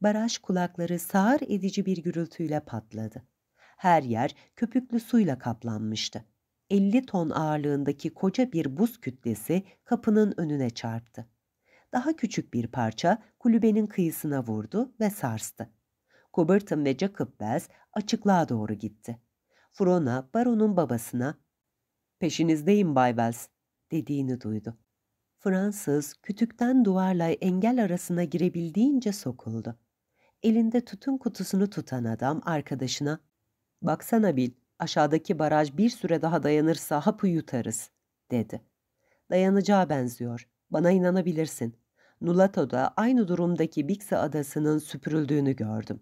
Baraj kulakları sağır edici bir gürültüyle patladı. Her yer köpüklü suyla kaplanmıştı. 50 ton ağırlığındaki koca bir buz kütlesi kapının önüne çarptı. Daha küçük bir parça kulübenin kıyısına vurdu ve sarstı. Kuberton ve Jacob Bells açıklığa doğru gitti. Fron'a, baronun babasına ''Peşinizdeyim Bay Wells'' dediğini duydu. Fransız kütükten duvarla engel arasına girebildiğince sokuldu. Elinde tütün kutusunu tutan adam arkadaşına ''Baksana Bil, aşağıdaki baraj bir süre daha dayanırsa hapı yutarız.'' dedi. ''Dayanacağı benziyor. Bana inanabilirsin. Nulato'da aynı durumdaki Bixi adasının süpürüldüğünü gördüm.''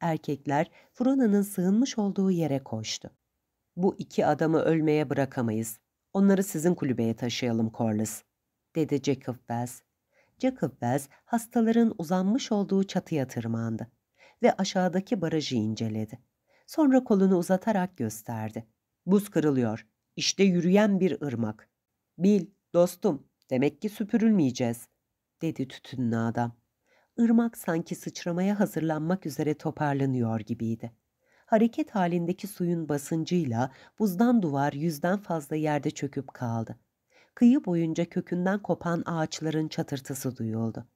erkekler Frona'nın sığınmış olduğu yere koştu. Bu iki adamı ölmeye bırakamayız. Onları sizin kulübeye taşıyalım Corliss, dedi Jacob Wells. Jacob Wells hastaların uzanmış olduğu çatıya tırmandı ve aşağıdaki barajı inceledi. Sonra kolunu uzatarak gösterdi. Buz kırılıyor. İşte yürüyen bir ırmak. Bil, dostum, demek ki süpürülmeyeceğiz, dedi tütünlü adam ırmak sanki sıçramaya hazırlanmak üzere toparlanıyor gibiydi. Hareket halindeki suyun basıncıyla buzdan duvar yüzden fazla yerde çöküp kaldı. Kıyı boyunca kökünden kopan ağaçların çatırtısı duyuldu.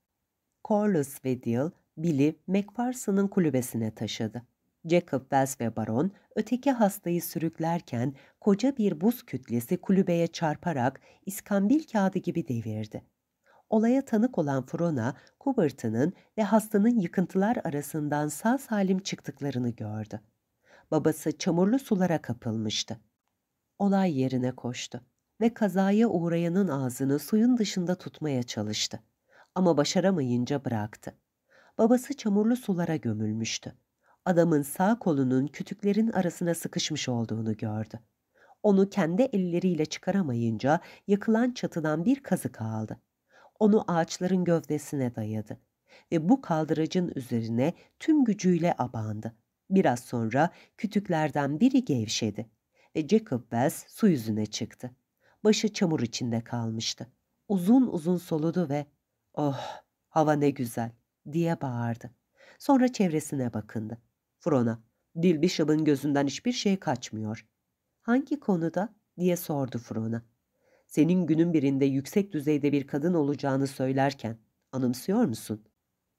Corliss ve Dill, Billy Macpherson'ın kulübesine taşıdı. Jacob Wells ve Baron öteki hastayı sürüklerken koca bir buz kütlesi kulübeye çarparak iskambil kağıdı gibi devirdi olaya tanık olan Frona, Kubert'ının ve hastanın yıkıntılar arasından sağ salim çıktıklarını gördü. Babası çamurlu sulara kapılmıştı. Olay yerine koştu ve kazaya uğrayanın ağzını suyun dışında tutmaya çalıştı. Ama başaramayınca bıraktı. Babası çamurlu sulara gömülmüştü. Adamın sağ kolunun kütüklerin arasına sıkışmış olduğunu gördü. Onu kendi elleriyle çıkaramayınca yakılan çatıdan bir kazık aldı onu ağaçların gövdesine dayadı ve bu kaldıracın üzerine tüm gücüyle abandı. Biraz sonra kütüklerden biri gevşedi ve Jacob Wells su yüzüne çıktı. Başı çamur içinde kalmıştı. Uzun uzun soludu ve ''Oh, hava ne güzel'' diye bağırdı. Sonra çevresine bakındı. Frona, Dilbishop'ın gözünden hiçbir şey kaçmıyor. ''Hangi konuda?'' diye sordu Frona senin günün birinde yüksek düzeyde bir kadın olacağını söylerken anımsıyor musun?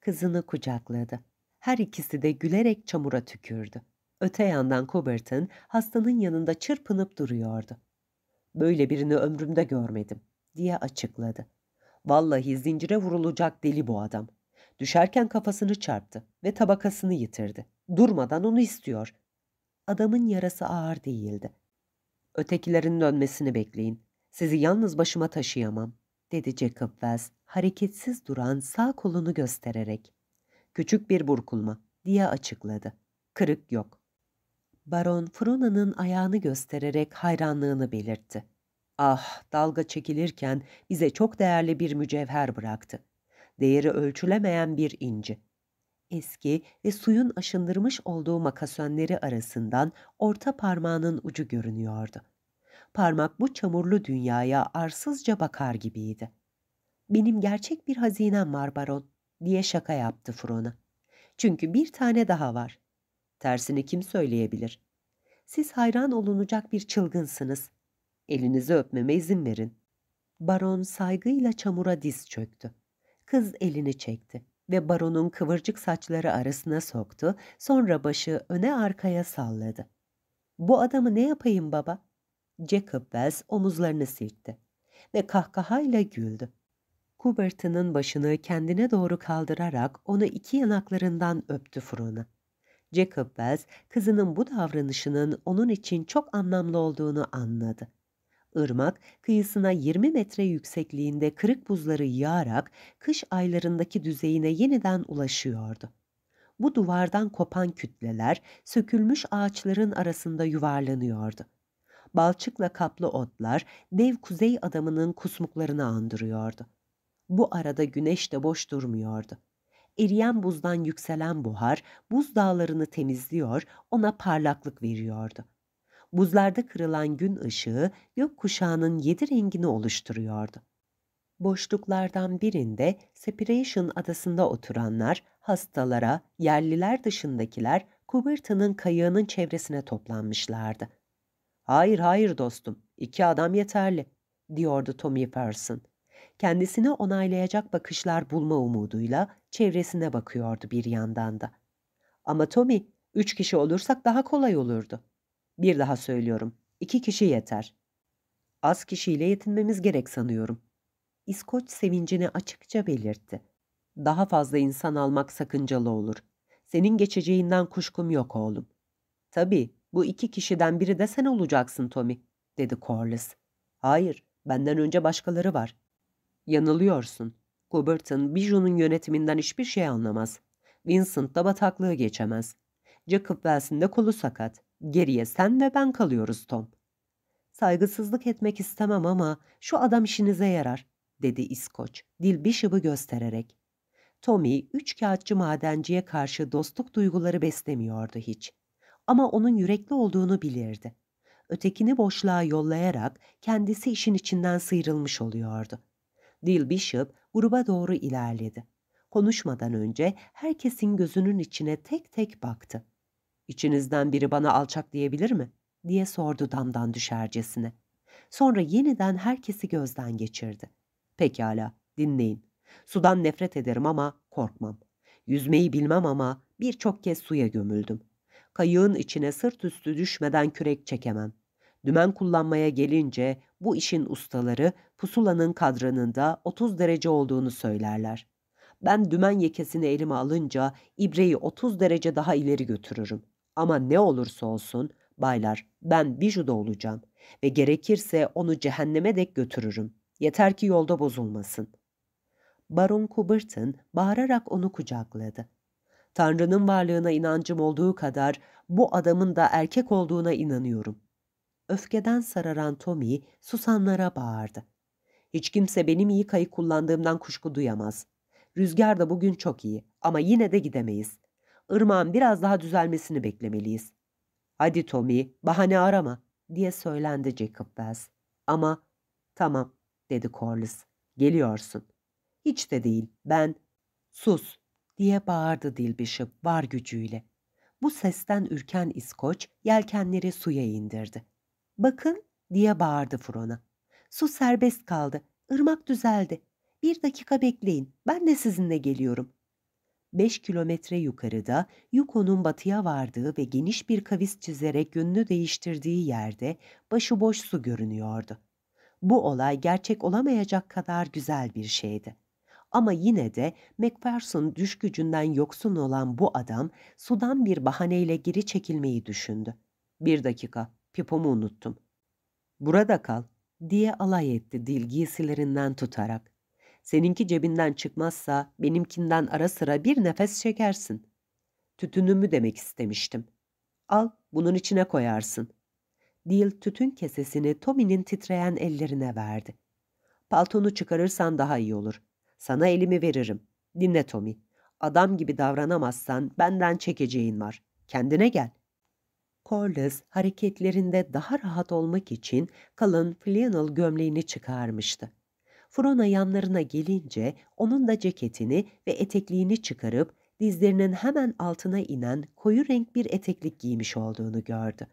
Kızını kucakladı. Her ikisi de gülerek çamura tükürdü. Öte yandan Cobert'ın hastanın yanında çırpınıp duruyordu. Böyle birini ömrümde görmedim diye açıkladı. Vallahi zincire vurulacak deli bu adam. Düşerken kafasını çarptı ve tabakasını yitirdi. Durmadan onu istiyor. Adamın yarası ağır değildi. Ötekilerin dönmesini bekleyin. Sizi yalnız başıma taşıyamam, dedi Jacob Wells hareketsiz duran sağ kolunu göstererek. Küçük bir burkulma, diye açıkladı. Kırık yok. Baron Frona'nın ayağını göstererek hayranlığını belirtti. Ah, dalga çekilirken bize çok değerli bir mücevher bıraktı. Değeri ölçülemeyen bir inci. Eski ve suyun aşındırmış olduğu makasönleri arasından orta parmağının ucu görünüyordu parmak bu çamurlu dünyaya arsızca bakar gibiydi. Benim gerçek bir hazinem var baron diye şaka yaptı Frona. Çünkü bir tane daha var. Tersini kim söyleyebilir? Siz hayran olunacak bir çılgınsınız. Elinizi öpmeme izin verin. Baron saygıyla çamura diz çöktü. Kız elini çekti ve baronun kıvırcık saçları arasına soktu, sonra başı öne arkaya salladı. Bu adamı ne yapayım baba? Jacob Wells omuzlarını silkti ve kahkahayla güldü. Kubert'ın başını kendine doğru kaldırarak onu iki yanaklarından öptü Frona. Jacob Wells kızının bu davranışının onun için çok anlamlı olduğunu anladı. Irmak kıyısına 20 metre yüksekliğinde kırık buzları yağarak kış aylarındaki düzeyine yeniden ulaşıyordu. Bu duvardan kopan kütleler sökülmüş ağaçların arasında yuvarlanıyordu balçıkla kaplı otlar dev kuzey adamının kusmuklarını andırıyordu. Bu arada güneş de boş durmuyordu. Eriyen buzdan yükselen buhar buz dağlarını temizliyor, ona parlaklık veriyordu. Buzlarda kırılan gün ışığı gök kuşağının yedi rengini oluşturuyordu. Boşluklardan birinde Separation adasında oturanlar, hastalara, yerliler dışındakiler Kuberta'nın kayığının çevresine toplanmışlardı. Hayır hayır dostum, iki adam yeterli, diyordu Tommy Person. Kendisini onaylayacak bakışlar bulma umuduyla çevresine bakıyordu bir yandan da. Ama Tommy, üç kişi olursak daha kolay olurdu. Bir daha söylüyorum, iki kişi yeter. Az kişiyle yetinmemiz gerek sanıyorum. İskoç sevincini açıkça belirtti. Daha fazla insan almak sakıncalı olur. Senin geçeceğinden kuşkum yok oğlum. Tabii, bu iki kişiden biri de sen olacaksın Tommy, dedi Corliss. Hayır, benden önce başkaları var. Yanılıyorsun. Gobert'ın Bijon'un yönetiminden hiçbir şey anlamaz. Vincent da bataklığı geçemez. Jacob Wells'in de kolu sakat. Geriye sen ve ben kalıyoruz Tom. Saygısızlık etmek istemem ama şu adam işinize yarar, dedi İskoç, dil bir Bishop'ı göstererek. Tommy, üç kağıtçı madenciye karşı dostluk duyguları beslemiyordu hiç ama onun yürekli olduğunu bilirdi. Ötekini boşluğa yollayarak kendisi işin içinden sıyrılmış oluyordu. Dil Bishop gruba doğru ilerledi. Konuşmadan önce herkesin gözünün içine tek tek baktı. İçinizden biri bana alçak diyebilir mi? diye sordu damdan düşercesine. Sonra yeniden herkesi gözden geçirdi. Pekala, dinleyin. Sudan nefret ederim ama korkmam. Yüzmeyi bilmem ama birçok kez suya gömüldüm kayığın içine sırt üstü düşmeden kürek çekemem. Dümen kullanmaya gelince bu işin ustaları pusulanın kadranında 30 derece olduğunu söylerler. Ben dümen yekesini elime alınca ibreyi 30 derece daha ileri götürürüm. Ama ne olursa olsun baylar ben bijuda olacağım ve gerekirse onu cehenneme dek götürürüm. Yeter ki yolda bozulmasın. Baron Kubertin bağırarak onu kucakladı. Tanrı'nın varlığına inancım olduğu kadar bu adamın da erkek olduğuna inanıyorum. Öfkeden sararan Tommy susanlara bağırdı. Hiç kimse benim iyi kayık kullandığımdan kuşku duyamaz. Rüzgar da bugün çok iyi ama yine de gidemeyiz. Irmağın biraz daha düzelmesini beklemeliyiz. Hadi Tommy, bahane arama diye söylendi Jacob Wells. Ama tamam dedi Corliss. Geliyorsun. Hiç de değil. Ben sus diye bağırdı Dilbiş'i var gücüyle. Bu sesten ürken İskoç yelkenleri suya indirdi. Bakın diye bağırdı Fron'a. Su serbest kaldı. ırmak düzeldi. Bir dakika bekleyin. Ben de sizinle geliyorum. Beş kilometre yukarıda Yukon'un batıya vardığı ve geniş bir kavis çizerek yönünü değiştirdiği yerde başıboş su görünüyordu. Bu olay gerçek olamayacak kadar güzel bir şeydi. Ama yine de Macpherson düş gücünden yoksun olan bu adam sudan bir bahaneyle geri çekilmeyi düşündü. Bir dakika, pipomu unuttum. Burada kal, diye alay etti dil giysilerinden tutarak. Seninki cebinden çıkmazsa benimkinden ara sıra bir nefes çekersin. Tütünümü demek istemiştim. Al, bunun içine koyarsın. Dil tütün kesesini Tommy'nin titreyen ellerine verdi. Paltonu çıkarırsan daha iyi olur. Sana elimi veririm. Dinle Tommy. Adam gibi davranamazsan benden çekeceğin var. Kendine gel. Corliss hareketlerinde daha rahat olmak için kalın flannel gömleğini çıkarmıştı. Frona yanlarına gelince onun da ceketini ve etekliğini çıkarıp dizlerinin hemen altına inen koyu renk bir eteklik giymiş olduğunu gördü.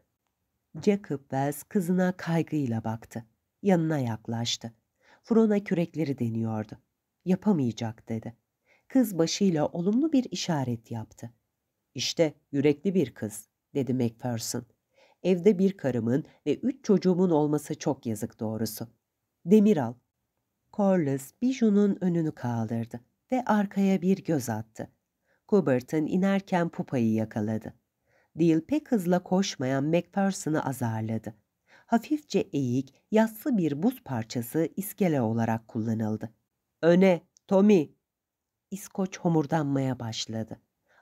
Jacob Wells kızına kaygıyla baktı. Yanına yaklaştı. Frona kürekleri deniyordu yapamayacak dedi. Kız başıyla olumlu bir işaret yaptı. İşte yürekli bir kız dedi Macpherson. Evde bir karımın ve üç çocuğumun olması çok yazık doğrusu. Demiral. Corliss Biju'nun önünü kaldırdı ve arkaya bir göz attı. Kubert'ın inerken Pupa'yı yakaladı. Dil pek hızla koşmayan Macpherson'ı azarladı. Hafifçe eğik, yassı bir buz parçası iskele olarak kullanıldı. Öne, Tommy. İskoç homurdanmaya başladı.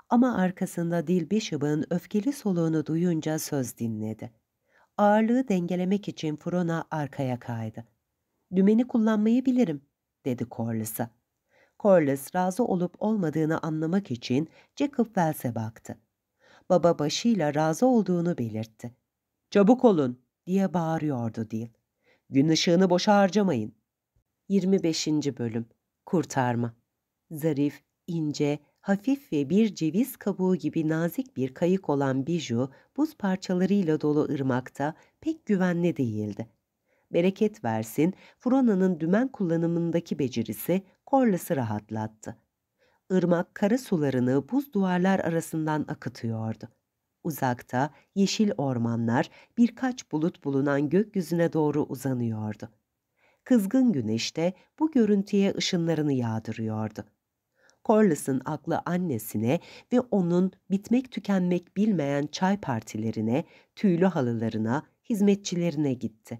Ama arkasında Dil Dilbishop'ın öfkeli soluğunu duyunca söz dinledi. Ağırlığı dengelemek için Frona arkaya kaydı. Dümeni kullanmayı bilirim, dedi Corliss'a. Corliss razı olup olmadığını anlamak için Jacob Wells'e baktı. Baba başıyla razı olduğunu belirtti. Çabuk olun, diye bağırıyordu Dil. Gün ışığını boşa harcamayın. 25. Bölüm Kurtarma Zarif, ince, hafif ve bir ceviz kabuğu gibi nazik bir kayık olan Biju, buz parçalarıyla dolu ırmakta pek güvenli değildi. Bereket versin, Furona'nın dümen kullanımındaki becerisi Corliss'ı rahatlattı. Irmak kara sularını buz duvarlar arasından akıtıyordu. Uzakta yeşil ormanlar birkaç bulut bulunan gökyüzüne doğru uzanıyordu kızgın güneşte bu görüntüye ışınlarını yağdırıyordu. Corliss'ın aklı annesine ve onun bitmek tükenmek bilmeyen çay partilerine, tüylü halılarına, hizmetçilerine gitti.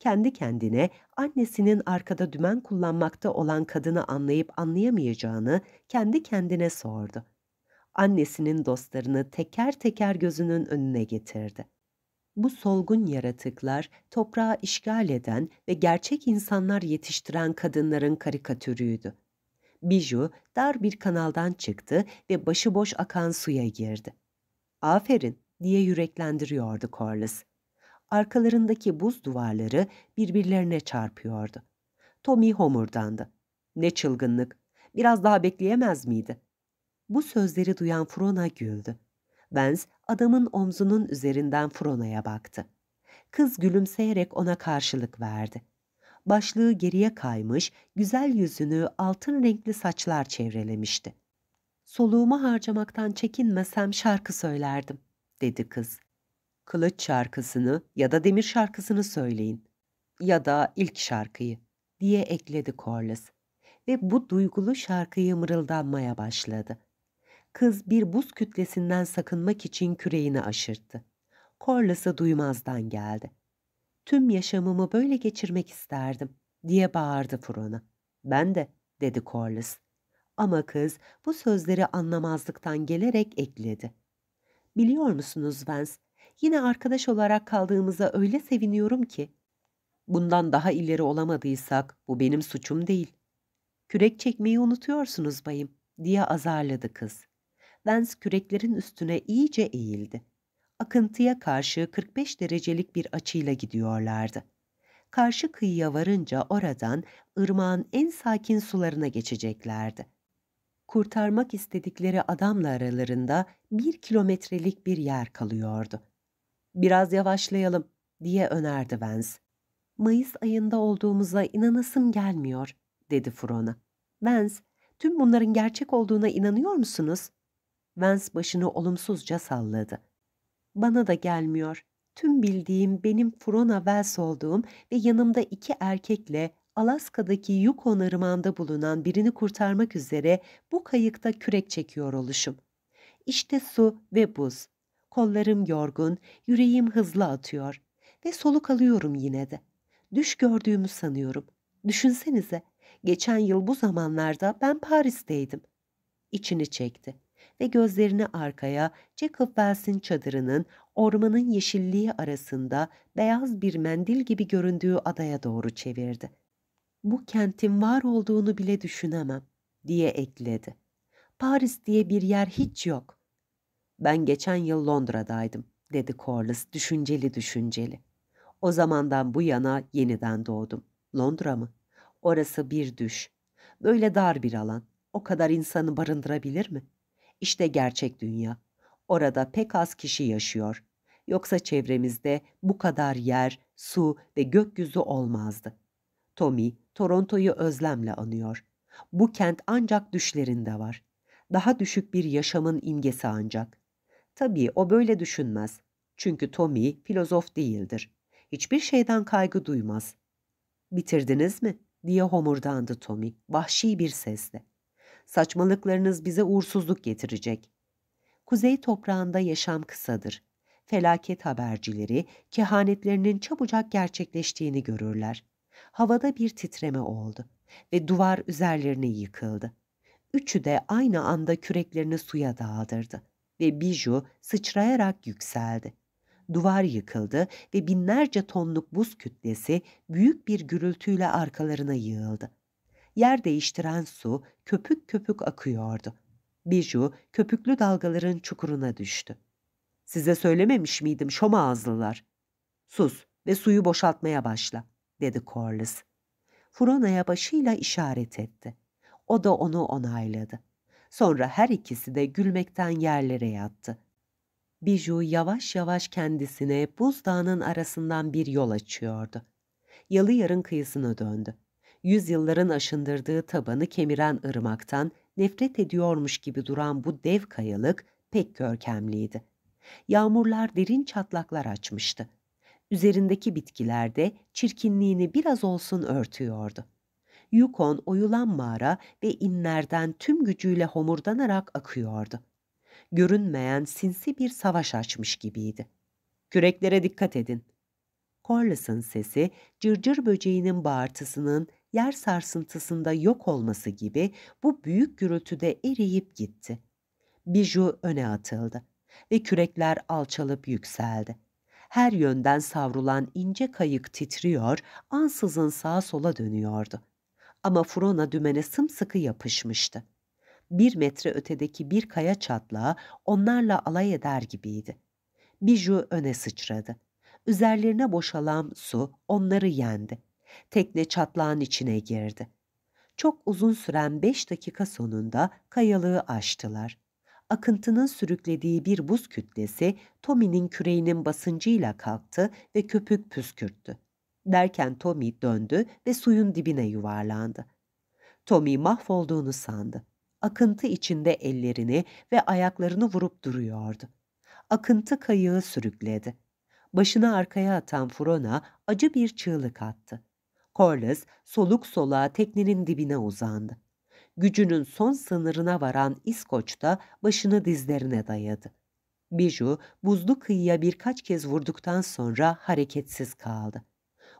Kendi kendine annesinin arkada dümen kullanmakta olan kadını anlayıp anlayamayacağını kendi kendine sordu. Annesinin dostlarını teker teker gözünün önüne getirdi bu solgun yaratıklar toprağı işgal eden ve gerçek insanlar yetiştiren kadınların karikatürüydü. Biju dar bir kanaldan çıktı ve başıboş akan suya girdi. Aferin diye yüreklendiriyordu Corliss. Arkalarındaki buz duvarları birbirlerine çarpıyordu. Tommy homurdandı. Ne çılgınlık. Biraz daha bekleyemez miydi? Bu sözleri duyan Frona güldü. Benz adamın omzunun üzerinden Frona'ya baktı. Kız gülümseyerek ona karşılık verdi. Başlığı geriye kaymış, güzel yüzünü altın renkli saçlar çevrelemişti. Soluğumu harcamaktan çekinmesem şarkı söylerdim, dedi kız. Kılıç şarkısını ya da demir şarkısını söyleyin. Ya da ilk şarkıyı, diye ekledi Corliss. Ve bu duygulu şarkıyı mırıldanmaya başladı. Kız bir buz kütlesinden sakınmak için küreğini aşırttı. Corliss'a duymazdan geldi. Tüm yaşamımı böyle geçirmek isterdim diye bağırdı Fron'a. Ben de dedi Corliss. Ama kız bu sözleri anlamazlıktan gelerek ekledi. Biliyor musunuz Vance, yine arkadaş olarak kaldığımıza öyle seviniyorum ki. Bundan daha ileri olamadıysak bu benim suçum değil. Kürek çekmeyi unutuyorsunuz bayım diye azarladı kız. Vance küreklerin üstüne iyice eğildi. Akıntıya karşı 45 derecelik bir açıyla gidiyorlardı. Karşı kıyıya varınca oradan ırmağın en sakin sularına geçeceklerdi. Kurtarmak istedikleri adamla aralarında bir kilometrelik bir yer kalıyordu. Biraz yavaşlayalım diye önerdi Vance. Mayıs ayında olduğumuza inanasım gelmiyor, dedi Frona. Vance, tüm bunların gerçek olduğuna inanıyor musunuz? Vance başını olumsuzca salladı. Bana da gelmiyor. Tüm bildiğim benim Frona Wells olduğum ve yanımda iki erkekle Alaska'daki Yukon ırmağında bulunan birini kurtarmak üzere bu kayıkta kürek çekiyor oluşum. İşte su ve buz. Kollarım yorgun, yüreğim hızlı atıyor ve soluk alıyorum yine de. Düş gördüğümü sanıyorum. Düşünsenize, geçen yıl bu zamanlarda ben Paris'teydim. İçini çekti ve gözlerini arkaya Jacob Wells'in çadırının ormanın yeşilliği arasında beyaz bir mendil gibi göründüğü adaya doğru çevirdi. Bu kentin var olduğunu bile düşünemem diye ekledi. Paris diye bir yer hiç yok. Ben geçen yıl Londra'daydım dedi Corliss düşünceli düşünceli. O zamandan bu yana yeniden doğdum. Londra mı? Orası bir düş. Böyle dar bir alan. O kadar insanı barındırabilir mi? İşte gerçek dünya. Orada pek az kişi yaşıyor. Yoksa çevremizde bu kadar yer, su ve gökyüzü olmazdı. Tommy, Toronto'yu özlemle anıyor. Bu kent ancak düşlerinde var. Daha düşük bir yaşamın imgesi ancak. Tabii o böyle düşünmez. Çünkü Tommy filozof değildir. Hiçbir şeyden kaygı duymaz. Bitirdiniz mi? diye homurdandı Tommy vahşi bir sesle. Saçmalıklarınız bize uğursuzluk getirecek. Kuzey toprağında yaşam kısadır. Felaket habercileri kehanetlerinin çabucak gerçekleştiğini görürler. Havada bir titreme oldu ve duvar üzerlerine yıkıldı. Üçü de aynı anda küreklerini suya dağıldırdı ve Biju sıçrayarak yükseldi. Duvar yıkıldı ve binlerce tonluk buz kütlesi büyük bir gürültüyle arkalarına yığıldı yer değiştiren su köpük köpük akıyordu. Biju köpüklü dalgaların çukuruna düştü. Size söylememiş miydim şoma ağızlılar? Sus ve suyu boşaltmaya başla, dedi Corliss. Furona'ya başıyla işaret etti. O da onu onayladı. Sonra her ikisi de gülmekten yerlere yattı. Biju yavaş yavaş kendisine buzdağının arasından bir yol açıyordu. Yalı yarın kıyısına döndü yüzyılların aşındırdığı tabanı kemiren ırmaktan nefret ediyormuş gibi duran bu dev kayalık pek görkemliydi. Yağmurlar derin çatlaklar açmıştı. Üzerindeki bitkiler de çirkinliğini biraz olsun örtüyordu. Yukon oyulan mağara ve inlerden tüm gücüyle homurdanarak akıyordu. Görünmeyen sinsi bir savaş açmış gibiydi. Küreklere dikkat edin. Corliss'ın sesi cırcır böceğinin bağırtısının yer sarsıntısında yok olması gibi bu büyük gürültüde eriyip gitti. Biju öne atıldı ve kürekler alçalıp yükseldi. Her yönden savrulan ince kayık titriyor, ansızın sağa sola dönüyordu. Ama Frona dümene sımsıkı yapışmıştı. Bir metre ötedeki bir kaya çatlağı onlarla alay eder gibiydi. Biju öne sıçradı. Üzerlerine boşalan su onları yendi tekne çatlağın içine girdi. Çok uzun süren beş dakika sonunda kayalığı aştılar. Akıntının sürüklediği bir buz kütlesi Tommy'nin küreğinin basıncıyla kalktı ve köpük püskürttü. Derken Tommy döndü ve suyun dibine yuvarlandı. Tommy mahvolduğunu sandı. Akıntı içinde ellerini ve ayaklarını vurup duruyordu. Akıntı kayığı sürükledi. Başını arkaya atan Furona acı bir çığlık attı. Corliss soluk soluğa teknenin dibine uzandı. Gücünün son sınırına varan İskoç da başını dizlerine dayadı. Biju buzlu kıyıya birkaç kez vurduktan sonra hareketsiz kaldı.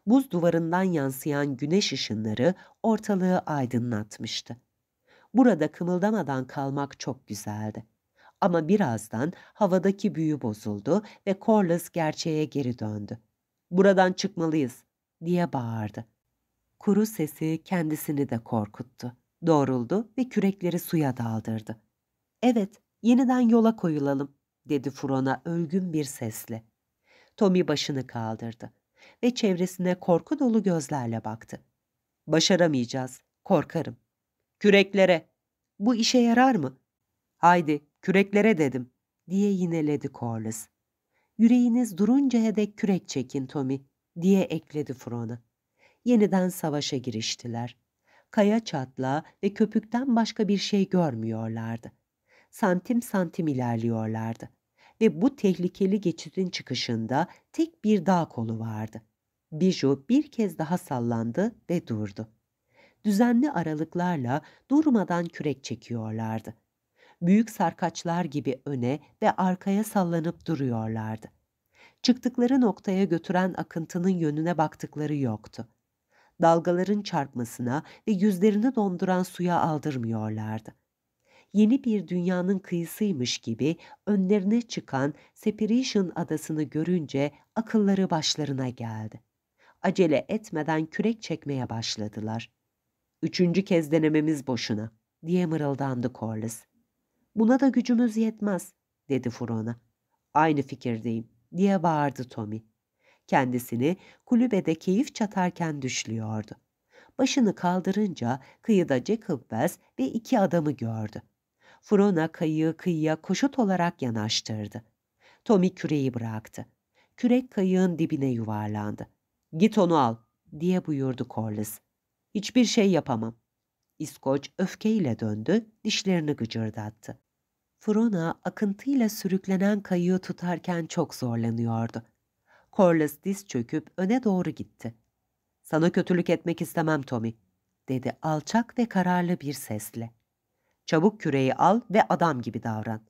Buz duvarından yansıyan güneş ışınları ortalığı aydınlatmıştı. Burada kımıldamadan kalmak çok güzeldi. Ama birazdan havadaki büyü bozuldu ve Corliss gerçeğe geri döndü. "Buradan çıkmalıyız." diye bağırdı. Kuru sesi kendisini de korkuttu. Doğruldu ve kürekleri suya daldırdı. Evet, yeniden yola koyulalım, dedi Fron'a ölgün bir sesle. Tommy başını kaldırdı ve çevresine korku dolu gözlerle baktı. Başaramayacağız, korkarım. Küreklere! Bu işe yarar mı? Haydi, küreklere dedim, diye yineledi Corliss. Yüreğiniz duruncaya dek kürek çekin Tommy, diye ekledi Fron'a yeniden savaşa giriştiler. Kaya çatla ve köpükten başka bir şey görmüyorlardı. Santim santim ilerliyorlardı ve bu tehlikeli geçidin çıkışında tek bir dağ kolu vardı. Biju bir kez daha sallandı ve durdu. Düzenli aralıklarla durmadan kürek çekiyorlardı. Büyük sarkaçlar gibi öne ve arkaya sallanıp duruyorlardı. Çıktıkları noktaya götüren akıntının yönüne baktıkları yoktu dalgaların çarpmasına ve yüzlerini donduran suya aldırmıyorlardı. Yeni bir dünyanın kıyısıymış gibi önlerine çıkan Separation adasını görünce akılları başlarına geldi. Acele etmeden kürek çekmeye başladılar. Üçüncü kez denememiz boşuna, diye mırıldandı Corliss. Buna da gücümüz yetmez, dedi Furona. Aynı fikirdeyim, diye bağırdı Tommy kendisini kulübede keyif çatarken düşlüyordu. Başını kaldırınca kıyıda Jack Hıbbes ve iki adamı gördü. Frona kayığı kıyıya koşut olarak yanaştırdı. Tommy küreyi bıraktı. Kürek kayığın dibine yuvarlandı. Git onu al diye buyurdu Corliss. Hiçbir şey yapamam. İskoç öfkeyle döndü, dişlerini gıcırdattı. Frona akıntıyla sürüklenen kayığı tutarken çok zorlanıyordu. Corliss diz çöküp öne doğru gitti. Sana kötülük etmek istemem Tommy, dedi alçak ve kararlı bir sesle. Çabuk küreyi al ve adam gibi davran.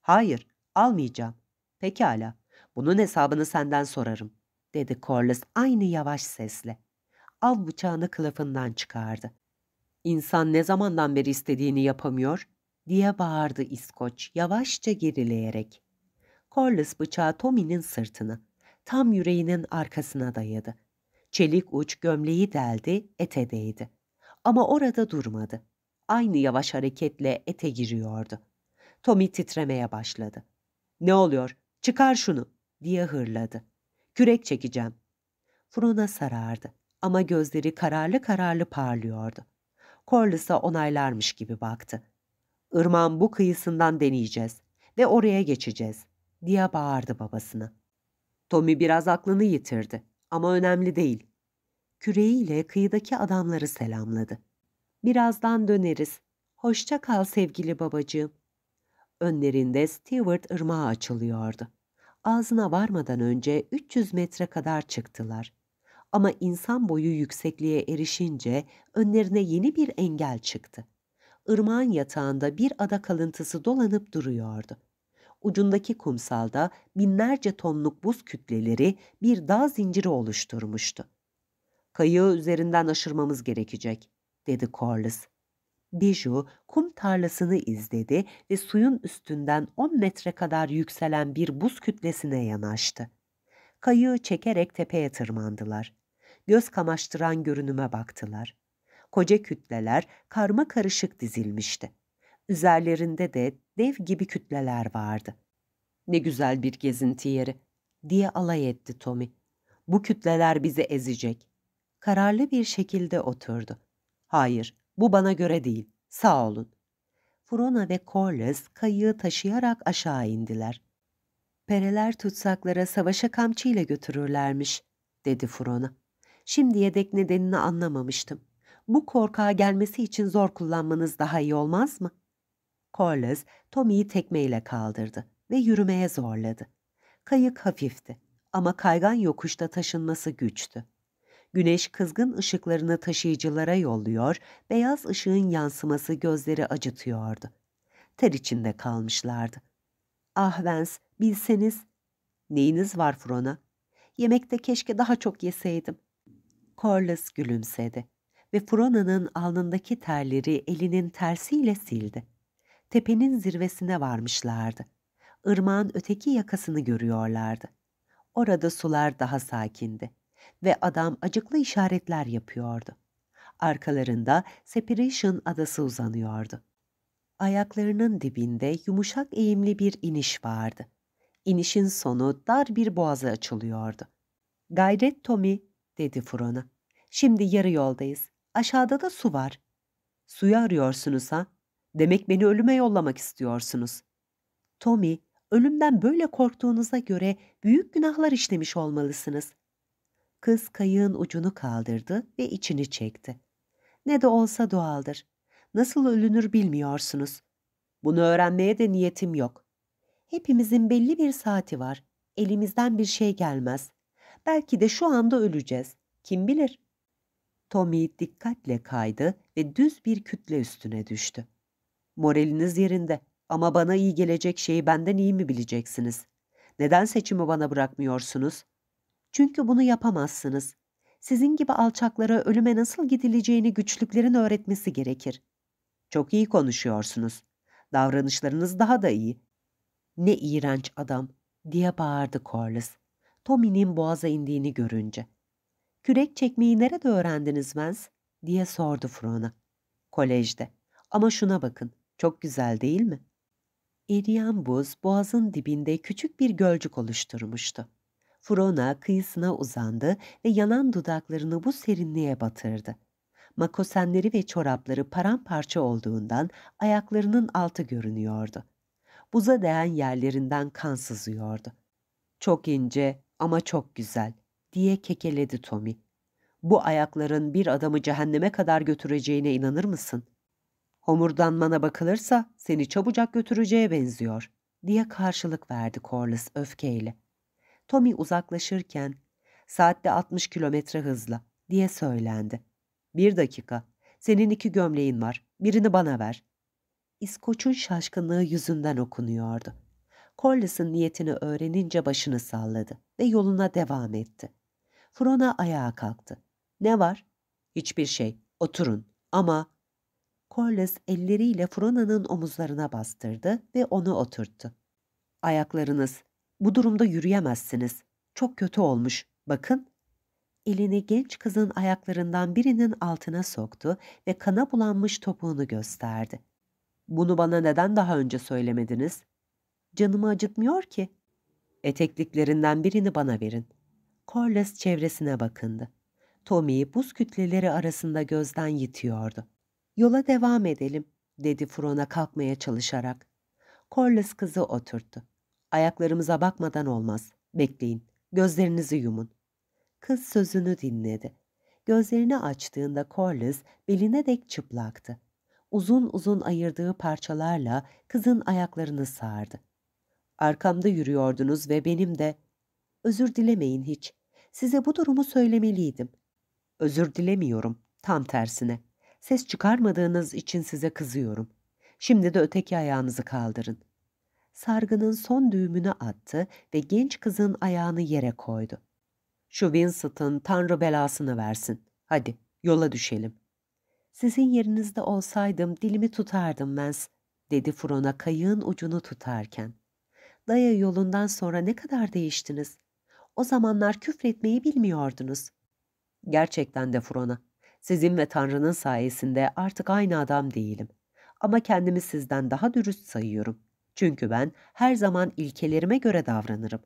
Hayır, almayacağım. Pekala, bunun hesabını senden sorarım, dedi Corliss aynı yavaş sesle. Al bıçağını kılıfından çıkardı. İnsan ne zamandan beri istediğini yapamıyor, diye bağırdı İskoç yavaşça gerileyerek. Corliss bıçağı Tommy'nin sırtını tam yüreğinin arkasına dayadı. Çelik uç gömleği deldi, ete değdi. Ama orada durmadı. Aynı yavaş hareketle ete giriyordu. Tommy titremeye başladı. Ne oluyor? Çıkar şunu diye hırladı. Kürek çekeceğim. Fruna sarardı ama gözleri kararlı kararlı parlıyordu. Corliss'a onaylarmış gibi baktı. Irmağın bu kıyısından deneyeceğiz ve oraya geçeceğiz diye bağırdı babasına. Tommy biraz aklını yitirdi ama önemli değil. Küreğiyle kıyıdaki adamları selamladı. Birazdan döneriz. Hoşça kal sevgili babacığım. Önlerinde Stewart ırmağı açılıyordu. Ağzına varmadan önce 300 metre kadar çıktılar. Ama insan boyu yüksekliğe erişince önlerine yeni bir engel çıktı. Irmağın yatağında bir ada kalıntısı dolanıp duruyordu ucundaki kumsalda binlerce tonluk buz kütleleri bir dağ zinciri oluşturmuştu. Kayığı üzerinden aşırmamız gerekecek, dedi Corliss. Biju kum tarlasını izledi ve suyun üstünden 10 metre kadar yükselen bir buz kütlesine yanaştı. Kayığı çekerek tepeye tırmandılar. Göz kamaştıran görünüme baktılar. Koca kütleler karma karışık dizilmişti. Üzerlerinde de dev gibi kütleler vardı. Ne güzel bir gezinti yeri diye alay etti Tommy. Bu kütleler bizi ezecek. Kararlı bir şekilde oturdu. Hayır, bu bana göre değil. Sağ olun. Frona ve Corliss kayığı taşıyarak aşağı indiler. Pereler tutsaklara savaşa kamçıyla götürürlermiş, dedi Frona. Şimdiye dek nedenini anlamamıştım. Bu korkağa gelmesi için zor kullanmanız daha iyi olmaz mı?'' Corliss, Tommy'yi tekmeyle kaldırdı ve yürümeye zorladı. Kayık hafifti ama kaygan yokuşta taşınması güçtü. Güneş kızgın ışıklarını taşıyıcılara yolluyor, beyaz ışığın yansıması gözleri acıtıyordu. Ter içinde kalmışlardı. Ah Vens, bilseniz. Neyiniz var Frona? Yemekte keşke daha çok yeseydim. Corliss gülümsedi ve Frona'nın alnındaki terleri elinin tersiyle sildi tepenin zirvesine varmışlardı. Irmağın öteki yakasını görüyorlardı. Orada sular daha sakindi ve adam acıklı işaretler yapıyordu. Arkalarında Separation adası uzanıyordu. Ayaklarının dibinde yumuşak eğimli bir iniş vardı. İnişin sonu dar bir boğaza açılıyordu. Gayret Tommy, dedi Furona. Şimdi yarı yoldayız. Aşağıda da su var. Suyu arıyorsunuz ha? Demek beni ölüme yollamak istiyorsunuz. Tommy, ölümden böyle korktuğunuza göre büyük günahlar işlemiş olmalısınız. Kız kayığın ucunu kaldırdı ve içini çekti. Ne de olsa doğaldır. Nasıl ölünür bilmiyorsunuz. Bunu öğrenmeye de niyetim yok. Hepimizin belli bir saati var. Elimizden bir şey gelmez. Belki de şu anda öleceğiz. Kim bilir? Tommy dikkatle kaydı ve düz bir kütle üstüne düştü. Moraliniz yerinde ama bana iyi gelecek şeyi benden iyi mi bileceksiniz? Neden seçimi bana bırakmıyorsunuz? Çünkü bunu yapamazsınız. Sizin gibi alçaklara ölüme nasıl gidileceğini güçlüklerin öğretmesi gerekir. Çok iyi konuşuyorsunuz. Davranışlarınız daha da iyi. Ne iğrenç adam diye bağırdı Corliss. Tommy'nin boğaza indiğini görünce. Kürek çekmeyi nerede öğrendiniz Vance? diye sordu Frona. Kolejde. Ama şuna bakın. Çok güzel değil mi? Eriyen buz boğazın dibinde küçük bir gölcük oluşturmuştu. Frona kıyısına uzandı ve yanan dudaklarını bu serinliğe batırdı. Makosenleri ve çorapları paramparça olduğundan ayaklarının altı görünüyordu. Buza değen yerlerinden kan sızıyordu. Çok ince ama çok güzel diye kekeledi Tommy. Bu ayakların bir adamı cehenneme kadar götüreceğine inanır mısın? Homurdanmana bakılırsa seni çabucak götüreceğe benziyor, diye karşılık verdi Corliss öfkeyle. Tommy uzaklaşırken, saatte 60 kilometre hızla, diye söylendi. Bir dakika, senin iki gömleğin var, birini bana ver. İskoç'un şaşkınlığı yüzünden okunuyordu. Corliss'ın niyetini öğrenince başını salladı ve yoluna devam etti. Frona ayağa kalktı. Ne var? Hiçbir şey. Oturun. Ama Corliss elleriyle Furana'nın omuzlarına bastırdı ve onu oturttu. Ayaklarınız, bu durumda yürüyemezsiniz. Çok kötü olmuş, bakın. Elini genç kızın ayaklarından birinin altına soktu ve kana bulanmış topuğunu gösterdi. Bunu bana neden daha önce söylemediniz? Canımı acıtmıyor ki. Etekliklerinden birini bana verin. Corliss çevresine bakındı. Tommy buz kütleleri arasında gözden yitiyordu. Yola devam edelim, dedi Frona kalkmaya çalışarak. Corliss kızı oturttu. Ayaklarımıza bakmadan olmaz. Bekleyin, gözlerinizi yumun. Kız sözünü dinledi. Gözlerini açtığında Corliss beline dek çıplaktı. Uzun uzun ayırdığı parçalarla kızın ayaklarını sardı. Arkamda yürüyordunuz ve benim de... Özür dilemeyin hiç. Size bu durumu söylemeliydim. Özür dilemiyorum, tam tersine.'' Ses çıkarmadığınız için size kızıyorum. Şimdi de öteki ayağınızı kaldırın. Sargının son düğümünü attı ve genç kızın ayağını yere koydu. Şu Vincent'ın tanrı belasını versin. Hadi yola düşelim. Sizin yerinizde olsaydım dilimi tutardım Mens, dedi Fron'a kayığın ucunu tutarken. Daya yolundan sonra ne kadar değiştiniz. O zamanlar küfretmeyi bilmiyordunuz. Gerçekten de Fron'a sizin ve Tanrı'nın sayesinde artık aynı adam değilim. Ama kendimi sizden daha dürüst sayıyorum. Çünkü ben her zaman ilkelerime göre davranırım.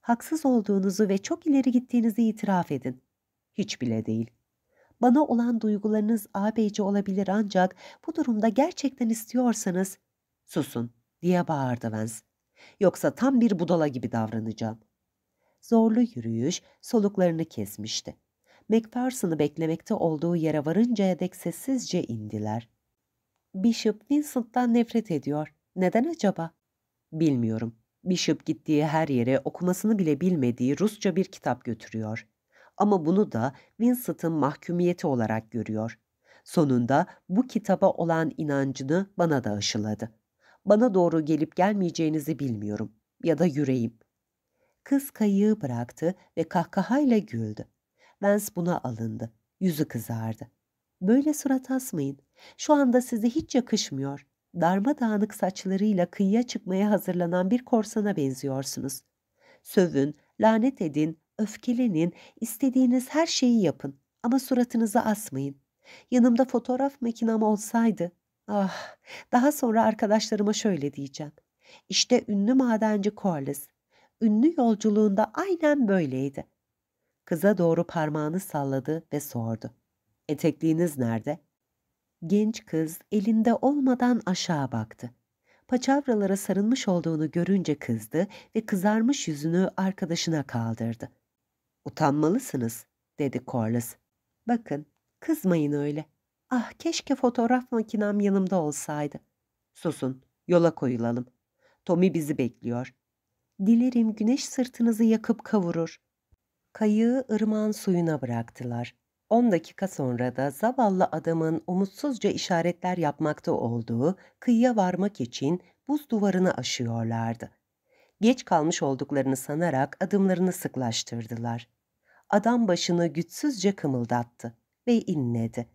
Haksız olduğunuzu ve çok ileri gittiğinizi itiraf edin. Hiç bile değil. Bana olan duygularınız ağabeyici olabilir ancak bu durumda gerçekten istiyorsanız susun diye bağırdı Vance. Yoksa tam bir budala gibi davranacağım. Zorlu yürüyüş soluklarını kesmişti. Macpherson'ı beklemekte olduğu yere varıncaya dek sessizce indiler. Bishop Vincent'tan nefret ediyor. Neden acaba? Bilmiyorum. Bishop gittiği her yere okumasını bile bilmediği Rusça bir kitap götürüyor. Ama bunu da Vincent'ın mahkumiyeti olarak görüyor. Sonunda bu kitaba olan inancını bana da aşıladı. Bana doğru gelip gelmeyeceğinizi bilmiyorum. Ya da yüreğim. Kız kayığı bıraktı ve kahkahayla güldü. Vance buna alındı. Yüzü kızardı. Böyle surat asmayın. Şu anda size hiç yakışmıyor. Darmadağınık saçlarıyla kıyıya çıkmaya hazırlanan bir korsana benziyorsunuz. Sövün, lanet edin, öfkelenin, istediğiniz her şeyi yapın ama suratınızı asmayın. Yanımda fotoğraf makinem olsaydı, ah, daha sonra arkadaşlarıma şöyle diyeceğim. İşte ünlü madenci Corliss, ünlü yolculuğunda aynen böyleydi. Kıza doğru parmağını salladı ve sordu. Etekliğiniz nerede? Genç kız elinde olmadan aşağı baktı. Paçavralara sarılmış olduğunu görünce kızdı ve kızarmış yüzünü arkadaşına kaldırdı. Utanmalısınız, dedi Corliss. Bakın, kızmayın öyle. Ah keşke fotoğraf makinem yanımda olsaydı. Susun, yola koyulalım. Tommy bizi bekliyor. Dilerim güneş sırtınızı yakıp kavurur. Kayığı ırmağın suyuna bıraktılar. On dakika sonra da zavallı adamın umutsuzca işaretler yapmakta olduğu kıyıya varmak için buz duvarını aşıyorlardı. Geç kalmış olduklarını sanarak adımlarını sıklaştırdılar. Adam başını güçsüzce kımıldattı ve inledi.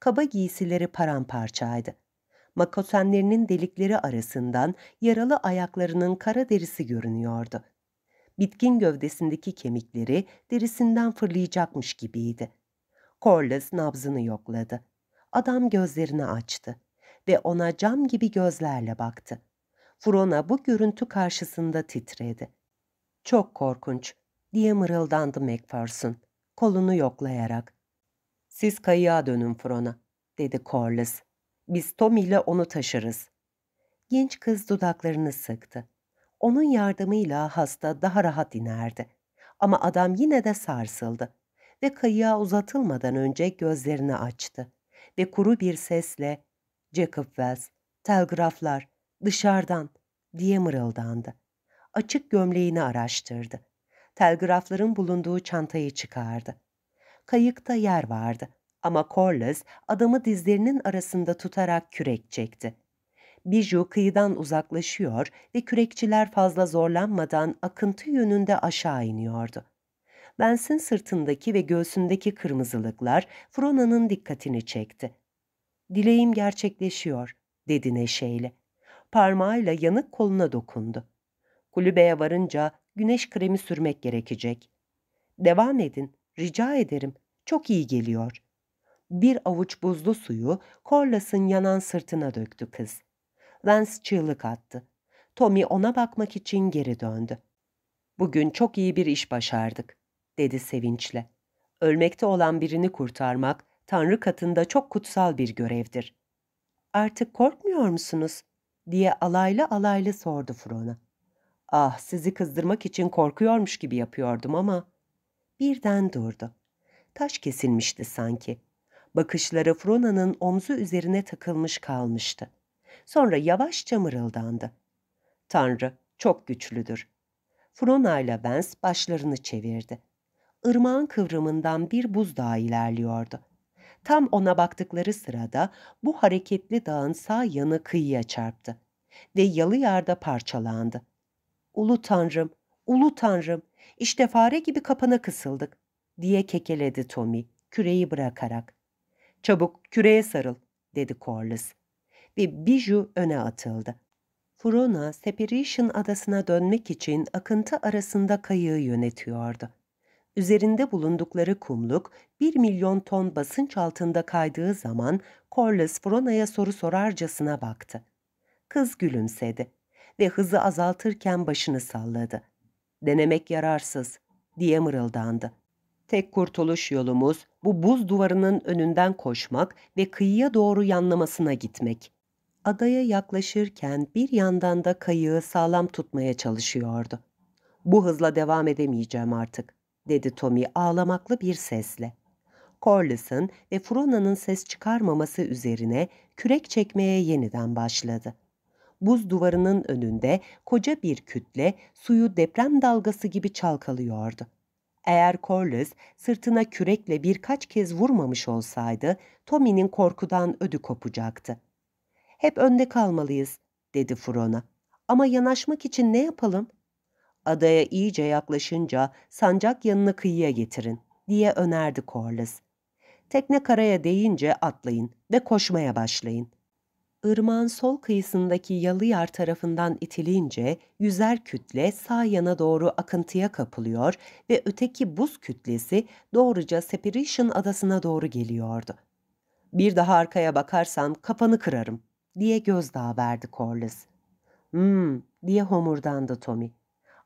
Kaba giysileri paramparçaydı. Makosenlerinin delikleri arasından yaralı ayaklarının kara derisi görünüyordu.'' bitkin gövdesindeki kemikleri derisinden fırlayacakmış gibiydi. Corliss nabzını yokladı. Adam gözlerini açtı ve ona cam gibi gözlerle baktı. Frona bu görüntü karşısında titredi. Çok korkunç diye mırıldandı Macpherson kolunu yoklayarak. Siz kayığa dönün Frona dedi Corliss. Biz Tom ile onu taşırız. Genç kız dudaklarını sıktı. Onun yardımıyla hasta daha rahat inerdi. Ama adam yine de sarsıldı ve kayığa uzatılmadan önce gözlerini açtı ve kuru bir sesle Jacob Wells, telgraflar, dışarıdan diye mırıldandı. Açık gömleğini araştırdı. Telgrafların bulunduğu çantayı çıkardı. Kayıkta yer vardı ama Corliss adamı dizlerinin arasında tutarak kürek çekti. Biju kıyıdan uzaklaşıyor ve kürekçiler fazla zorlanmadan akıntı yönünde aşağı iniyordu. Bensin sırtındaki ve göğsündeki kırmızılıklar Frona'nın dikkatini çekti. ''Dileğim gerçekleşiyor.'' dedi neşeyle. Parmağıyla yanık koluna dokundu. Kulübeye varınca güneş kremi sürmek gerekecek. Devam edin, rica ederim. Çok iyi geliyor. Bir avuç buzlu suyu Corlas'ın yanan sırtına döktü kız. Vance çığlık attı. Tommy ona bakmak için geri döndü. Bugün çok iyi bir iş başardık, dedi sevinçle. Ölmekte olan birini kurtarmak, Tanrı katında çok kutsal bir görevdir. Artık korkmuyor musunuz? diye alaylı alaylı sordu Frona. Ah, sizi kızdırmak için korkuyormuş gibi yapıyordum ama... Birden durdu. Taş kesilmişti sanki. Bakışları Frona'nın omzu üzerine takılmış kalmıştı. Sonra yavaşça mırıldandı. Tanrı çok güçlüdür. Frona ile Benz başlarını çevirdi. Irmağın kıvrımından bir buzdağı ilerliyordu. Tam ona baktıkları sırada bu hareketli dağın sağ yanı kıyıya çarptı ve yalı yarda parçalandı. Ulu Tanrım, Ulu Tanrım, işte fare gibi kapana kısıldık diye kekeledi Tommy küreyi bırakarak. Çabuk küreye sarıl dedi Corliss ve Biju öne atıldı. Furona, Separation adasına dönmek için akıntı arasında kayığı yönetiyordu. Üzerinde bulundukları kumluk 1 milyon ton basınç altında kaydığı zaman Corliss Frona'ya soru sorarcasına baktı. Kız gülümsedi ve hızı azaltırken başını salladı. Denemek yararsız diye mırıldandı. Tek kurtuluş yolumuz bu buz duvarının önünden koşmak ve kıyıya doğru yanlamasına gitmek adaya yaklaşırken bir yandan da kayığı sağlam tutmaya çalışıyordu. Bu hızla devam edemeyeceğim artık, dedi Tommy ağlamaklı bir sesle. Corliss'ın ve Frona'nın ses çıkarmaması üzerine kürek çekmeye yeniden başladı. Buz duvarının önünde koca bir kütle suyu deprem dalgası gibi çalkalıyordu. Eğer Corliss sırtına kürekle birkaç kez vurmamış olsaydı Tommy'nin korkudan ödü kopacaktı. Hep önde kalmalıyız, dedi Fron'a. Ama yanaşmak için ne yapalım? Adaya iyice yaklaşınca sancak yanına kıyıya getirin, diye önerdi Corliss. Tekne karaya değince atlayın ve koşmaya başlayın. Irmağın sol kıyısındaki yalı yar tarafından itilince yüzer kütle sağ yana doğru akıntıya kapılıyor ve öteki buz kütlesi doğruca Separation adasına doğru geliyordu. Bir daha arkaya bakarsam kafanı kırarım diye gözdağı verdi Corliss. Hmm diye homurdandı Tommy.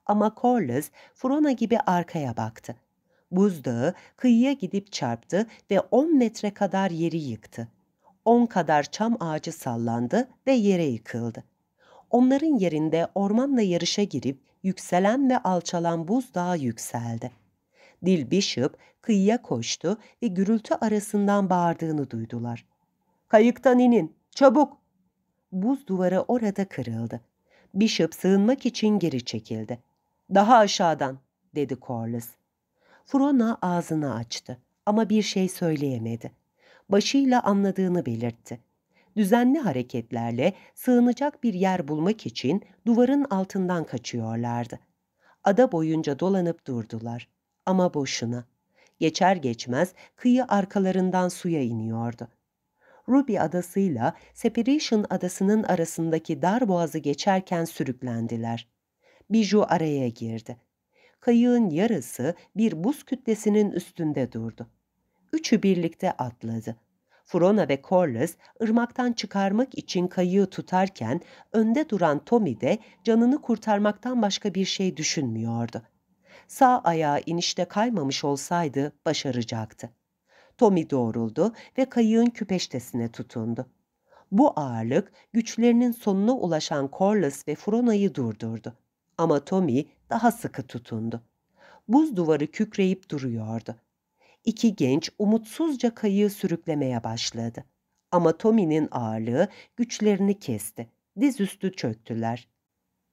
Ama Corliss Frona gibi arkaya baktı. Buzdağı kıyıya gidip çarptı ve 10 metre kadar yeri yıktı. 10 kadar çam ağacı sallandı ve yere yıkıldı. Onların yerinde ormanla yarışa girip yükselen ve alçalan buzdağı yükseldi. Dil Bishop kıyıya koştu ve gürültü arasından bağırdığını duydular. ''Kayıktan inin, çabuk, buz duvarı orada kırıldı. Bishop sığınmak için geri çekildi. ''Daha aşağıdan'' dedi Corliss. Frona ağzını açtı ama bir şey söyleyemedi. Başıyla anladığını belirtti. Düzenli hareketlerle sığınacak bir yer bulmak için duvarın altından kaçıyorlardı. Ada boyunca dolanıp durdular ama boşuna. Geçer geçmez kıyı arkalarından suya iniyordu. Ruby adasıyla Separation adasının arasındaki dar boğazı geçerken sürüklendiler. Biju araya girdi. Kayığın yarısı bir buz kütlesinin üstünde durdu. Üçü birlikte atladı. Frona ve Corliss ırmaktan çıkarmak için kayığı tutarken önde duran Tommy de canını kurtarmaktan başka bir şey düşünmüyordu. Sağ ayağı inişte kaymamış olsaydı başaracaktı. Tommy doğruldu ve kayığın küpeştesine tutundu. Bu ağırlık güçlerinin sonuna ulaşan Corliss ve Frona'yı durdurdu. Ama Tommy daha sıkı tutundu. Buz duvarı kükreyip duruyordu. İki genç umutsuzca kayığı sürüklemeye başladı. Ama Tommy'nin ağırlığı güçlerini kesti. Dizüstü çöktüler.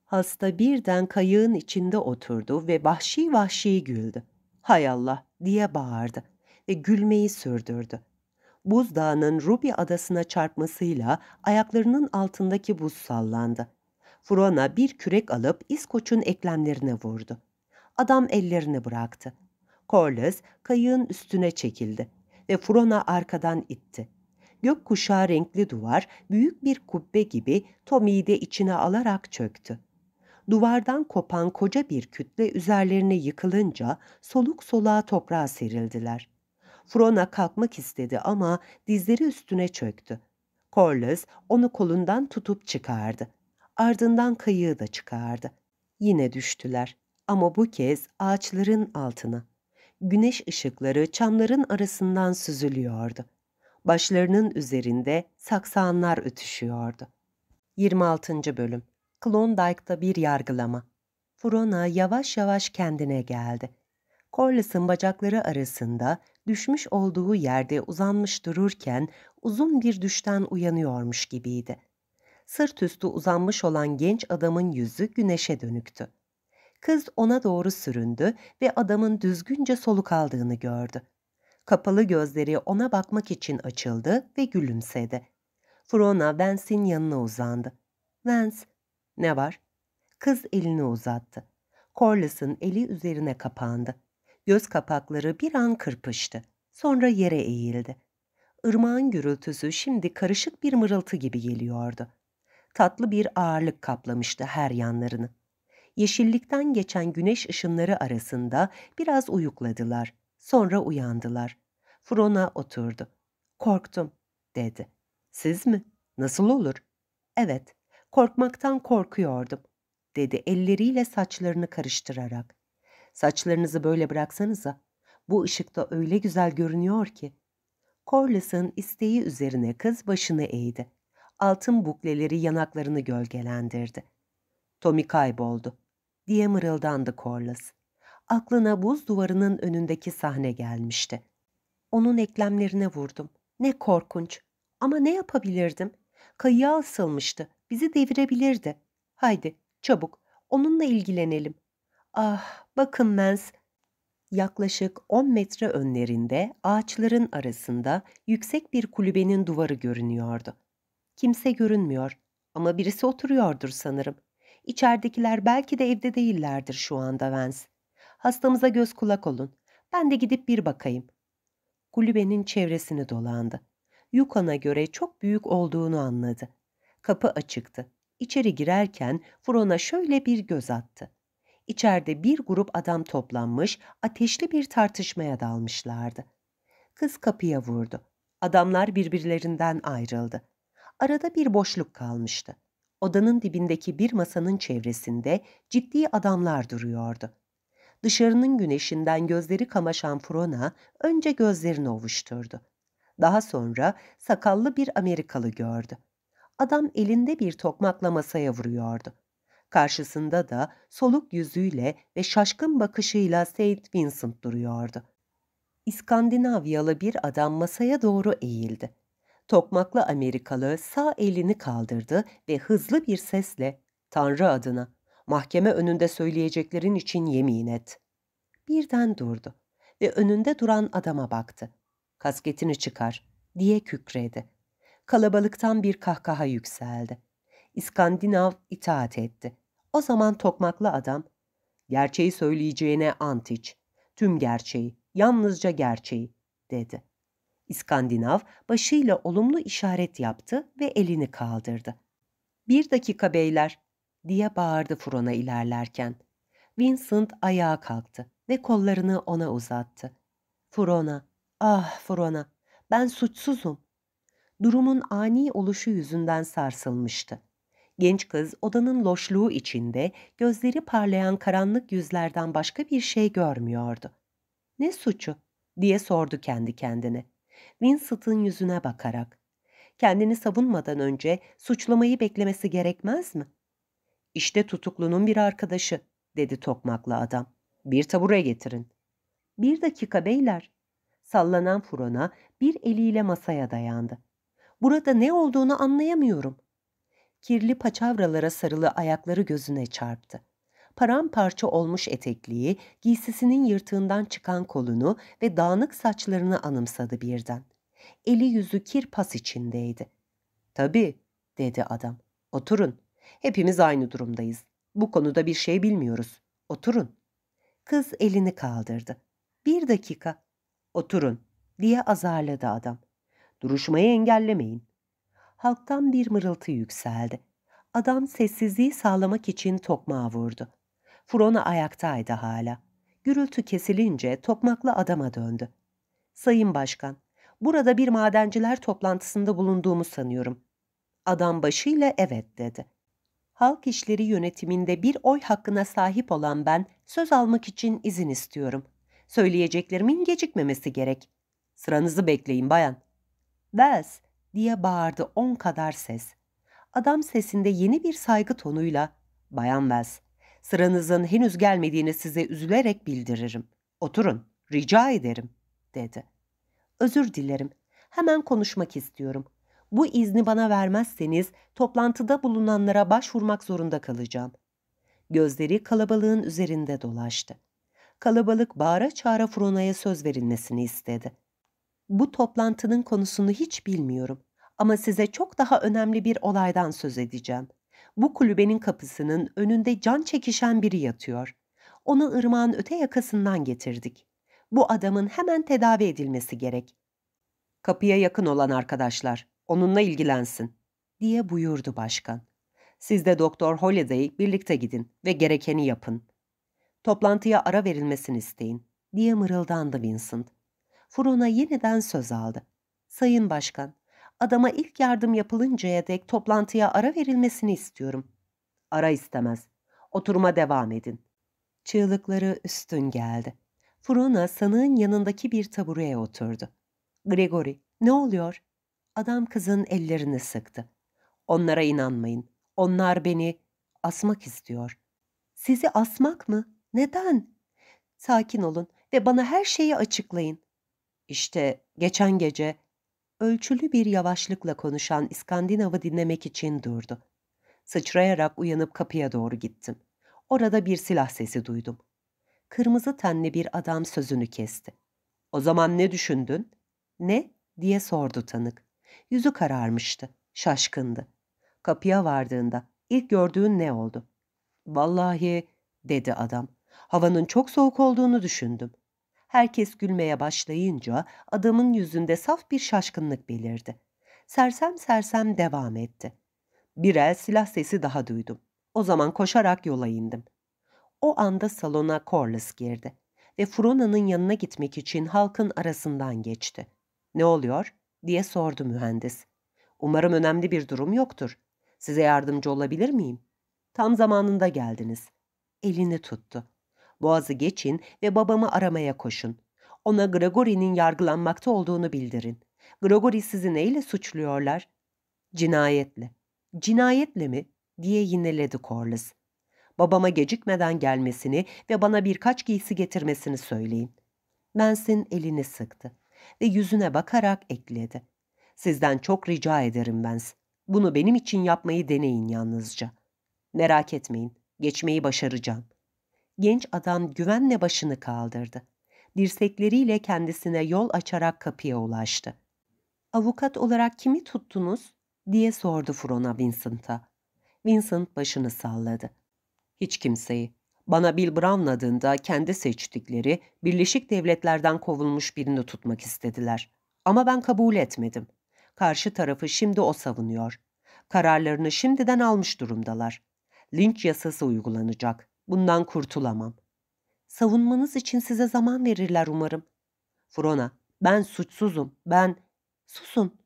Hasta birden kayığın içinde oturdu ve vahşi vahşi güldü. Hay Allah diye bağırdı ve gülmeyi sürdürdü. Buzdağının Ruby adasına çarpmasıyla ayaklarının altındaki buz sallandı. Frona bir kürek alıp İskoç'un eklemlerine vurdu. Adam ellerini bıraktı. Corliss kayığın üstüne çekildi ve Frona arkadan itti. Gökkuşağı renkli duvar büyük bir kubbe gibi Tommy'yi de içine alarak çöktü. Duvardan kopan koca bir kütle üzerlerine yıkılınca soluk soluğa toprağa serildiler. Frona kalkmak istedi ama dizleri üstüne çöktü. Corliss onu kolundan tutup çıkardı. Ardından kayığı da çıkardı. Yine düştüler ama bu kez ağaçların altına. Güneş ışıkları çamların arasından süzülüyordu. Başlarının üzerinde saksanlar ötüşüyordu. 26. Bölüm Klondike'da bir yargılama Frona yavaş yavaş kendine geldi. Corliss'ın bacakları arasında düşmüş olduğu yerde uzanmış dururken uzun bir düşten uyanıyormuş gibiydi. Sırt üstü uzanmış olan genç adamın yüzü güneşe dönüktü. Kız ona doğru süründü ve adamın düzgünce soluk aldığını gördü. Kapalı gözleri ona bakmak için açıldı ve gülümsedi. Frona Vance'in yanına uzandı. Vance, ne var? Kız elini uzattı. Corliss'ın eli üzerine kapandı. Göz kapakları bir an kırpıştı. Sonra yere eğildi. Irmağın gürültüsü şimdi karışık bir mırıltı gibi geliyordu. Tatlı bir ağırlık kaplamıştı her yanlarını. Yeşillikten geçen güneş ışınları arasında biraz uyukladılar. Sonra uyandılar. Frona oturdu. Korktum, dedi. Siz mi? Nasıl olur? Evet, korkmaktan korkuyordum, dedi elleriyle saçlarını karıştırarak. Saçlarınızı böyle bıraksanıza. Bu ışıkta öyle güzel görünüyor ki. Corliss'ın isteği üzerine kız başını eğdi. Altın bukleleri yanaklarını gölgelendirdi. Tommy kayboldu diye mırıldandı Corliss. Aklına buz duvarının önündeki sahne gelmişti. Onun eklemlerine vurdum. Ne korkunç. Ama ne yapabilirdim? Kayığa asılmıştı. Bizi devirebilirdi. Haydi çabuk onunla ilgilenelim. Ah, bakın Mens. Yaklaşık 10 metre önlerinde ağaçların arasında yüksek bir kulübenin duvarı görünüyordu. Kimse görünmüyor ama birisi oturuyordur sanırım. İçeridekiler belki de evde değillerdir şu anda Vens. Hastamıza göz kulak olun. Ben de gidip bir bakayım. Kulübenin çevresini dolandı. Yukon'a göre çok büyük olduğunu anladı. Kapı açıktı. İçeri girerken Fron'a şöyle bir göz attı içeride bir grup adam toplanmış, ateşli bir tartışmaya dalmışlardı. Kız kapıya vurdu. Adamlar birbirlerinden ayrıldı. Arada bir boşluk kalmıştı. Odanın dibindeki bir masanın çevresinde ciddi adamlar duruyordu. Dışarının güneşinden gözleri kamaşan Frona önce gözlerini ovuşturdu. Daha sonra sakallı bir Amerikalı gördü. Adam elinde bir tokmakla masaya vuruyordu. Karşısında da soluk yüzüyle ve şaşkın bakışıyla Saint Vincent duruyordu. İskandinavyalı bir adam masaya doğru eğildi. Tokmaklı Amerikalı sağ elini kaldırdı ve hızlı bir sesle ''Tanrı adına, mahkeme önünde söyleyeceklerin için yemin et.'' Birden durdu ve önünde duran adama baktı. ''Kasketini çıkar.'' diye kükredi. Kalabalıktan bir kahkaha yükseldi. İskandinav itaat etti. O zaman tokmaklı adam, gerçeği söyleyeceğine ant iç, tüm gerçeği, yalnızca gerçeği, dedi. İskandinav başıyla olumlu işaret yaptı ve elini kaldırdı. Bir dakika beyler, diye bağırdı Furona ilerlerken. Vincent ayağa kalktı ve kollarını ona uzattı. Furona, ah Furona, ben suçsuzum. Durumun ani oluşu yüzünden sarsılmıştı. Genç kız odanın loşluğu içinde gözleri parlayan karanlık yüzlerden başka bir şey görmüyordu. Ne suçu? diye sordu kendi kendine. Vincent'ın yüzüne bakarak. Kendini savunmadan önce suçlamayı beklemesi gerekmez mi? İşte tutuklunun bir arkadaşı, dedi tokmaklı adam. Bir tabure getirin. Bir dakika beyler. Sallanan furona bir eliyle masaya dayandı. Burada ne olduğunu anlayamıyorum kirli paçavralara sarılı ayakları gözüne çarptı. Paramparça olmuş etekliği, giysisinin yırtığından çıkan kolunu ve dağınık saçlarını anımsadı birden. Eli yüzü kir pas içindeydi. Tabii, dedi adam. Oturun. Hepimiz aynı durumdayız. Bu konuda bir şey bilmiyoruz. Oturun. Kız elini kaldırdı. Bir dakika. Oturun, diye azarladı adam. Duruşmayı engellemeyin halktan bir mırıltı yükseldi. Adam sessizliği sağlamak için tokmağa vurdu. Frona ayaktaydı hala. Gürültü kesilince tokmaklı adama döndü. Sayın Başkan, burada bir madenciler toplantısında bulunduğumu sanıyorum. Adam başıyla evet dedi. Halk işleri yönetiminde bir oy hakkına sahip olan ben söz almak için izin istiyorum. Söyleyeceklerimin gecikmemesi gerek. Sıranızı bekleyin bayan. Wells, diye bağırdı on kadar ses. Adam sesinde yeni bir saygı tonuyla Bayan Wells, sıranızın henüz gelmediğini size üzülerek bildiririm. Oturun, rica ederim, dedi. Özür dilerim, hemen konuşmak istiyorum. Bu izni bana vermezseniz toplantıda bulunanlara başvurmak zorunda kalacağım. Gözleri kalabalığın üzerinde dolaştı. Kalabalık bağıra çağıra Frona'ya söz verilmesini istedi. Bu toplantının konusunu hiç bilmiyorum ama size çok daha önemli bir olaydan söz edeceğim. Bu kulübenin kapısının önünde can çekişen biri yatıyor. Onu ırmağın öte yakasından getirdik. Bu adamın hemen tedavi edilmesi gerek. Kapıya yakın olan arkadaşlar, onunla ilgilensin, diye buyurdu başkan. Siz de Doktor Holliday birlikte gidin ve gerekeni yapın. Toplantıya ara verilmesini isteyin, diye mırıldandı Vincent. Furuna yeniden söz aldı. Sayın Başkan, adama ilk yardım yapılıncaya dek toplantıya ara verilmesini istiyorum. Ara istemez. Oturuma devam edin. Çığlıkları üstün geldi. Furuna sanığın yanındaki bir tabureye oturdu. Gregory, ne oluyor? Adam kızın ellerini sıktı. Onlara inanmayın. Onlar beni asmak istiyor. Sizi asmak mı? Neden? Sakin olun ve bana her şeyi açıklayın. İşte geçen gece ölçülü bir yavaşlıkla konuşan İskandinav'ı dinlemek için durdu. Sıçrayarak uyanıp kapıya doğru gittim. Orada bir silah sesi duydum. Kırmızı tenli bir adam sözünü kesti. O zaman ne düşündün? Ne? diye sordu tanık. Yüzü kararmıştı, şaşkındı. Kapıya vardığında ilk gördüğün ne oldu? Vallahi dedi adam. Havanın çok soğuk olduğunu düşündüm. Herkes gülmeye başlayınca adamın yüzünde saf bir şaşkınlık belirdi. Sersem sersem devam etti. Bir el silah sesi daha duydum. O zaman koşarak yola indim. O anda salona Corliss girdi ve Frona'nın yanına gitmek için halkın arasından geçti. Ne oluyor? diye sordu mühendis. Umarım önemli bir durum yoktur. Size yardımcı olabilir miyim? Tam zamanında geldiniz. Elini tuttu. Boğaz'ı geçin ve babamı aramaya koşun. Ona Gregory'nin yargılanmakta olduğunu bildirin. Gregory sizi neyle suçluyorlar? Cinayetle. Cinayetle mi? diye yineledi Corliss. Babama gecikmeden gelmesini ve bana birkaç giysi getirmesini söyleyin. Mensin elini sıktı ve yüzüne bakarak ekledi. Sizden çok rica ederim Bens. Bunu benim için yapmayı deneyin yalnızca. Merak etmeyin, geçmeyi başaracağım genç adam güvenle başını kaldırdı. Dirsekleriyle kendisine yol açarak kapıya ulaştı. Avukat olarak kimi tuttunuz? diye sordu Frona Vincent'a. Vincent başını salladı. Hiç kimseyi. Bana Bill Brown adında kendi seçtikleri Birleşik Devletler'den kovulmuş birini tutmak istediler. Ama ben kabul etmedim. Karşı tarafı şimdi o savunuyor. Kararlarını şimdiden almış durumdalar. Linç yasası uygulanacak. Bundan kurtulamam. Savunmanız için size zaman verirler umarım. Frona, ben suçsuzum, ben... Susun.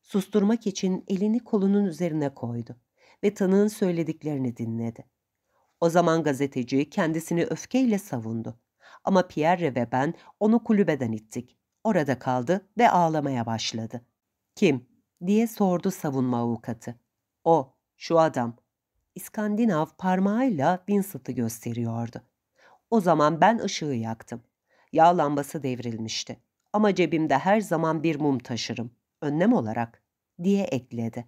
Susturmak için elini kolunun üzerine koydu ve tanığın söylediklerini dinledi. O zaman gazeteci kendisini öfkeyle savundu. Ama Pierre ve ben onu kulübeden ittik. Orada kaldı ve ağlamaya başladı. Kim? diye sordu savunma avukatı. O, şu adam. İskandinav parmağıyla Vincent'ı gösteriyordu. O zaman ben ışığı yaktım. Yağ lambası devrilmişti. Ama cebimde her zaman bir mum taşırım. Önlem olarak. Diye ekledi.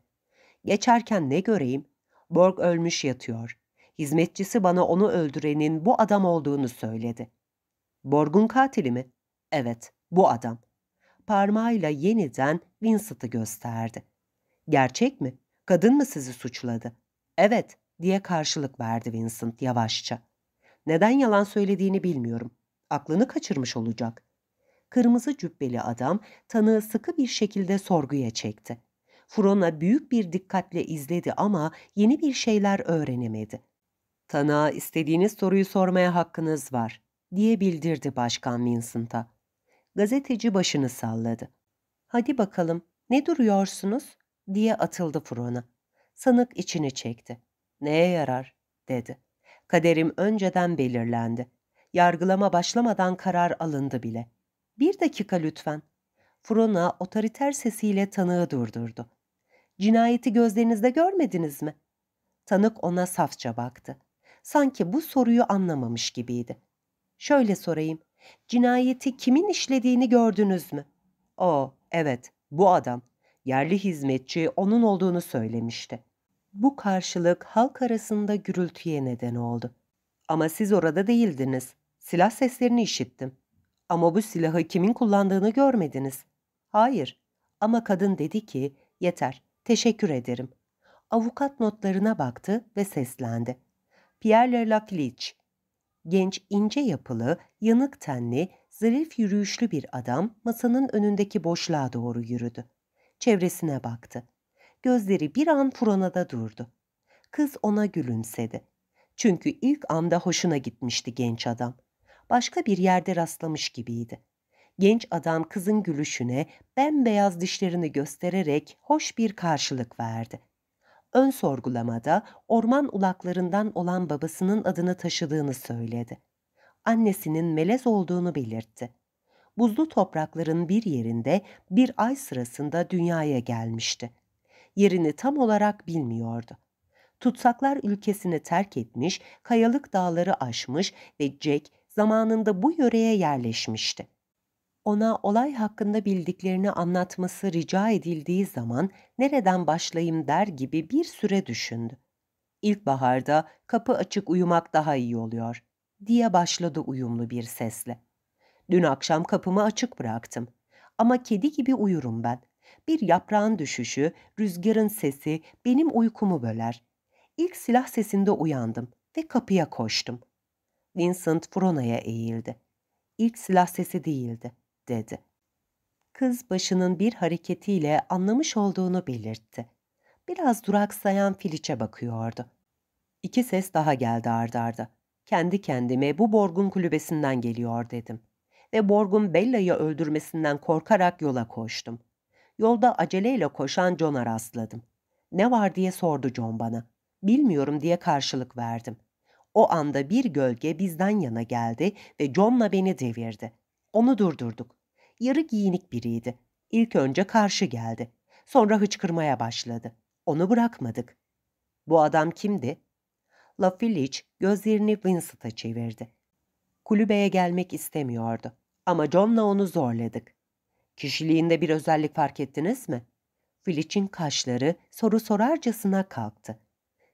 Geçerken ne göreyim? Borg ölmüş yatıyor. Hizmetçisi bana onu öldürenin bu adam olduğunu söyledi. Borg'un katili mi? Evet, bu adam. Parmağıyla yeniden Vincent'ı gösterdi. Gerçek mi? Kadın mı sizi suçladı? Evet diye karşılık verdi Vincent yavaşça. Neden yalan söylediğini bilmiyorum. Aklını kaçırmış olacak. Kırmızı cübbeli adam tanığı sıkı bir şekilde sorguya çekti. Frona büyük bir dikkatle izledi ama yeni bir şeyler öğrenemedi. Tanığa istediğiniz soruyu sormaya hakkınız var diye bildirdi Başkan Vincent'a. Gazeteci başını salladı. Hadi bakalım ne duruyorsunuz diye atıldı Frona. Sanık içini çekti. Neye yarar? dedi. Kaderim önceden belirlendi. Yargılama başlamadan karar alındı bile. Bir dakika lütfen. Frona otoriter sesiyle tanığı durdurdu. Cinayeti gözlerinizde görmediniz mi? Tanık ona safça baktı. Sanki bu soruyu anlamamış gibiydi. Şöyle sorayım. Cinayeti kimin işlediğini gördünüz mü? O, evet, bu adam. Yerli hizmetçi onun olduğunu söylemişti. Bu karşılık halk arasında gürültüye neden oldu. Ama siz orada değildiniz. Silah seslerini işittim. Ama bu silahı kimin kullandığını görmediniz. Hayır. Ama kadın dedi ki, yeter, teşekkür ederim. Avukat notlarına baktı ve seslendi. Pierre Lafilic. Genç, ince yapılı, yanık tenli, zarif yürüyüşlü bir adam masanın önündeki boşluğa doğru yürüdü. Çevresine baktı gözleri bir an Purana'da durdu. Kız ona gülümsedi. Çünkü ilk anda hoşuna gitmişti genç adam. Başka bir yerde rastlamış gibiydi. Genç adam kızın gülüşüne bembeyaz dişlerini göstererek hoş bir karşılık verdi. Ön sorgulamada orman ulaklarından olan babasının adını taşıdığını söyledi. Annesinin melez olduğunu belirtti. Buzlu toprakların bir yerinde bir ay sırasında dünyaya gelmişti yerini tam olarak bilmiyordu. Tutsaklar ülkesini terk etmiş, kayalık dağları aşmış ve Jack zamanında bu yöreye yerleşmişti. Ona olay hakkında bildiklerini anlatması rica edildiği zaman nereden başlayayım der gibi bir süre düşündü. İlkbaharda kapı açık uyumak daha iyi oluyor diye başladı uyumlu bir sesle. Dün akşam kapımı açık bıraktım. Ama kedi gibi uyurum ben. Bir yaprağın düşüşü, rüzgarın sesi benim uykumu böler. İlk silah sesinde uyandım ve kapıya koştum. Vincent Frona'ya eğildi. İlk silah sesi değildi, dedi. Kız başının bir hareketiyle anlamış olduğunu belirtti. Biraz duraksayan Filiç'e bakıyordu. İki ses daha geldi ardarda. Kendi kendime bu Borgun kulübesinden geliyor dedim. Ve Borgun Bella'yı öldürmesinden korkarak yola koştum. Yolda aceleyle koşan John'a rastladım. Ne var diye sordu John bana. Bilmiyorum diye karşılık verdim. O anda bir gölge bizden yana geldi ve John'la beni devirdi. Onu durdurduk. Yarı giyinik biriydi. İlk önce karşı geldi. Sonra hıçkırmaya başladı. Onu bırakmadık. Bu adam kimdi? Lafilich gözlerini Vincent'a çevirdi. Kulübeye gelmek istemiyordu ama John'la onu zorladık. Kişiliğinde bir özellik fark ettiniz mi? Filiç'in kaşları soru sorarcasına kalktı.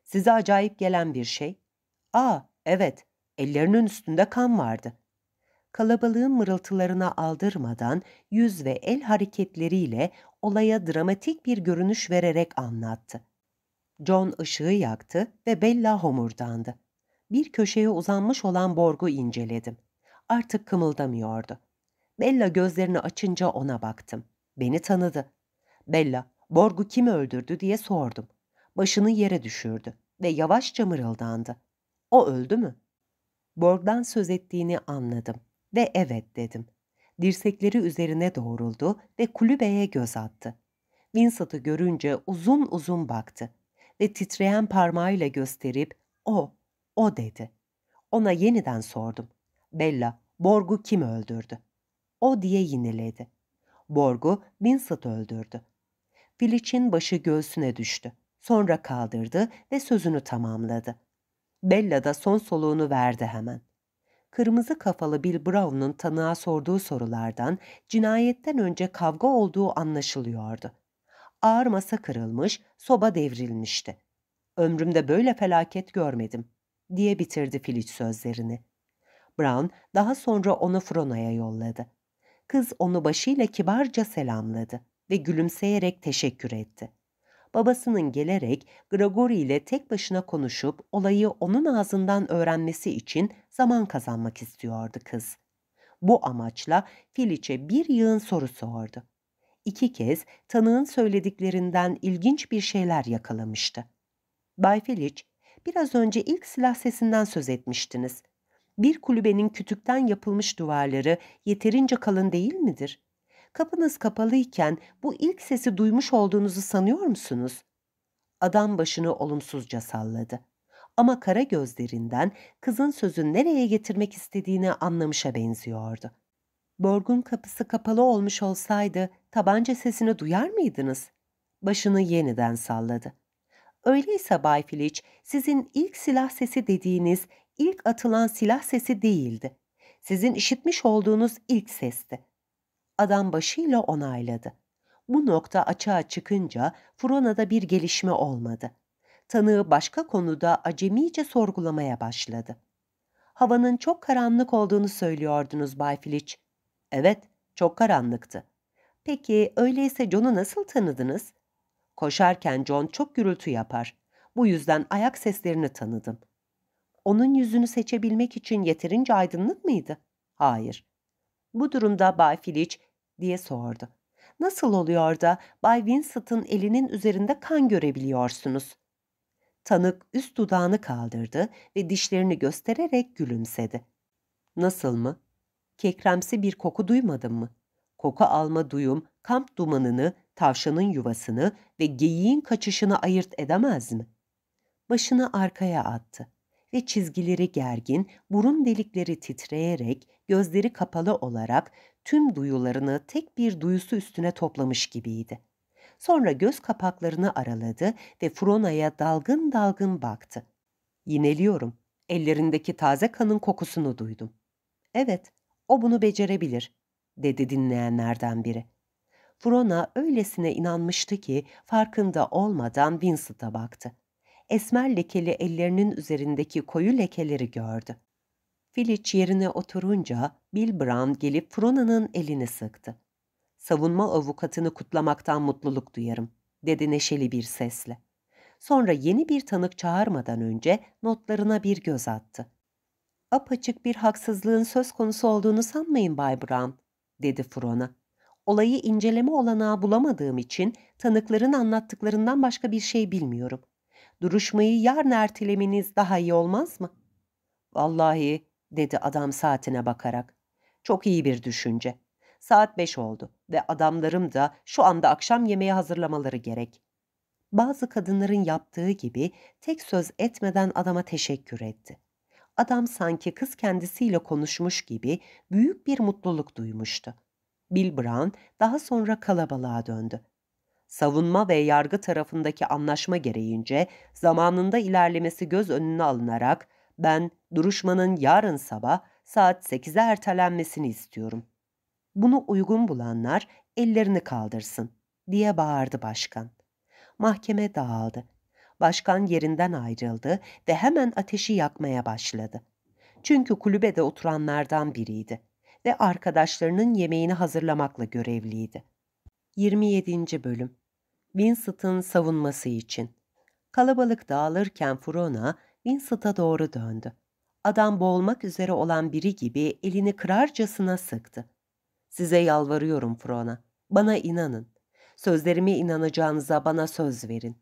Size acayip gelen bir şey. Aa, evet, ellerinin üstünde kan vardı. Kalabalığın mırıltılarına aldırmadan yüz ve el hareketleriyle olaya dramatik bir görünüş vererek anlattı. John ışığı yaktı ve Bella homurdandı. Bir köşeye uzanmış olan Borg'u inceledim. Artık kımıldamıyordu. Bella gözlerini açınca ona baktım. Beni tanıdı. Bella, Borg'u kim öldürdü diye sordum. Başını yere düşürdü ve yavaşça mırıldandı. O öldü mü? Borg'dan söz ettiğini anladım ve evet dedim. Dirsekleri üzerine doğruldu ve kulübeye göz attı. Vincent'ı görünce uzun uzun baktı ve titreyen parmağıyla gösterip o, o dedi. Ona yeniden sordum. Bella, Borg'u kim öldürdü? o diye yineledi. Borgu Vincent öldürdü. Filiç'in başı göğsüne düştü. Sonra kaldırdı ve sözünü tamamladı. Bella da son soluğunu verdi hemen. Kırmızı kafalı Bill Brown'un tanığa sorduğu sorulardan cinayetten önce kavga olduğu anlaşılıyordu. Ağır masa kırılmış, soba devrilmişti. Ömrümde böyle felaket görmedim diye bitirdi Filiç sözlerini. Brown daha sonra onu Frona'ya yolladı. Kız onu başıyla kibarca selamladı ve gülümseyerek teşekkür etti. Babasının gelerek Grigori ile tek başına konuşup olayı onun ağzından öğrenmesi için zaman kazanmak istiyordu kız. Bu amaçla Filiç'e bir yığın soru sordu. İki kez tanığın söylediklerinden ilginç bir şeyler yakalamıştı. Bay Filiç, biraz önce ilk silah sesinden söz etmiştiniz. Bir kulübenin kütükten yapılmış duvarları yeterince kalın değil midir? Kapınız kapalıyken bu ilk sesi duymuş olduğunuzu sanıyor musunuz? Adam başını olumsuzca salladı. Ama kara gözlerinden kızın sözü nereye getirmek istediğini anlamışa benziyordu. Borgun kapısı kapalı olmuş olsaydı tabanca sesini duyar mıydınız? Başını yeniden salladı. Öyleyse Bay Filiç, sizin ilk silah sesi dediğiniz ilk atılan silah sesi değildi. Sizin işitmiş olduğunuz ilk sesti. Adam başıyla onayladı. Bu nokta açığa çıkınca Frona'da bir gelişme olmadı. Tanığı başka konuda acemice sorgulamaya başladı. Havanın çok karanlık olduğunu söylüyordunuz Bay Filiç. Evet, çok karanlıktı. Peki öyleyse John'u nasıl tanıdınız? Koşarken John çok gürültü yapar. Bu yüzden ayak seslerini tanıdım.'' onun yüzünü seçebilmek için yeterince aydınlık mıydı? Hayır. Bu durumda Bay Filiç diye sordu. Nasıl oluyor da Bay Winsett'ın elinin üzerinde kan görebiliyorsunuz? Tanık üst dudağını kaldırdı ve dişlerini göstererek gülümsedi. Nasıl mı? Kekremsi bir koku duymadın mı? Koku alma duyum kamp dumanını, tavşanın yuvasını ve geyiğin kaçışını ayırt edemez mi? Başını arkaya attı ve çizgileri gergin, burun delikleri titreyerek, gözleri kapalı olarak tüm duyularını tek bir duyusu üstüne toplamış gibiydi. Sonra göz kapaklarını araladı ve Frona'ya dalgın dalgın baktı. Yineliyorum. Ellerindeki taze kanın kokusunu duydum. Evet, o bunu becerebilir, dedi dinleyenlerden biri. Frona öylesine inanmıştı ki farkında olmadan Vincent'a baktı esmer lekeli ellerinin üzerindeki koyu lekeleri gördü. Filiç yerine oturunca Bill Brown gelip Frona'nın elini sıktı. Savunma avukatını kutlamaktan mutluluk duyarım, dedi neşeli bir sesle. Sonra yeni bir tanık çağırmadan önce notlarına bir göz attı. Apaçık bir haksızlığın söz konusu olduğunu sanmayın Bay Brown, dedi Frona. Olayı inceleme olanağı bulamadığım için tanıkların anlattıklarından başka bir şey bilmiyorum duruşmayı yarın ertelemeniz daha iyi olmaz mı? Vallahi dedi adam saatine bakarak. Çok iyi bir düşünce. Saat beş oldu ve adamlarım da şu anda akşam yemeği hazırlamaları gerek. Bazı kadınların yaptığı gibi tek söz etmeden adama teşekkür etti. Adam sanki kız kendisiyle konuşmuş gibi büyük bir mutluluk duymuştu. Bill Brown daha sonra kalabalığa döndü savunma ve yargı tarafındaki anlaşma gereğince zamanında ilerlemesi göz önüne alınarak ben duruşmanın yarın sabah saat 8'e ertelenmesini istiyorum. Bunu uygun bulanlar ellerini kaldırsın diye bağırdı başkan. Mahkeme dağıldı. Başkan yerinden ayrıldı ve hemen ateşi yakmaya başladı. Çünkü kulübede oturanlardan biriydi ve arkadaşlarının yemeğini hazırlamakla görevliydi. 27. Bölüm Winsett'ın savunması için. Kalabalık dağılırken Frona Winsett'a doğru döndü. Adam boğulmak üzere olan biri gibi elini kırarcasına sıktı. Size yalvarıyorum Frona. Bana inanın. Sözlerime inanacağınıza bana söz verin.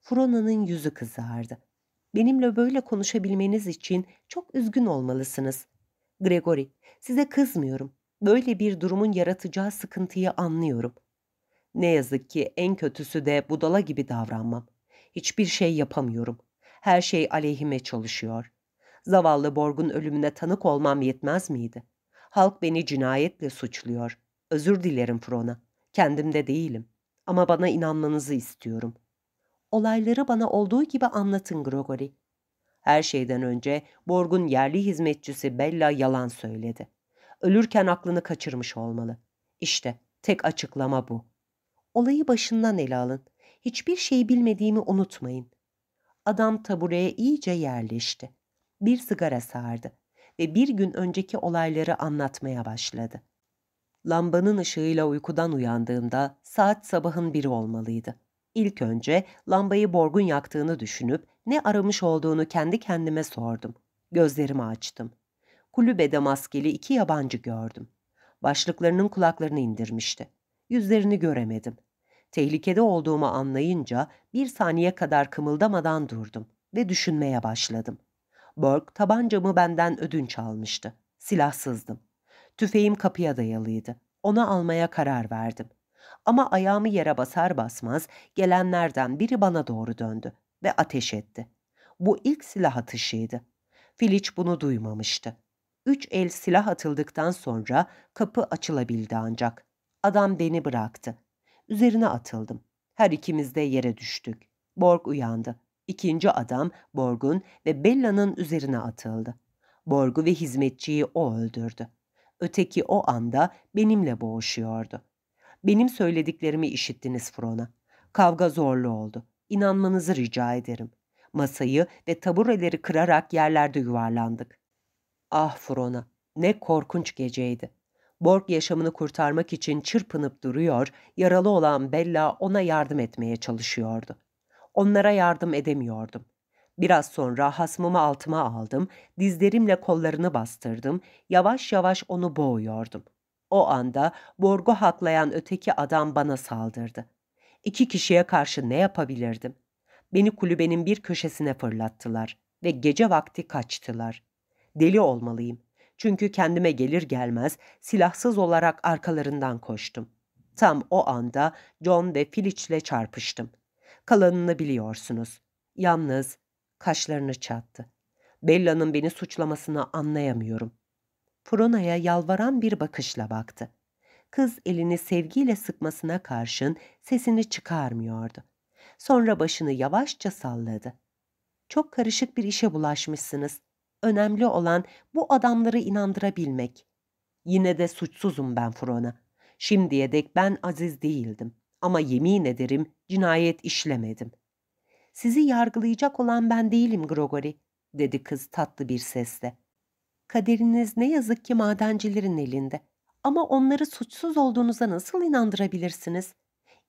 Frona'nın yüzü kızardı. Benimle böyle konuşabilmeniz için çok üzgün olmalısınız. Gregory, size kızmıyorum. Böyle bir durumun yaratacağı sıkıntıyı anlıyorum. Ne yazık ki en kötüsü de budala gibi davranmam. Hiçbir şey yapamıyorum. Her şey aleyhime çalışıyor. Zavallı Borg'un ölümüne tanık olmam yetmez miydi? Halk beni cinayetle suçluyor. Özür dilerim Frona. Kendimde değilim. Ama bana inanmanızı istiyorum. Olayları bana olduğu gibi anlatın Grogori. Her şeyden önce Borg'un yerli hizmetçisi Bella yalan söyledi. Ölürken aklını kaçırmış olmalı. İşte tek açıklama bu.'' Olayı başından ele alın. Hiçbir şey bilmediğimi unutmayın. Adam tabureye iyice yerleşti. Bir sigara sardı ve bir gün önceki olayları anlatmaya başladı. Lambanın ışığıyla uykudan uyandığımda saat sabahın biri olmalıydı. İlk önce lambayı Borg'un yaktığını düşünüp ne aramış olduğunu kendi kendime sordum. Gözlerimi açtım. Kulübede maskeli iki yabancı gördüm. Başlıklarının kulaklarını indirmişti yüzlerini göremedim. Tehlikede olduğumu anlayınca bir saniye kadar kımıldamadan durdum ve düşünmeye başladım. Borg tabancamı benden ödünç almıştı. Silahsızdım. Tüfeğim kapıya dayalıydı. Ona almaya karar verdim. Ama ayağımı yere basar basmaz gelenlerden biri bana doğru döndü ve ateş etti. Bu ilk silah atışıydı. Filiç bunu duymamıştı. Üç el silah atıldıktan sonra kapı açılabildi ancak. Adam beni bıraktı. Üzerine atıldım. Her ikimiz de yere düştük. Borg uyandı. İkinci adam Borg'un ve Bella'nın üzerine atıldı. Borg'u ve hizmetçiyi o öldürdü. Öteki o anda benimle boğuşuyordu. Benim söylediklerimi işittiniz Frona. Kavga zorlu oldu. İnanmanızı rica ederim. Masayı ve tabureleri kırarak yerlerde yuvarlandık. Ah Frona, ne korkunç geceydi. Borg yaşamını kurtarmak için çırpınıp duruyor, yaralı olan Bella ona yardım etmeye çalışıyordu. Onlara yardım edemiyordum. Biraz sonra hasmımı altıma aldım, dizlerimle kollarını bastırdım, yavaş yavaş onu boğuyordum. O anda Borg'u haklayan öteki adam bana saldırdı. İki kişiye karşı ne yapabilirdim? Beni kulübenin bir köşesine fırlattılar ve gece vakti kaçtılar. Deli olmalıyım.'' Çünkü kendime gelir gelmez silahsız olarak arkalarından koştum. Tam o anda John ve Filiç'le çarpıştım. Kalanını biliyorsunuz. Yalnız kaşlarını çattı. Bella'nın beni suçlamasını anlayamıyorum. Frona'ya yalvaran bir bakışla baktı. Kız elini sevgiyle sıkmasına karşın sesini çıkarmıyordu. Sonra başını yavaşça salladı. Çok karışık bir işe bulaşmışsınız. Önemli olan bu adamları inandırabilmek. Yine de suçsuzum ben Frona. Şimdiye dek ben aziz değildim. Ama yemin ederim cinayet işlemedim. Sizi yargılayacak olan ben değilim Grigori, dedi kız tatlı bir sesle. Kaderiniz ne yazık ki madencilerin elinde. Ama onları suçsuz olduğunuza nasıl inandırabilirsiniz?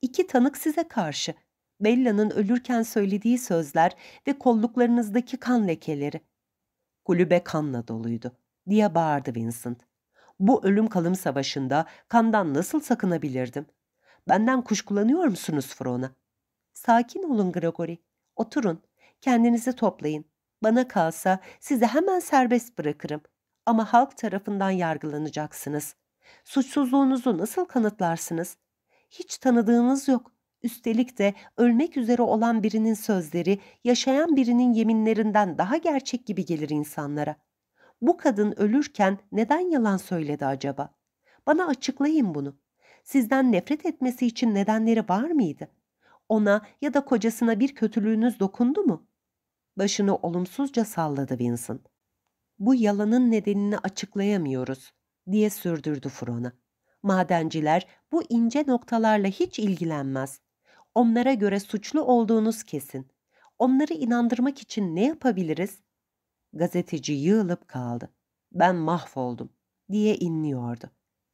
İki tanık size karşı. Bella'nın ölürken söylediği sözler ve kolluklarınızdaki kan lekeleri. Kulübe kanla doluydu diye bağırdı Vincent. Bu ölüm kalım savaşında kandan nasıl sakınabilirdim? Benden kuşkulanıyor musunuz Frona? Sakin olun Gregory. Oturun. Kendinizi toplayın. Bana kalsa sizi hemen serbest bırakırım. Ama halk tarafından yargılanacaksınız. Suçsuzluğunuzu nasıl kanıtlarsınız? Hiç tanıdığınız yok. Üstelik de ölmek üzere olan birinin sözleri yaşayan birinin yeminlerinden daha gerçek gibi gelir insanlara. Bu kadın ölürken neden yalan söyledi acaba? Bana açıklayın bunu. Sizden nefret etmesi için nedenleri var mıydı? Ona ya da kocasına bir kötülüğünüz dokundu mu? Başını olumsuzca salladı Vincent. Bu yalanın nedenini açıklayamıyoruz diye sürdürdü Frona. Madenciler bu ince noktalarla hiç ilgilenmez. Onlara göre suçlu olduğunuz kesin. Onları inandırmak için ne yapabiliriz? Gazeteci yığılıp kaldı. Ben mahvoldum diye inliyordu.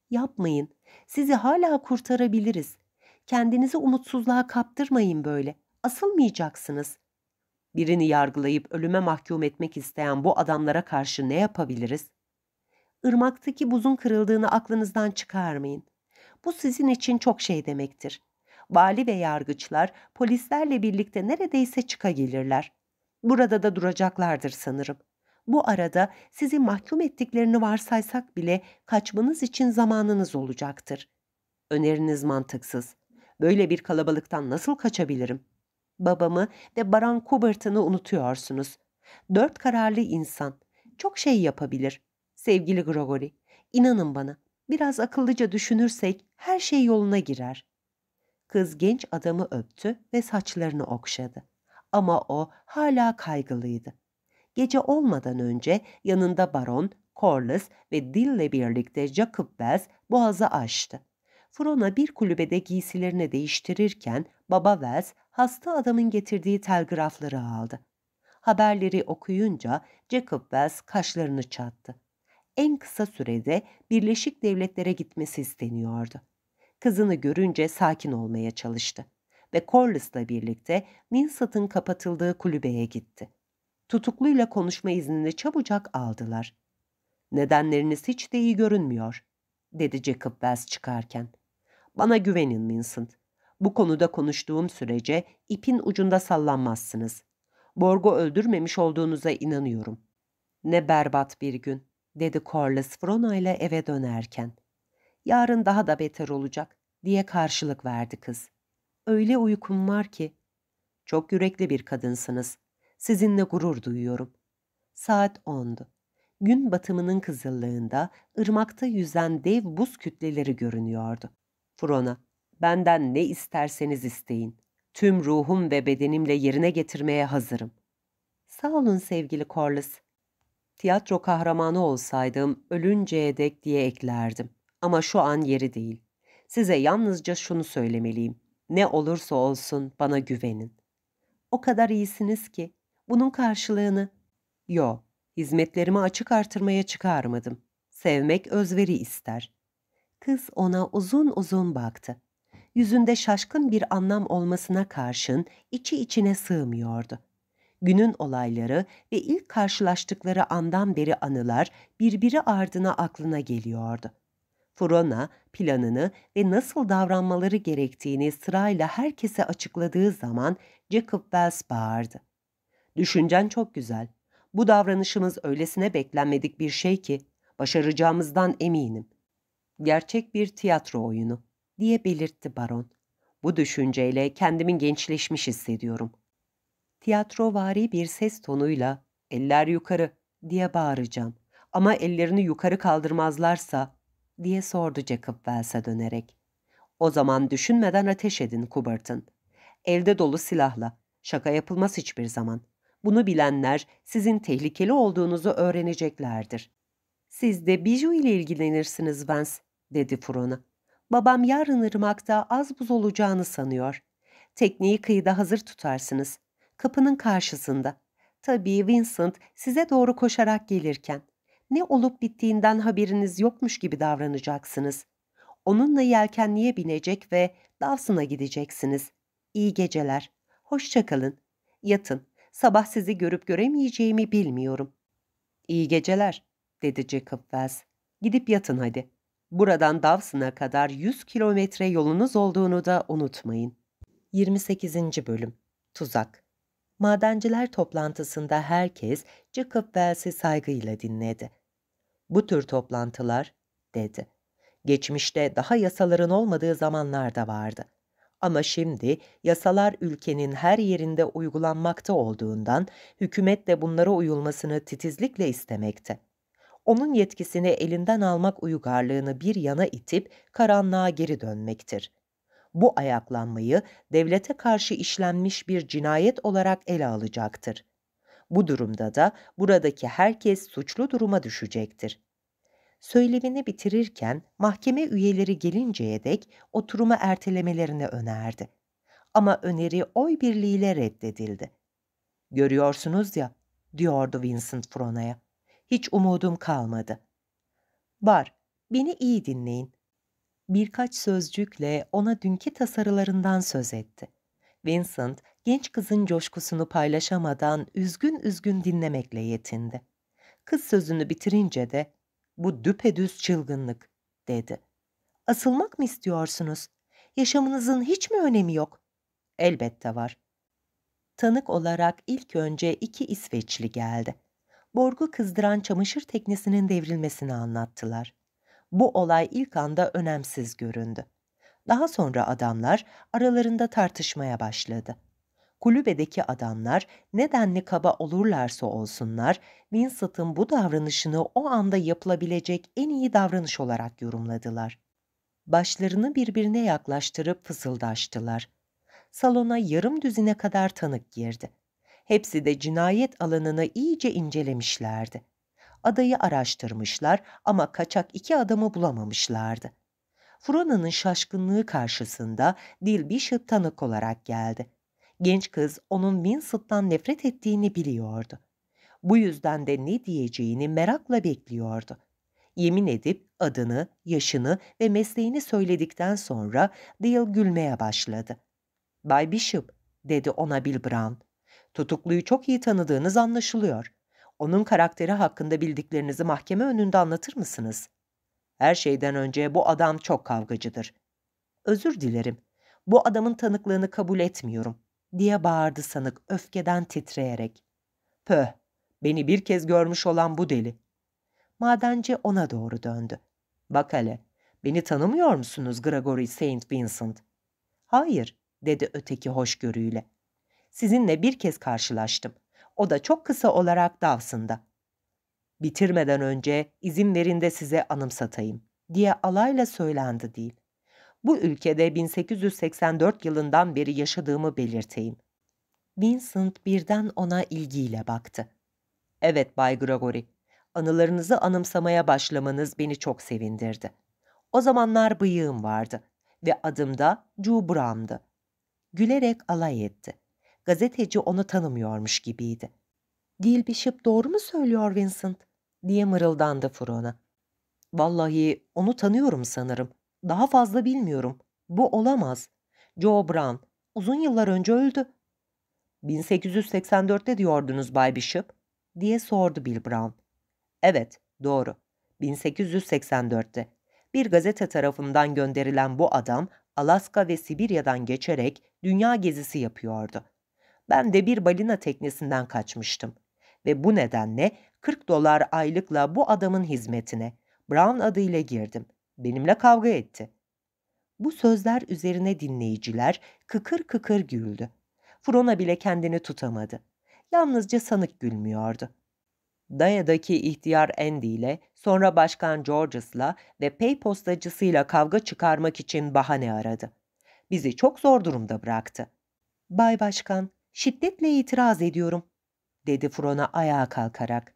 Yapmayın. Sizi hala kurtarabiliriz. Kendinizi umutsuzluğa kaptırmayın böyle. Asılmayacaksınız. Birini yargılayıp ölüme mahkum etmek isteyen bu adamlara karşı ne yapabiliriz? Irmaktaki buzun kırıldığını aklınızdan çıkarmayın. Bu sizin için çok şey demektir vali ve yargıçlar polislerle birlikte neredeyse çıka gelirler. Burada da duracaklardır sanırım. Bu arada sizi mahkum ettiklerini varsaysak bile kaçmanız için zamanınız olacaktır. Öneriniz mantıksız. Böyle bir kalabalıktan nasıl kaçabilirim? Babamı ve Baran Kubert'ını unutuyorsunuz. Dört kararlı insan. Çok şey yapabilir. Sevgili Grogori, inanın bana biraz akıllıca düşünürsek her şey yoluna girer. Kız genç adamı öptü ve saçlarını okşadı. Ama o hala kaygılıydı. Gece olmadan önce yanında baron, Corliss ve Dill'le birlikte Jacob Wells boğazı açtı. Frona bir kulübede giysilerini değiştirirken baba Wells hasta adamın getirdiği telgrafları aldı. Haberleri okuyunca Jacob Wells kaşlarını çattı. En kısa sürede Birleşik Devletlere gitmesi isteniyordu kızını görünce sakin olmaya çalıştı ve Corliss'la birlikte Minsat'ın kapatıldığı kulübeye gitti. Tutukluyla konuşma iznini çabucak aldılar. Nedenleriniz hiç de iyi görünmüyor, dedi Jacob Wells çıkarken. Bana güvenin Minsat. Bu konuda konuştuğum sürece ipin ucunda sallanmazsınız. Borgo öldürmemiş olduğunuza inanıyorum. Ne berbat bir gün, dedi Corliss Frona ile eve dönerken yarın daha da beter olacak diye karşılık verdi kız. Öyle uykum var ki. Çok yürekli bir kadınsınız. Sizinle gurur duyuyorum. Saat ondu. Gün batımının kızıllığında ırmakta yüzen dev buz kütleleri görünüyordu. Frona, benden ne isterseniz isteyin. Tüm ruhum ve bedenimle yerine getirmeye hazırım. Sağ olun sevgili Corliss. Tiyatro kahramanı olsaydım ölünceye dek diye eklerdim. Ama şu an yeri değil. Size yalnızca şunu söylemeliyim. Ne olursa olsun bana güvenin. O kadar iyisiniz ki bunun karşılığını yo, hizmetlerimi açık artırmaya çıkarmadım. Sevmek özveri ister. Kız ona uzun uzun baktı. Yüzünde şaşkın bir anlam olmasına karşın içi içine sığmıyordu. Günün olayları ve ilk karşılaştıkları andan beri anılar birbiri ardına aklına geliyordu. Furona planını ve nasıl davranmaları gerektiğini sırayla herkese açıkladığı zaman Jacob Wells bağırdı. Düşüncen çok güzel. Bu davranışımız öylesine beklenmedik bir şey ki başaracağımızdan eminim. Gerçek bir tiyatro oyunu diye belirtti baron. Bu düşünceyle kendimi gençleşmiş hissediyorum. Tiyatrovari bir ses tonuyla eller yukarı diye bağıracağım. Ama ellerini yukarı kaldırmazlarsa diye sordu Jacob Wells'e dönerek. O zaman düşünmeden ateş edin Kubart'ın. Elde dolu silahla. Şaka yapılmaz hiçbir zaman. Bunu bilenler sizin tehlikeli olduğunuzu öğreneceklerdir. Siz de Biju ile ilgilenirsiniz Vance, dedi Furona. Babam yarın ırmakta az buz olacağını sanıyor. Tekneyi kıyıda hazır tutarsınız. Kapının karşısında. Tabii Vincent size doğru koşarak gelirken ne olup bittiğinden haberiniz yokmuş gibi davranacaksınız. Onunla yelkenliğe binecek ve Dawson'a gideceksiniz. İyi geceler. Hoşçakalın. Yatın. Sabah sizi görüp göremeyeceğimi bilmiyorum. İyi geceler, dedi Jacob Wells. Gidip yatın hadi. Buradan Dawson'a kadar 100 kilometre yolunuz olduğunu da unutmayın. 28. Bölüm Tuzak Madenciler toplantısında herkes Jacob Wells'i saygıyla dinledi bu tür toplantılar, dedi. Geçmişte daha yasaların olmadığı zamanlar da vardı. Ama şimdi yasalar ülkenin her yerinde uygulanmakta olduğundan hükümet de bunlara uyulmasını titizlikle istemekte. Onun yetkisini elinden almak uygarlığını bir yana itip karanlığa geri dönmektir. Bu ayaklanmayı devlete karşı işlenmiş bir cinayet olarak ele alacaktır. Bu durumda da buradaki herkes suçlu duruma düşecektir. Söylemini bitirirken mahkeme üyeleri gelinceye dek oturumu ertelemelerini önerdi. Ama öneri oy birliğiyle reddedildi. Görüyorsunuz ya, diyordu Vincent Frona'ya. Hiç umudum kalmadı. Var, beni iyi dinleyin. Birkaç sözcükle ona dünkü tasarılarından söz etti. Vincent, genç kızın coşkusunu paylaşamadan üzgün üzgün dinlemekle yetindi. Kız sözünü bitirince de, bu düpedüz çılgınlık, dedi. Asılmak mı istiyorsunuz? Yaşamınızın hiç mi önemi yok? Elbette var. Tanık olarak ilk önce iki İsveçli geldi. Borgu kızdıran çamaşır teknesinin devrilmesini anlattılar. Bu olay ilk anda önemsiz göründü. Daha sonra adamlar aralarında tartışmaya başladı. Kulübedeki adamlar nedenli kaba olurlarsa olsunlar Vincent'ın bu davranışını o anda yapılabilecek en iyi davranış olarak yorumladılar. Başlarını birbirine yaklaştırıp fısıldaştılar. Salona yarım düzine kadar tanık girdi. Hepsi de cinayet alanını iyice incelemişlerdi. Adayı araştırmışlar ama kaçak iki adamı bulamamışlardı. Frona'nın şaşkınlığı karşısında Dil Bishop tanık olarak geldi. Genç kız onun Vincent'tan nefret ettiğini biliyordu. Bu yüzden de ne diyeceğini merakla bekliyordu. Yemin edip adını, yaşını ve mesleğini söyledikten sonra Dil gülmeye başladı. Bay Bishop, dedi ona Bill Brown. Tutukluyu çok iyi tanıdığınız anlaşılıyor. Onun karakteri hakkında bildiklerinizi mahkeme önünde anlatır mısınız? Her şeyden önce bu adam çok kavgacıdır. Özür dilerim. Bu adamın tanıklığını kabul etmiyorum, diye bağırdı sanık öfkeden titreyerek. Pöh, beni bir kez görmüş olan bu deli. Madenci ona doğru döndü. Bak hele, beni tanımıyor musunuz Gregory Saint Vincent? Hayır, dedi öteki hoşgörüyle. Sizinle bir kez karşılaştım. O da çok kısa olarak Davsın'da bitirmeden önce izin verin de size anımsatayım diye alayla söylendi değil. Bu ülkede 1884 yılından beri yaşadığımı belirteyim. Vincent birden ona ilgiyle baktı. Evet Bay Gregory, anılarınızı anımsamaya başlamanız beni çok sevindirdi. O zamanlar bıyığım vardı ve adım da Ju Gülerek alay etti. Gazeteci onu tanımıyormuş gibiydi. Dilbişip doğru mu söylüyor Vincent? diye mırıldandı Frona. Vallahi onu tanıyorum sanırım. Daha fazla bilmiyorum. Bu olamaz. Joe Brown uzun yıllar önce öldü. 1884'te diyordunuz Bay Bishop diye sordu Bill Brown. Evet, doğru. 1884'te bir gazete tarafından gönderilen bu adam Alaska ve Sibirya'dan geçerek dünya gezisi yapıyordu. Ben de bir balina teknesinden kaçmıştım ve bu nedenle 40 dolar aylıkla bu adamın hizmetine Brown adıyla girdim. Benimle kavga etti. Bu sözler üzerine dinleyiciler kıkır kıkır güldü. Frona bile kendini tutamadı. Yalnızca sanık gülmüyordu. Daya'daki ihtiyar Andy ile sonra başkan Georges'la ve pay postacısıyla kavga çıkarmak için bahane aradı. Bizi çok zor durumda bıraktı. Bay Başkan, şiddetle itiraz ediyorum dedi Fron'a ayağa kalkarak.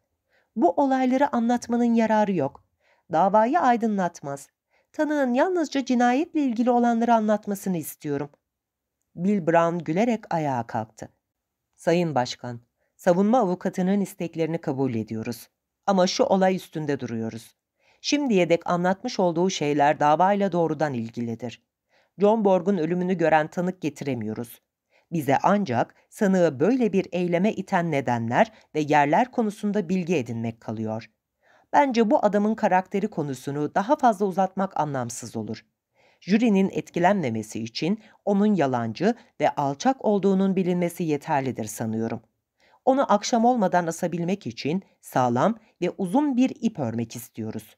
Bu olayları anlatmanın yararı yok. Davayı aydınlatmaz. Tanığın yalnızca cinayetle ilgili olanları anlatmasını istiyorum. Bill Brown gülerek ayağa kalktı. Sayın Başkan, savunma avukatının isteklerini kabul ediyoruz. Ama şu olay üstünde duruyoruz. Şimdiye dek anlatmış olduğu şeyler davayla doğrudan ilgilidir. John Borg'un ölümünü gören tanık getiremiyoruz. Bize ancak sanığı böyle bir eyleme iten nedenler ve yerler konusunda bilgi edinmek kalıyor. Bence bu adamın karakteri konusunu daha fazla uzatmak anlamsız olur. Jürinin etkilenmemesi için onun yalancı ve alçak olduğunun bilinmesi yeterlidir sanıyorum. Onu akşam olmadan asabilmek için sağlam ve uzun bir ip örmek istiyoruz.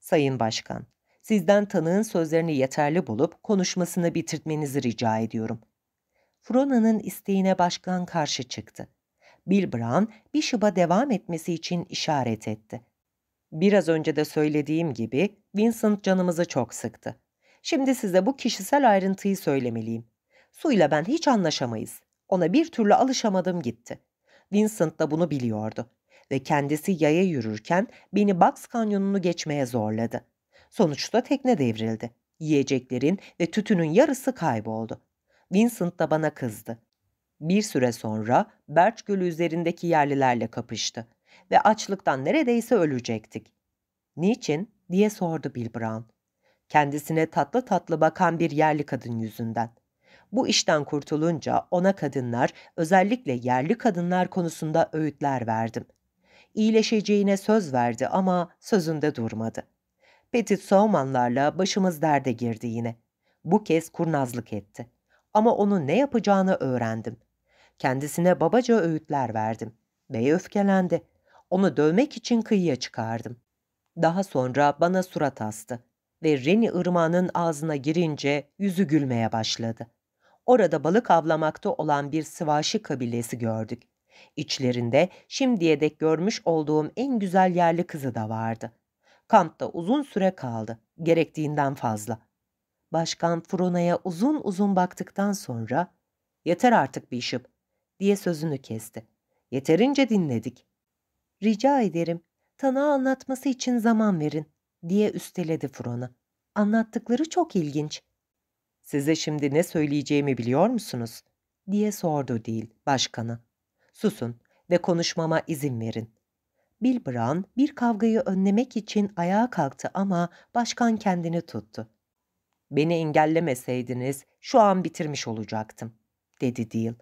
Sayın Başkan, sizden tanığın sözlerini yeterli bulup konuşmasını bitirtmenizi rica ediyorum. Frona'nın isteğine başkan karşı çıktı. Bill Brown, Bishop'a devam etmesi için işaret etti. Biraz önce de söylediğim gibi Vincent canımızı çok sıktı. Şimdi size bu kişisel ayrıntıyı söylemeliyim. Suyla ben hiç anlaşamayız. Ona bir türlü alışamadım gitti. Vincent da bunu biliyordu ve kendisi yaya yürürken beni Box Kanyonu'nu geçmeye zorladı. Sonuçta tekne devrildi. Yiyeceklerin ve tütünün yarısı kayboldu. Vincent da bana kızdı. Bir süre sonra Berç Gölü üzerindeki yerlilerle kapıştı ve açlıktan neredeyse ölecektik. Niçin diye sordu Bill Brown. Kendisine tatlı tatlı bakan bir yerli kadın yüzünden. Bu işten kurtulunca ona kadınlar, özellikle yerli kadınlar konusunda öğütler verdim. İyileşeceğine söz verdi ama sözünde durmadı. Petit Saumanlarla başımız derde girdi yine. Bu kez kurnazlık etti ama onun ne yapacağını öğrendim. Kendisine babaca öğütler verdim. Bey öfkelendi. Onu dövmek için kıyıya çıkardım. Daha sonra bana surat astı ve Reni ırmağının ağzına girince yüzü gülmeye başladı. Orada balık avlamakta olan bir Sivaşi kabilesi gördük. İçlerinde şimdiye dek görmüş olduğum en güzel yerli kızı da vardı. Kampta uzun süre kaldı, gerektiğinden fazla. Başkan Frona'ya uzun uzun baktıktan sonra ''Yeter artık Bishop'' diye sözünü kesti. ''Yeterince dinledik.'' ''Rica ederim, tanığa anlatması için zaman verin.'' diye üsteledi Frona. ''Anlattıkları çok ilginç.'' ''Size şimdi ne söyleyeceğimi biliyor musunuz?'' diye sordu değil başkanı. ''Susun ve konuşmama izin verin.'' Bill Brown bir kavgayı önlemek için ayağa kalktı ama başkan kendini tuttu. Beni engellemeseydiniz şu an bitirmiş olacaktım, dedi Deal.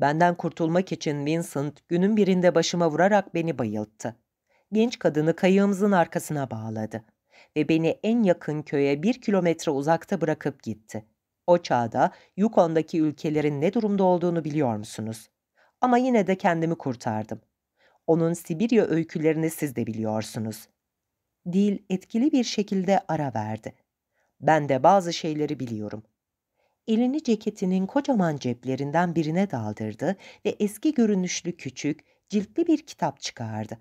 Benden kurtulmak için Vincent günün birinde başıma vurarak beni bayılttı. Genç kadını kayığımızın arkasına bağladı ve beni en yakın köye bir kilometre uzakta bırakıp gitti. O çağda Yukon'daki ülkelerin ne durumda olduğunu biliyor musunuz? Ama yine de kendimi kurtardım. Onun Sibirya öykülerini siz de biliyorsunuz. Dil etkili bir şekilde ara verdi. Ben de bazı şeyleri biliyorum. Elini ceketinin kocaman ceplerinden birine daldırdı ve eski görünüşlü küçük, ciltli bir kitap çıkardı.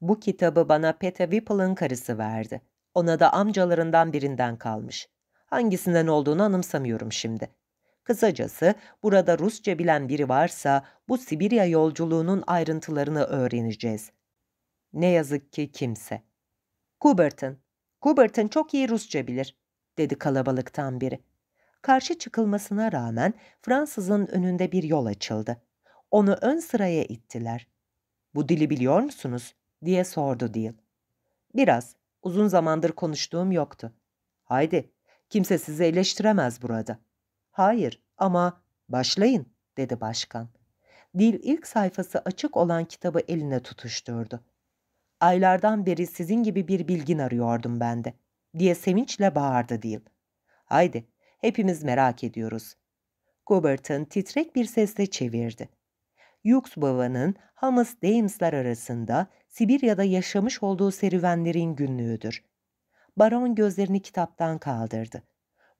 Bu kitabı bana Peta Whipple'ın karısı verdi. Ona da amcalarından birinden kalmış. Hangisinden olduğunu anımsamıyorum şimdi. Kısacası burada Rusça bilen biri varsa bu Sibirya yolculuğunun ayrıntılarını öğreneceğiz. Ne yazık ki kimse. Kubertin, Gubert'ın çok iyi Rusça bilir, dedi kalabalıktan biri. Karşı çıkılmasına rağmen Fransızın önünde bir yol açıldı. Onu ön sıraya ittiler. Bu dili biliyor musunuz? diye sordu Deal. Biraz, uzun zamandır konuştuğum yoktu. Haydi, kimse sizi eleştiremez burada. Hayır ama başlayın, dedi başkan. Dil ilk sayfası açık olan kitabı eline tutuşturdu aylardan beri sizin gibi bir bilgin arıyordum ben de, diye sevinçle bağırdı Dil. Haydi, hepimiz merak ediyoruz. Gobert'ın titrek bir sesle çevirdi. Hughes babanın Hamas Dames'lar arasında Sibirya'da yaşamış olduğu serüvenlerin günlüğüdür. Baron gözlerini kitaptan kaldırdı.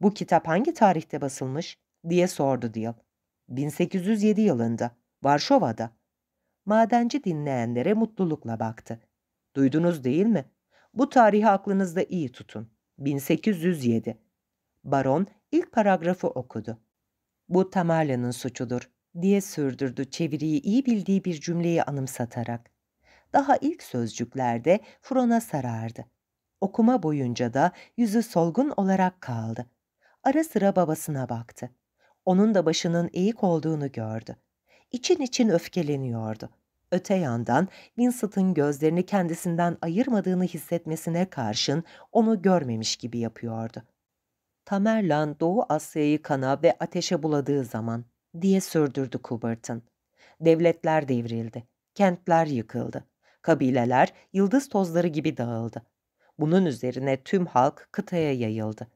Bu kitap hangi tarihte basılmış? diye sordu Dil. 1807 yılında, Varşova'da. Madenci dinleyenlere mutlulukla baktı. Duydunuz değil mi? Bu tarihi aklınızda iyi tutun. 1807. Baron ilk paragrafı okudu. Bu Tamarla'nın suçudur diye sürdürdü çeviriyi iyi bildiği bir cümleyi anımsatarak. Daha ilk sözcüklerde Fron'a sarardı. Okuma boyunca da yüzü solgun olarak kaldı. Ara sıra babasına baktı. Onun da başının eğik olduğunu gördü. İçin için öfkeleniyordu. Öte yandan Vincent'ın gözlerini kendisinden ayırmadığını hissetmesine karşın onu görmemiş gibi yapıyordu. Tamerlan Doğu Asya'yı kana ve ateşe buladığı zaman diye sürdürdü Kubert'ın. Devletler devrildi, kentler yıkıldı, kabileler yıldız tozları gibi dağıldı. Bunun üzerine tüm halk kıtaya yayıldı.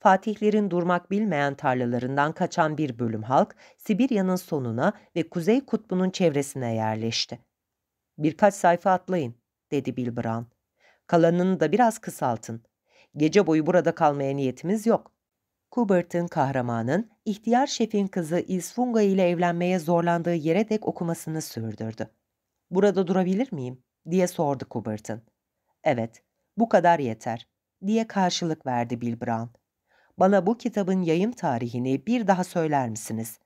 Fatihlerin durmak bilmeyen tarlalarından kaçan bir bölüm halk Sibirya'nın sonuna ve Kuzey Kutbu'nun çevresine yerleşti. Birkaç sayfa atlayın, dedi Bilbran. Kalanını da biraz kısaltın. Gece boyu burada kalmaya niyetimiz yok. Kubert'ın kahramanın, ihtiyar şefin kızı Isfunga ile evlenmeye zorlandığı yere dek okumasını sürdürdü. ''Burada durabilir miyim?'' diye sordu Kubert'ın. ''Evet, bu kadar yeter.'' diye karşılık verdi Bilbran bana bu kitabın yayım tarihini bir daha söyler misiniz?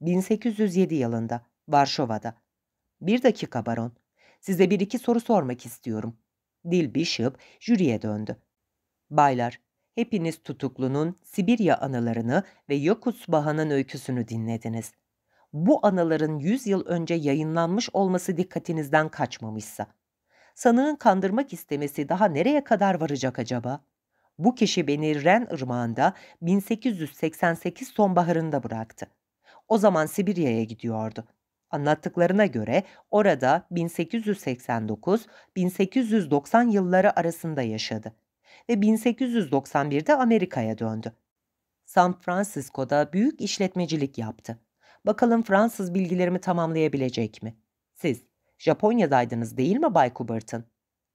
1807 yılında, Varşova'da. Bir dakika baron. Size bir iki soru sormak istiyorum. Dil Bishop jüriye döndü. Baylar, hepiniz tutuklunun Sibirya anılarını ve Yakut Baha'nın öyküsünü dinlediniz. Bu anıların 100 yıl önce yayınlanmış olması dikkatinizden kaçmamışsa. Sanığın kandırmak istemesi daha nereye kadar varacak acaba?'' Bu kişi beni Ren Irmağı'nda 1888 sonbaharında bıraktı. O zaman Sibirya'ya gidiyordu. Anlattıklarına göre orada 1889-1890 yılları arasında yaşadı ve 1891'de Amerika'ya döndü. San Francisco'da büyük işletmecilik yaptı. Bakalım Fransız bilgilerimi tamamlayabilecek mi? Siz Japonya'daydınız değil mi Bay Kubert'ın?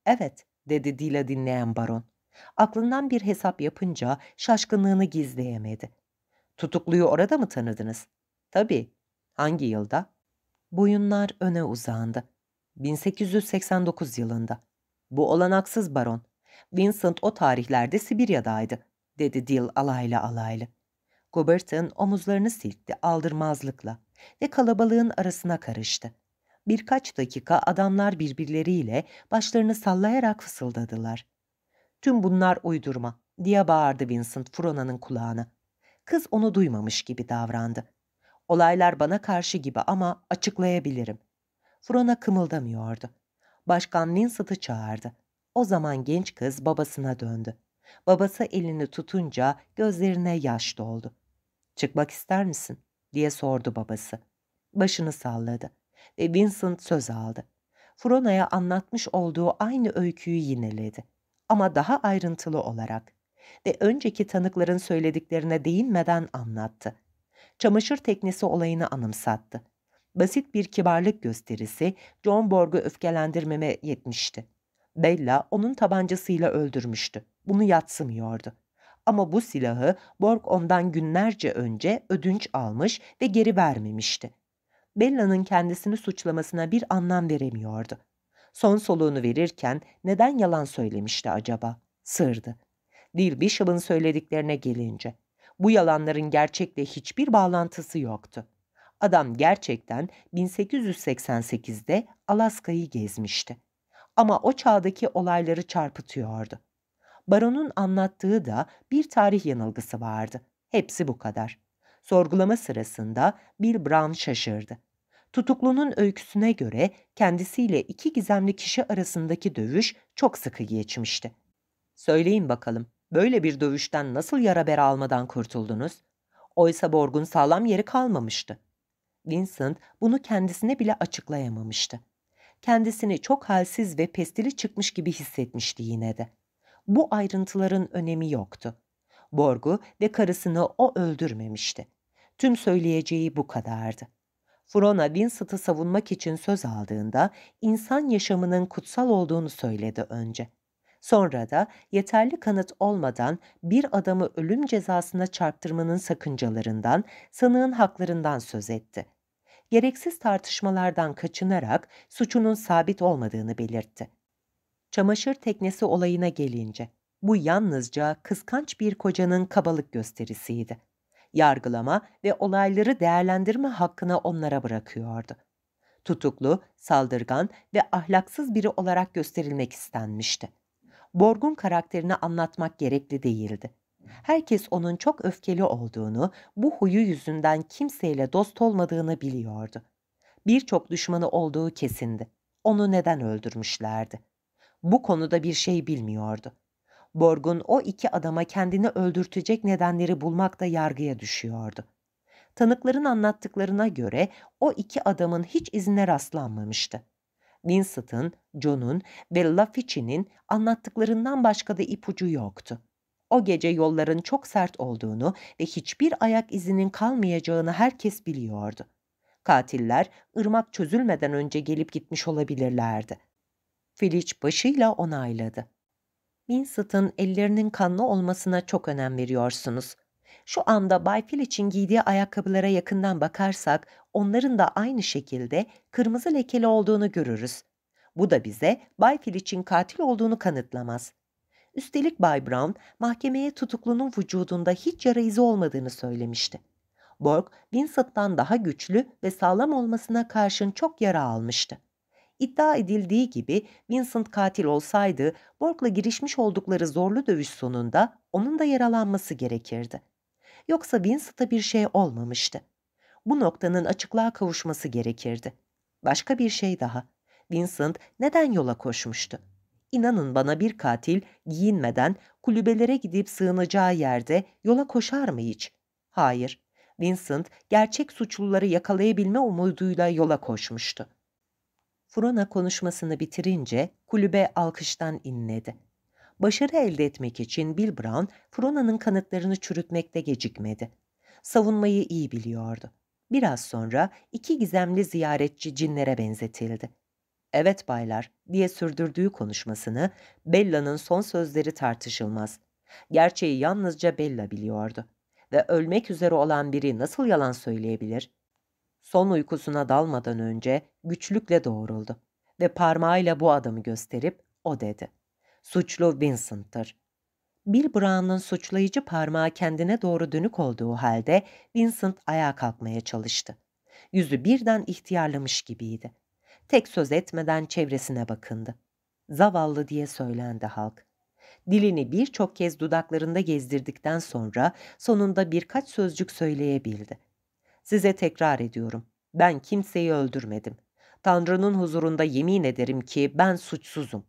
Evet, dedi Dila dinleyen baron. Aklından bir hesap yapınca şaşkınlığını gizleyemedi. Tutukluyu orada mı tanıdınız? Tabii. Hangi yılda? Boyunlar öne uzandı. 1889 yılında. Bu olanaksız baron. Vincent o tarihlerde Sibirya'daydı, dedi Dil alaylı alaylı. Gobert'ın omuzlarını silkti aldırmazlıkla ve kalabalığın arasına karıştı. Birkaç dakika adamlar birbirleriyle başlarını sallayarak fısıldadılar. Tüm bunlar uydurma diye bağırdı Vincent Frona'nın kulağına. Kız onu duymamış gibi davrandı. Olaylar bana karşı gibi ama açıklayabilirim. Frona kımıldamıyordu. Başkan Vincent'ı çağırdı. O zaman genç kız babasına döndü. Babası elini tutunca gözlerine yaş doldu. Çıkmak ister misin? diye sordu babası. Başını salladı ve Vincent söz aldı. Frona'ya anlatmış olduğu aynı öyküyü yineledi ama daha ayrıntılı olarak ve önceki tanıkların söylediklerine değinmeden anlattı. Çamaşır teknesi olayını anımsattı. Basit bir kibarlık gösterisi John Borg'u öfkelendirmeme yetmişti. Bella onun tabancasıyla öldürmüştü. Bunu yatsımıyordu. Ama bu silahı Borg ondan günlerce önce ödünç almış ve geri vermemişti. Bella'nın kendisini suçlamasına bir anlam veremiyordu. Son soluğunu verirken neden yalan söylemişti acaba? Sırdı. Dil Bishop'ın söylediklerine gelince. Bu yalanların gerçekle hiçbir bağlantısı yoktu. Adam gerçekten 1888'de Alaska'yı gezmişti. Ama o çağdaki olayları çarpıtıyordu. Baron'un anlattığı da bir tarih yanılgısı vardı. Hepsi bu kadar. Sorgulama sırasında Bill Brown şaşırdı. Tutuklunun öyküsüne göre kendisiyle iki gizemli kişi arasındaki dövüş çok sıkı geçmişti. Söyleyin bakalım, böyle bir dövüşten nasıl yara bere almadan kurtuldunuz? Oysa Borg'un sağlam yeri kalmamıştı. Vincent bunu kendisine bile açıklayamamıştı. Kendisini çok halsiz ve pestili çıkmış gibi hissetmişti yine de. Bu ayrıntıların önemi yoktu. Borgu ve karısını o öldürmemişti. Tüm söyleyeceği bu kadardı. Frona Winslet'ı savunmak için söz aldığında insan yaşamının kutsal olduğunu söyledi önce. Sonra da yeterli kanıt olmadan bir adamı ölüm cezasına çarptırmanın sakıncalarından, sanığın haklarından söz etti. Gereksiz tartışmalardan kaçınarak suçunun sabit olmadığını belirtti. Çamaşır teknesi olayına gelince bu yalnızca kıskanç bir kocanın kabalık gösterisiydi yargılama ve olayları değerlendirme hakkını onlara bırakıyordu. Tutuklu, saldırgan ve ahlaksız biri olarak gösterilmek istenmişti. Borg'un karakterini anlatmak gerekli değildi. Herkes onun çok öfkeli olduğunu, bu huyu yüzünden kimseyle dost olmadığını biliyordu. Birçok düşmanı olduğu kesindi. Onu neden öldürmüşlerdi? Bu konuda bir şey bilmiyordu. Borg'un o iki adama kendini öldürtecek nedenleri bulmakta yargıya düşüyordu. Tanıkların anlattıklarına göre o iki adamın hiç izine rastlanmamıştı. Vincent'ın, John'un ve Lafichi'nin anlattıklarından başka da ipucu yoktu. O gece yolların çok sert olduğunu ve hiçbir ayak izinin kalmayacağını herkes biliyordu. Katiller ırmak çözülmeden önce gelip gitmiş olabilirlerdi. Filiç başıyla onayladı. Minsett'ın ellerinin kanlı olmasına çok önem veriyorsunuz. Şu anda Bay Phil giydiği ayakkabılara yakından bakarsak onların da aynı şekilde kırmızı lekeli olduğunu görürüz. Bu da bize Bay Phil katil olduğunu kanıtlamaz. Üstelik Bay Brown mahkemeye tutuklunun vücudunda hiç yara izi olmadığını söylemişti. Borg, Vincent'tan daha güçlü ve sağlam olmasına karşın çok yara almıştı. İddia edildiği gibi Vincent katil olsaydı Borg'la girişmiş oldukları zorlu dövüş sonunda onun da yaralanması gerekirdi. Yoksa Vincent'a bir şey olmamıştı. Bu noktanın açıklığa kavuşması gerekirdi. Başka bir şey daha. Vincent neden yola koşmuştu? İnanın bana bir katil giyinmeden kulübelere gidip sığınacağı yerde yola koşar mı hiç? Hayır. Vincent gerçek suçluları yakalayabilme umuduyla yola koşmuştu. Frona konuşmasını bitirince kulübe alkıştan inledi. Başarı elde etmek için Bill Brown, Frona'nın kanıtlarını çürütmekte gecikmedi. Savunmayı iyi biliyordu. Biraz sonra iki gizemli ziyaretçi cinlere benzetildi. Evet baylar diye sürdürdüğü konuşmasını Bella'nın son sözleri tartışılmaz. Gerçeği yalnızca Bella biliyordu. Ve ölmek üzere olan biri nasıl yalan söyleyebilir? Son uykusuna dalmadan önce güçlükle doğruldu ve parmağıyla bu adamı gösterip o dedi. Suçlu Vincent'tır. Bir Brown'un suçlayıcı parmağı kendine doğru dönük olduğu halde Vincent ayağa kalkmaya çalıştı. Yüzü birden ihtiyarlamış gibiydi. Tek söz etmeden çevresine bakındı. Zavallı diye söylendi halk. Dilini birçok kez dudaklarında gezdirdikten sonra sonunda birkaç sözcük söyleyebildi. Size tekrar ediyorum. Ben kimseyi öldürmedim. Tanrı'nın huzurunda yemin ederim ki ben suçsuzum.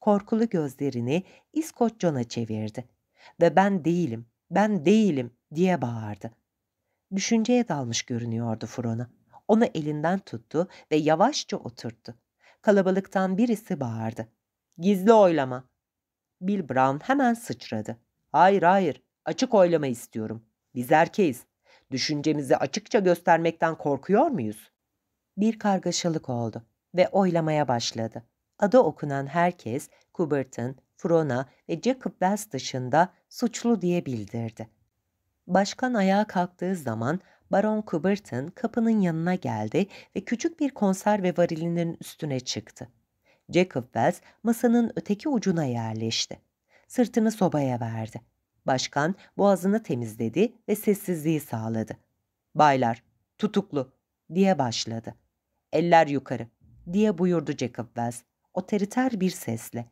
Korkulu gözlerini İskoç John'a çevirdi ve ben değilim, ben değilim diye bağırdı. Düşünceye dalmış görünüyordu Frona. Onu elinden tuttu ve yavaşça oturttu. Kalabalıktan birisi bağırdı. Gizli oylama. Bill Brown hemen sıçradı. Hayır hayır açık oylama istiyorum. Biz erkeğiz. Düşüncemizi açıkça göstermekten korkuyor muyuz? Bir kargaşalık oldu ve oylamaya başladı. Adı okunan herkes Kubert'ın, Frona ve Jacob Wells dışında suçlu diye bildirdi. Başkan ayağa kalktığı zaman Baron Kubert'ın kapının yanına geldi ve küçük bir konserve varilinin üstüne çıktı. Jacob Wells masanın öteki ucuna yerleşti. Sırtını sobaya verdi Başkan boğazını temizledi ve sessizliği sağladı. Baylar, tutuklu diye başladı. Eller yukarı diye buyurdu Jacob Wells otoriter bir sesle.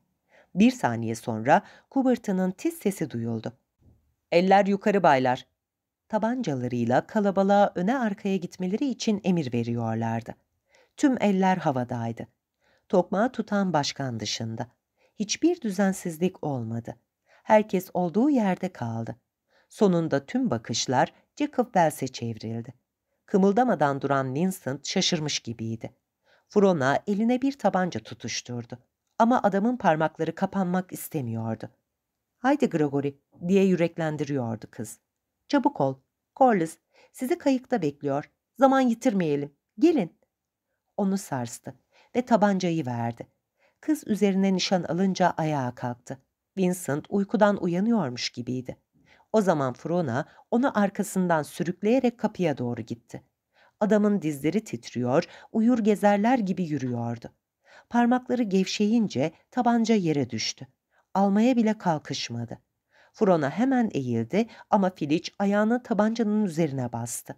Bir saniye sonra Kubert'ın tiz sesi duyuldu. Eller yukarı baylar. Tabancalarıyla kalabalığa öne arkaya gitmeleri için emir veriyorlardı. Tüm eller havadaydı. Tokmağı tutan başkan dışında. Hiçbir düzensizlik olmadı herkes olduğu yerde kaldı. Sonunda tüm bakışlar Jacob Bells'e çevrildi. Kımıldamadan duran Vincent şaşırmış gibiydi. Frona eline bir tabanca tutuşturdu. Ama adamın parmakları kapanmak istemiyordu. ''Haydi Gregory'' diye yüreklendiriyordu kız. ''Çabuk ol. Corliss, sizi kayıkta bekliyor. Zaman yitirmeyelim. Gelin.'' Onu sarstı ve tabancayı verdi. Kız üzerine nişan alınca ayağa kalktı. Vincent uykudan uyanıyormuş gibiydi. O zaman Frona onu arkasından sürükleyerek kapıya doğru gitti. Adamın dizleri titriyor, uyur gezerler gibi yürüyordu. Parmakları gevşeyince tabanca yere düştü. Almaya bile kalkışmadı. Frona hemen eğildi ama Filiç ayağını tabancanın üzerine bastı.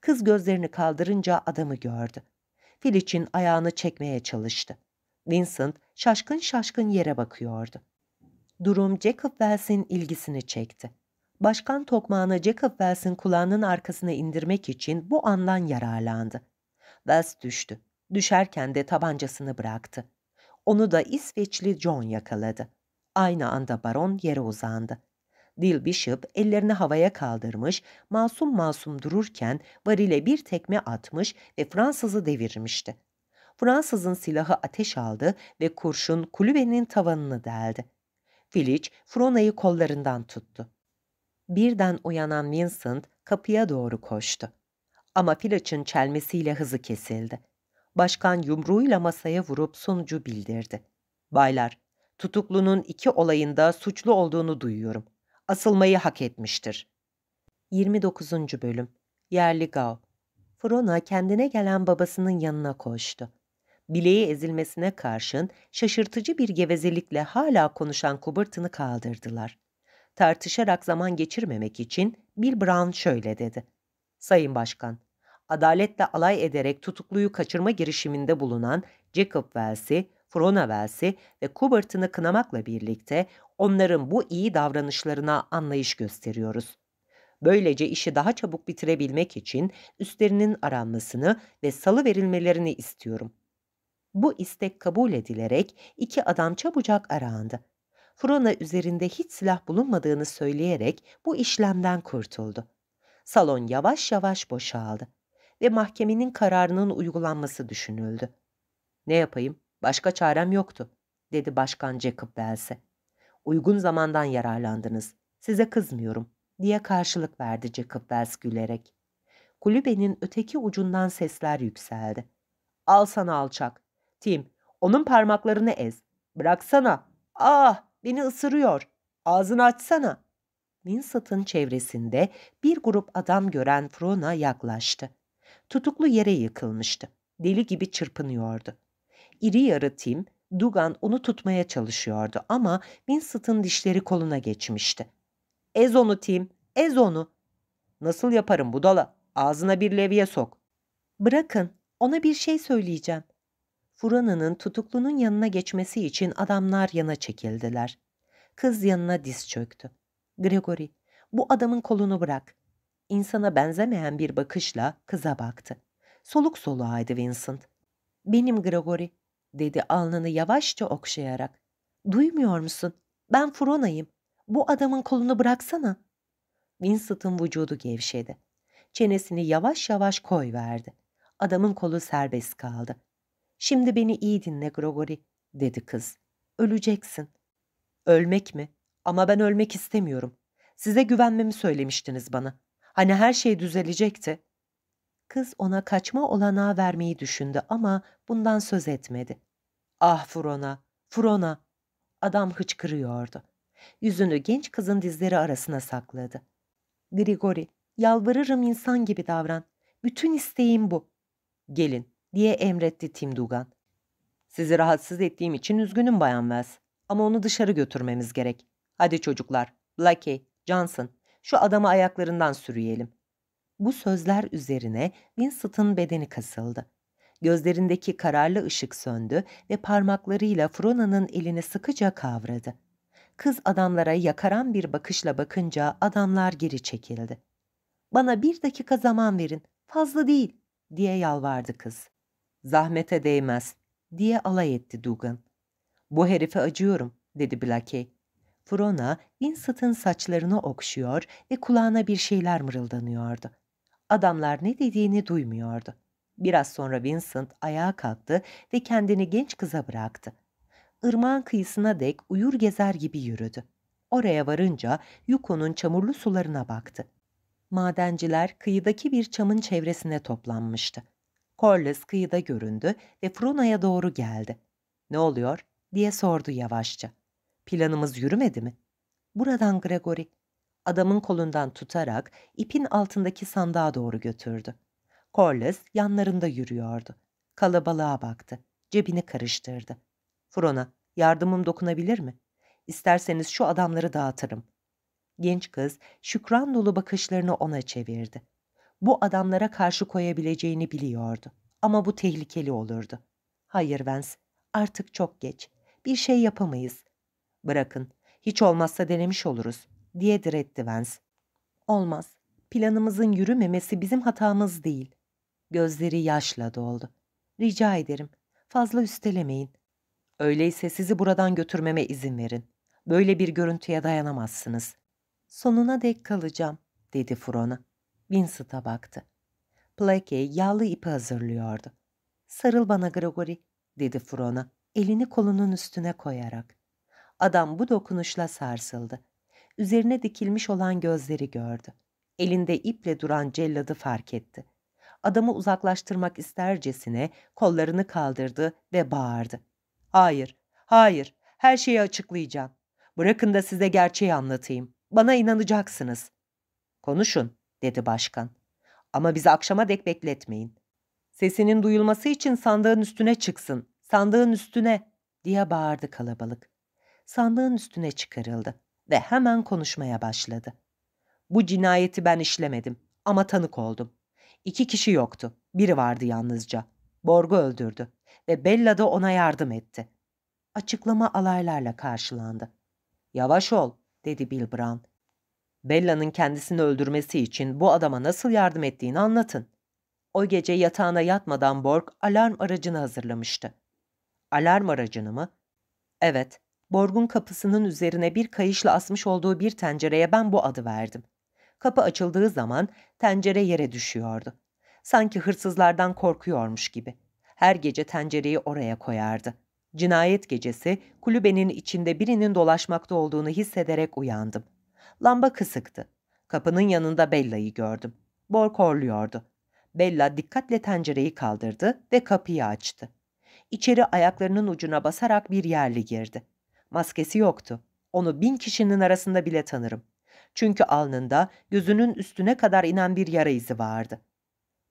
Kız gözlerini kaldırınca adamı gördü. Filiç'in ayağını çekmeye çalıştı. Vincent şaşkın şaşkın yere bakıyordu. Durum Jacob Wells'in ilgisini çekti. Başkan tokmağını Jacob Wells'in kulağının arkasına indirmek için bu andan yararlandı. Wells düştü. Düşerken de tabancasını bıraktı. Onu da İsveçli John yakaladı. Aynı anda baron yere uzandı. Dil Bishop ellerini havaya kaldırmış, masum masum dururken varile bir tekme atmış ve Fransız'ı devirmişti. Fransız'ın silahı ateş aldı ve kurşun kulübenin tavanını deldi. Filiç Frona'yı kollarından tuttu. Birden uyanan Vincent kapıya doğru koştu. Ama Filiç'in çelmesiyle hızı kesildi. Başkan yumruğuyla masaya vurup sonucu bildirdi. Baylar, tutuklunun iki olayında suçlu olduğunu duyuyorum. Asılmayı hak etmiştir. 29. Bölüm Yerli Gao Frona kendine gelen babasının yanına koştu bileği ezilmesine karşın şaşırtıcı bir gevezelikle hala konuşan Kubert'ını kaldırdılar. Tartışarak zaman geçirmemek için Bill Brown şöyle dedi. Sayın Başkan, adaletle alay ederek tutukluyu kaçırma girişiminde bulunan Jacob Wells'i, Frona Wells'i ve Kubert'ını kınamakla birlikte onların bu iyi davranışlarına anlayış gösteriyoruz.'' Böylece işi daha çabuk bitirebilmek için üstlerinin aranmasını ve salı verilmelerini istiyorum. Bu istek kabul edilerek iki adam çabucak arandı. Frona üzerinde hiç silah bulunmadığını söyleyerek bu işlemden kurtuldu. Salon yavaş yavaş boşaldı ve mahkemenin kararının uygulanması düşünüldü. Ne yapayım? Başka çarem yoktu, dedi Başkan Jacob Bells'e. Uygun zamandan yararlandınız. Size kızmıyorum, diye karşılık verdi Jacob Bells gülerek. Kulübenin öteki ucundan sesler yükseldi. Al sana alçak, Tim, onun parmaklarını ez. Bıraksana. Ah, beni ısırıyor. Ağzını açsana. Vincent'ın çevresinde bir grup adam gören Frona yaklaştı. Tutuklu yere yıkılmıştı. Deli gibi çırpınıyordu. İri yarı Tim, Dugan onu tutmaya çalışıyordu ama Vincent'ın dişleri koluna geçmişti. Ez onu Tim, ez onu. Nasıl yaparım budala? Ağzına bir levye sok. Bırakın, ona bir şey söyleyeceğim. Furana'nın tutuklunun yanına geçmesi için adamlar yana çekildiler. Kız yanına diz çöktü. Gregory, bu adamın kolunu bırak. İnsana benzemeyen bir bakışla kıza baktı. Soluk soluğaydı Vincent. Benim Gregory, dedi alnını yavaşça okşayarak. Duymuyor musun? Ben Furona'yım. Bu adamın kolunu bıraksana. Vincent'ın vücudu gevşedi. Çenesini yavaş yavaş koy verdi. Adamın kolu serbest kaldı. Şimdi beni iyi dinle Grigori, dedi kız. Öleceksin. Ölmek mi? Ama ben ölmek istemiyorum. Size güvenmemi söylemiştiniz bana. Hani her şey düzelecekti. Kız ona kaçma olanağı vermeyi düşündü ama bundan söz etmedi. Ah Furona, Furona. Adam hıçkırıyordu. Yüzünü genç kızın dizleri arasına sakladı. Grigori, yalvarırım insan gibi davran. Bütün isteğim bu. Gelin, diye emretti Tim Dugan. Sizi rahatsız ettiğim için üzgünüm Bayan Wells. Ama onu dışarı götürmemiz gerek. Hadi çocuklar, Blackie, Johnson, şu adamı ayaklarından sürüyelim. Bu sözler üzerine Winston bedeni kasıldı. Gözlerindeki kararlı ışık söndü ve parmaklarıyla Frona'nın elini sıkıca kavradı. Kız adamlara yakaran bir bakışla bakınca adamlar geri çekildi. ''Bana bir dakika zaman verin, fazla değil.'' diye yalvardı kız. Zahmete değmez diye alay etti Dugan. Bu herife acıyorum dedi Blakey. Frona Vincent'ın saçlarını okşuyor ve kulağına bir şeyler mırıldanıyordu. Adamlar ne dediğini duymuyordu. Biraz sonra Vincent ayağa kalktı ve kendini genç kıza bıraktı. Irmağın kıyısına dek uyur gezer gibi yürüdü. Oraya varınca Yukon'un çamurlu sularına baktı. Madenciler kıyıdaki bir çamın çevresine toplanmıştı. Corliss kıyıda göründü ve Fruna'ya doğru geldi. ''Ne oluyor?'' diye sordu yavaşça. ''Planımız yürümedi mi?'' ''Buradan Gregory.'' Adamın kolundan tutarak ipin altındaki sandığa doğru götürdü. Corliss yanlarında yürüyordu. Kalabalığa baktı. Cebini karıştırdı. ''Frona, yardımım dokunabilir mi? İsterseniz şu adamları dağıtırım.'' Genç kız şükran dolu bakışlarını ona çevirdi bu adamlara karşı koyabileceğini biliyordu. Ama bu tehlikeli olurdu. Hayır Vance, artık çok geç. Bir şey yapamayız. Bırakın, hiç olmazsa denemiş oluruz, diye diretti Vance. Olmaz, planımızın yürümemesi bizim hatamız değil. Gözleri yaşla doldu. Rica ederim, fazla üstelemeyin. Öyleyse sizi buradan götürmeme izin verin. Böyle bir görüntüye dayanamazsınız. Sonuna dek kalacağım, dedi Frona. Vincent'a baktı. Plake yağlı ipi hazırlıyordu. ''Sarıl bana Gregory'' dedi Frona, elini kolunun üstüne koyarak. Adam bu dokunuşla sarsıldı. Üzerine dikilmiş olan gözleri gördü. Elinde iple duran celladı fark etti. Adamı uzaklaştırmak istercesine kollarını kaldırdı ve bağırdı. ''Hayır, hayır, her şeyi açıklayacağım. Bırakın da size gerçeği anlatayım. Bana inanacaksınız.'' ''Konuşun, dedi başkan. Ama bizi akşama dek bekletmeyin. Sesinin duyulması için sandığın üstüne çıksın, sandığın üstüne diye bağırdı kalabalık. Sandığın üstüne çıkarıldı ve hemen konuşmaya başladı. Bu cinayeti ben işlemedim ama tanık oldum. İki kişi yoktu, biri vardı yalnızca. Borgu öldürdü ve Bella da ona yardım etti. Açıklama alaylarla karşılandı. Yavaş ol, dedi Bill Brown. Bella'nın kendisini öldürmesi için bu adama nasıl yardım ettiğini anlatın. O gece yatağına yatmadan Borg alarm aracını hazırlamıştı. Alarm aracını mı? Evet, Borg'un kapısının üzerine bir kayışla asmış olduğu bir tencereye ben bu adı verdim. Kapı açıldığı zaman tencere yere düşüyordu. Sanki hırsızlardan korkuyormuş gibi. Her gece tencereyi oraya koyardı. Cinayet gecesi kulübenin içinde birinin dolaşmakta olduğunu hissederek uyandım. Lamba kısıktı. Kapının yanında Bella'yı gördüm. Bork horluyordu. Bella dikkatle tencereyi kaldırdı ve kapıyı açtı. İçeri ayaklarının ucuna basarak bir yerli girdi. Maskesi yoktu. Onu bin kişinin arasında bile tanırım. Çünkü alnında gözünün üstüne kadar inen bir yara izi vardı.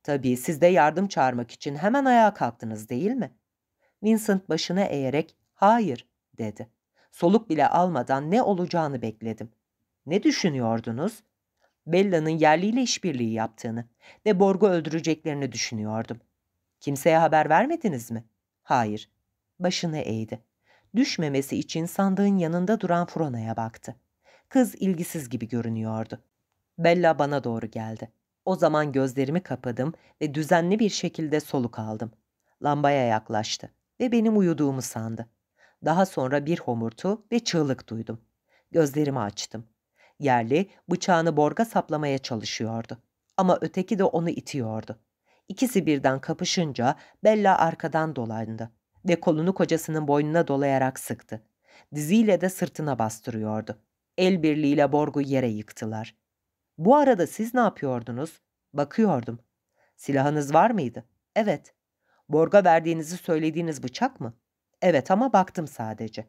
Tabii siz de yardım çağırmak için hemen ayağa kalktınız değil mi? Vincent başını eğerek hayır dedi. Soluk bile almadan ne olacağını bekledim. Ne düşünüyordunuz? Bella'nın yerliyle işbirliği yaptığını ve Borg'u öldüreceklerini düşünüyordum. Kimseye haber vermediniz mi? Hayır. Başını eğdi. Düşmemesi için sandığın yanında duran Frona'ya baktı. Kız ilgisiz gibi görünüyordu. Bella bana doğru geldi. O zaman gözlerimi kapadım ve düzenli bir şekilde soluk aldım. Lambaya yaklaştı ve benim uyuduğumu sandı. Daha sonra bir homurtu ve çığlık duydum. Gözlerimi açtım. Yerli bıçağını borga saplamaya çalışıyordu. Ama öteki de onu itiyordu. İkisi birden kapışınca Bella arkadan dolandı ve kolunu kocasının boynuna dolayarak sıktı. Diziyle de sırtına bastırıyordu. El birliğiyle borgu yere yıktılar. Bu arada siz ne yapıyordunuz? Bakıyordum. Silahınız var mıydı? Evet. Borga verdiğinizi söylediğiniz bıçak mı? Evet ama baktım sadece.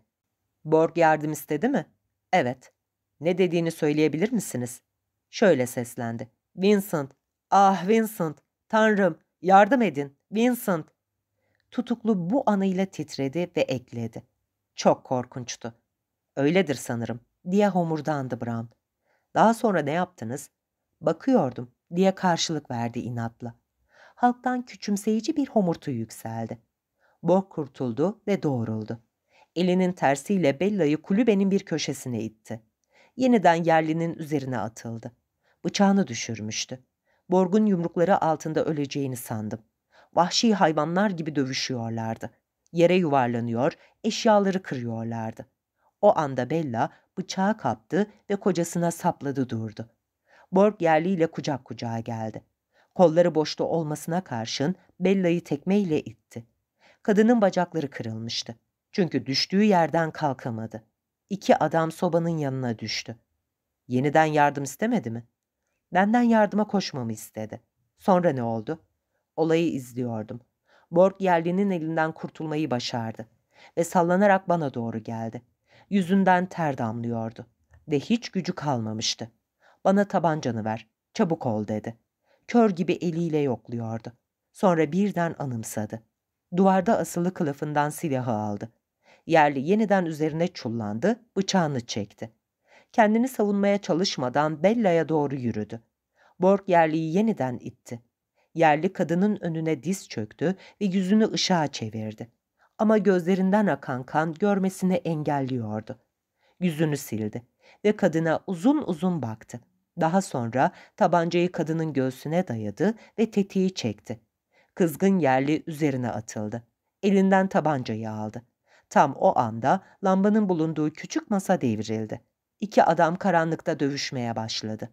Borg yardım istedi mi? Evet. Ne dediğini söyleyebilir misiniz? Şöyle seslendi. Vincent, ah Vincent, tanrım, yardım edin, Vincent. Tutuklu bu anıyla titredi ve ekledi. Çok korkunçtu. Öyledir sanırım, diye homurdandı Bram. Daha sonra ne yaptınız? Bakıyordum, diye karşılık verdi inatla. Halktan küçümseyici bir homurtu yükseldi. Borg kurtuldu ve doğruldu elinin tersiyle Bella'yı kulübenin bir köşesine itti yeniden yerlinin üzerine atıldı. Bıçağını düşürmüştü. Borgun yumrukları altında öleceğini sandım. Vahşi hayvanlar gibi dövüşüyorlardı. Yere yuvarlanıyor, eşyaları kırıyorlardı. O anda Bella bıçağı kaptı ve kocasına sapladı durdu. Borg yerliyle kucak kucağa geldi. Kolları boşta olmasına karşın Bella'yı tekmeyle itti. Kadının bacakları kırılmıştı. Çünkü düştüğü yerden kalkamadı iki adam sobanın yanına düştü. Yeniden yardım istemedi mi? Benden yardıma koşmamı istedi. Sonra ne oldu? Olayı izliyordum. Borg yerlinin elinden kurtulmayı başardı ve sallanarak bana doğru geldi. Yüzünden ter damlıyordu ve hiç gücü kalmamıştı. Bana tabancanı ver, çabuk ol dedi. Kör gibi eliyle yokluyordu. Sonra birden anımsadı. Duvarda asılı kılıfından silahı aldı. Yerli yeniden üzerine çullandı, bıçağını çekti. Kendini savunmaya çalışmadan Bella'ya doğru yürüdü. Borg yerliyi yeniden itti. Yerli kadının önüne diz çöktü ve yüzünü ışığa çevirdi. Ama gözlerinden akan kan görmesini engelliyordu. Yüzünü sildi ve kadına uzun uzun baktı. Daha sonra tabancayı kadının göğsüne dayadı ve tetiği çekti. Kızgın yerli üzerine atıldı. Elinden tabancayı aldı. Tam o anda lambanın bulunduğu küçük masa devrildi. İki adam karanlıkta dövüşmeye başladı.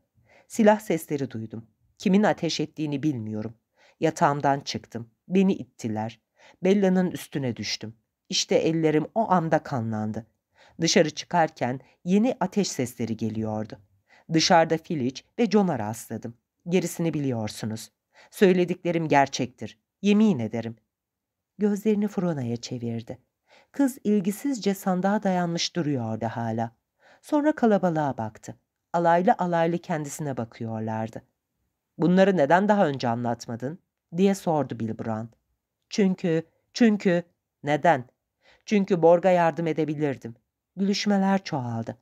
Silah sesleri duydum. Kimin ateş ettiğini bilmiyorum. Yatağımdan çıktım. Beni ittiler. Bella'nın üstüne düştüm. İşte ellerim o anda kanlandı. Dışarı çıkarken yeni ateş sesleri geliyordu. Dışarıda Filiç ve John'a rastladım. Gerisini biliyorsunuz. Söylediklerim gerçektir. Yemin ederim. Gözlerini Frona'ya çevirdi. Kız ilgisizce sandığa dayanmış duruyordu hala. Sonra kalabalığa baktı. Alaylı alaylı kendisine bakıyorlardı. Bunları neden daha önce anlatmadın? diye sordu Bilbran. Çünkü, çünkü, neden? Çünkü Borg'a yardım edebilirdim. Gülüşmeler çoğaldı.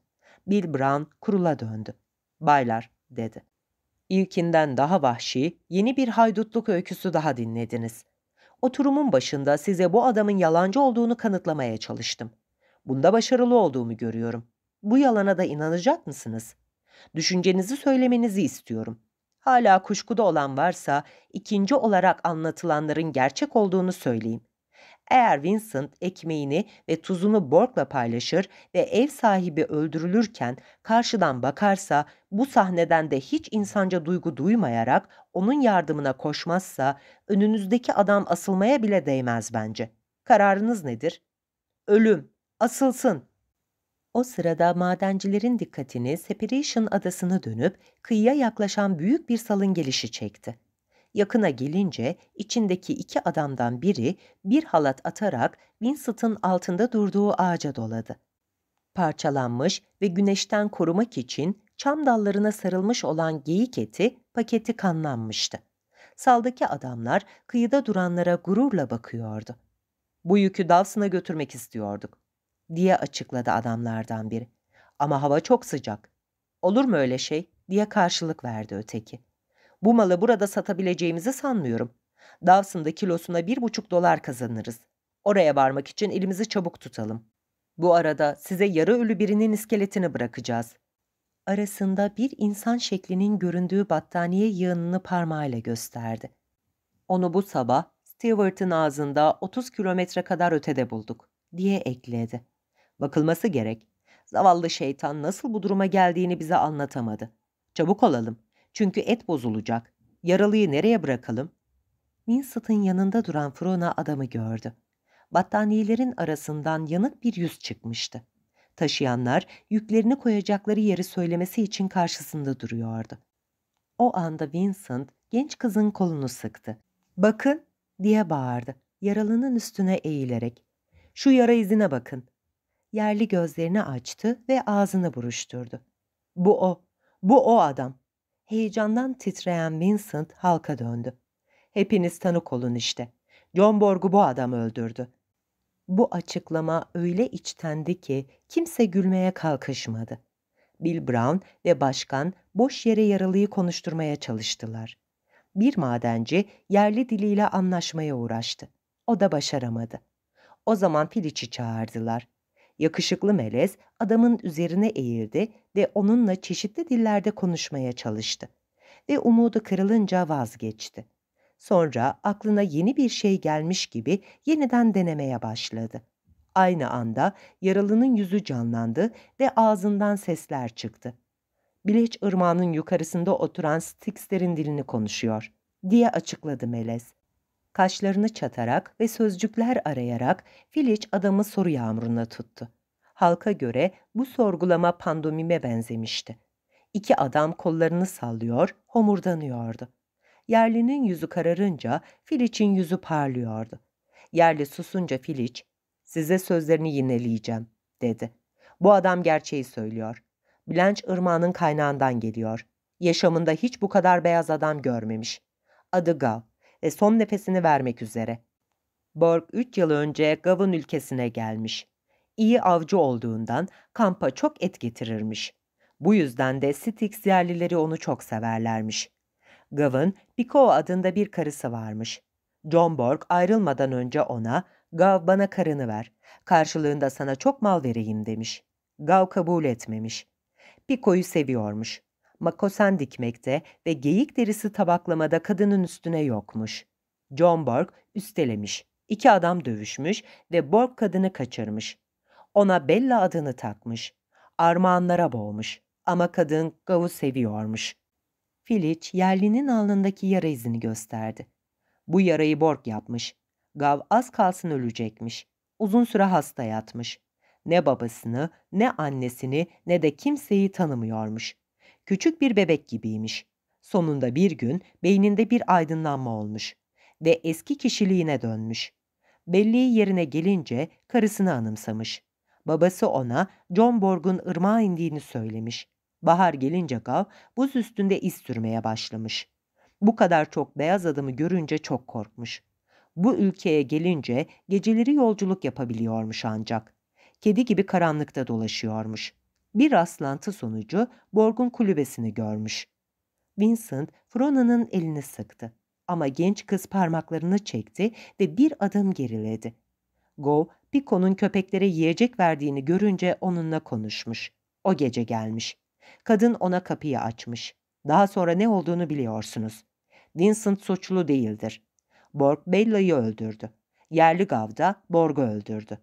Bilburan kurula döndü. Baylar, dedi. İlkinden daha vahşi, yeni bir haydutluk öyküsü daha dinlediniz. Oturumun başında size bu adamın yalancı olduğunu kanıtlamaya çalıştım. Bunda başarılı olduğumu görüyorum. Bu yalana da inanacak mısınız? Düşüncenizi söylemenizi istiyorum. Hala kuşkuda olan varsa ikinci olarak anlatılanların gerçek olduğunu söyleyeyim. Eğer Vincent ekmeğini ve tuzunu Borg'la paylaşır ve ev sahibi öldürülürken karşıdan bakarsa bu sahneden de hiç insanca duygu duymayarak onun yardımına koşmazsa önünüzdeki adam asılmaya bile değmez bence. Kararınız nedir? Ölüm. Asılsın. O sırada madencilerin dikkatini Separation adasına dönüp kıyıya yaklaşan büyük bir salın gelişi çekti. Yakına gelince içindeki iki adamdan biri bir halat atarak Winston altında durduğu ağaca doladı. Parçalanmış ve güneşten korumak için çam dallarına sarılmış olan geyik eti paketi kanlanmıştı. Saldaki adamlar kıyıda duranlara gururla bakıyordu. Bu yükü Dawson'a götürmek istiyorduk diye açıkladı adamlardan biri. Ama hava çok sıcak. Olur mu öyle şey diye karşılık verdi öteki. Bu malı burada satabileceğimizi sanmıyorum. Dawson'da kilosuna bir buçuk dolar kazanırız. Oraya varmak için elimizi çabuk tutalım. Bu arada size yarı ölü birinin iskeletini bırakacağız. Arasında bir insan şeklinin göründüğü battaniye yığınını parmağıyla gösterdi. Onu bu sabah Stewart'ın ağzında 30 kilometre kadar ötede bulduk diye ekledi. Bakılması gerek. Zavallı şeytan nasıl bu duruma geldiğini bize anlatamadı. Çabuk olalım.'' Çünkü et bozulacak. Yaralıyı nereye bırakalım? Winsett'ın yanında duran Frona adamı gördü. Battaniyelerin arasından yanık bir yüz çıkmıştı. Taşıyanlar yüklerini koyacakları yeri söylemesi için karşısında duruyordu. O anda Vincent genç kızın kolunu sıktı. ''Bakın!'' diye bağırdı yaralının üstüne eğilerek. ''Şu yara izine bakın.'' Yerli gözlerini açtı ve ağzını buruşturdu. ''Bu o, bu o adam. Heyecandan titreyen Vincent halka döndü. Hepiniz tanık olun işte. John Borg'u bu adam öldürdü. Bu açıklama öyle içtendi ki kimse gülmeye kalkışmadı. Bill Brown ve başkan boş yere yaralıyı konuşturmaya çalıştılar. Bir madenci yerli diliyle anlaşmaya uğraştı. O da başaramadı. O zaman Piliç'i çağırdılar. Yakışıklı melez adamın üzerine eğildi ve onunla çeşitli dillerde konuşmaya çalıştı. Ve umudu kırılınca vazgeçti. Sonra aklına yeni bir şey gelmiş gibi yeniden denemeye başladı. Aynı anda yaralının yüzü canlandı ve ağzından sesler çıktı. Bileç ırmağının yukarısında oturan Stixler'in dilini konuşuyor, diye açıkladı Melez kaşlarını çatarak ve sözcükler arayarak Filiç adamı soru yağmuruna tuttu. Halka göre bu sorgulama pandomime benzemişti. İki adam kollarını sallıyor, homurdanıyordu. Yerlinin yüzü kararınca Filiç'in yüzü parlıyordu. Yerli susunca Filiç, size sözlerini yineleyeceğim, dedi. Bu adam gerçeği söylüyor. Blanche ırmağının kaynağından geliyor. Yaşamında hiç bu kadar beyaz adam görmemiş. Adı Gal ve son nefesini vermek üzere. Borg 3 yıl önce Gav'ın ülkesine gelmiş. İyi avcı olduğundan kampa çok et getirirmiş. Bu yüzden de Styx yerlileri onu çok severlermiş. Gav'ın Biko adında bir karısı varmış. John Borg ayrılmadan önce ona Gav bana karını ver. Karşılığında sana çok mal vereyim demiş. Gav kabul etmemiş. Piko'yu seviyormuş. Makosan dikmekte ve geyik derisi tabaklamada kadının üstüne yokmuş. John Borg üstelemiş, iki adam dövüşmüş ve Borg kadını kaçırmış. Ona Bella adını takmış. Armağanlara boğmuş ama kadın Gav'u seviyormuş. Filiç yerlinin alnındaki yara izini gösterdi. Bu yarayı Borg yapmış. Gav az kalsın ölecekmiş. Uzun süre hasta yatmış. Ne babasını, ne annesini, ne de kimseyi tanımıyormuş. Küçük bir bebek gibiymiş. Sonunda bir gün beyninde bir aydınlanma olmuş ve eski kişiliğine dönmüş. Belleği yerine gelince karısını anımsamış. Babası ona John Borg'un ırmağa indiğini söylemiş. Bahar gelince Gav buz üstünde iz sürmeye başlamış. Bu kadar çok beyaz adamı görünce çok korkmuş. Bu ülkeye gelince geceleri yolculuk yapabiliyormuş ancak. Kedi gibi karanlıkta dolaşıyormuş bir rastlantı sonucu Borg'un kulübesini görmüş. Vincent Frona'nın elini sıktı ama genç kız parmaklarını çekti ve bir adım geriledi. Go, Pico'nun köpeklere yiyecek verdiğini görünce onunla konuşmuş. O gece gelmiş. Kadın ona kapıyı açmış. Daha sonra ne olduğunu biliyorsunuz. Vincent suçlu değildir. Borg Bella'yı öldürdü. Yerli gavda Borg'u öldürdü.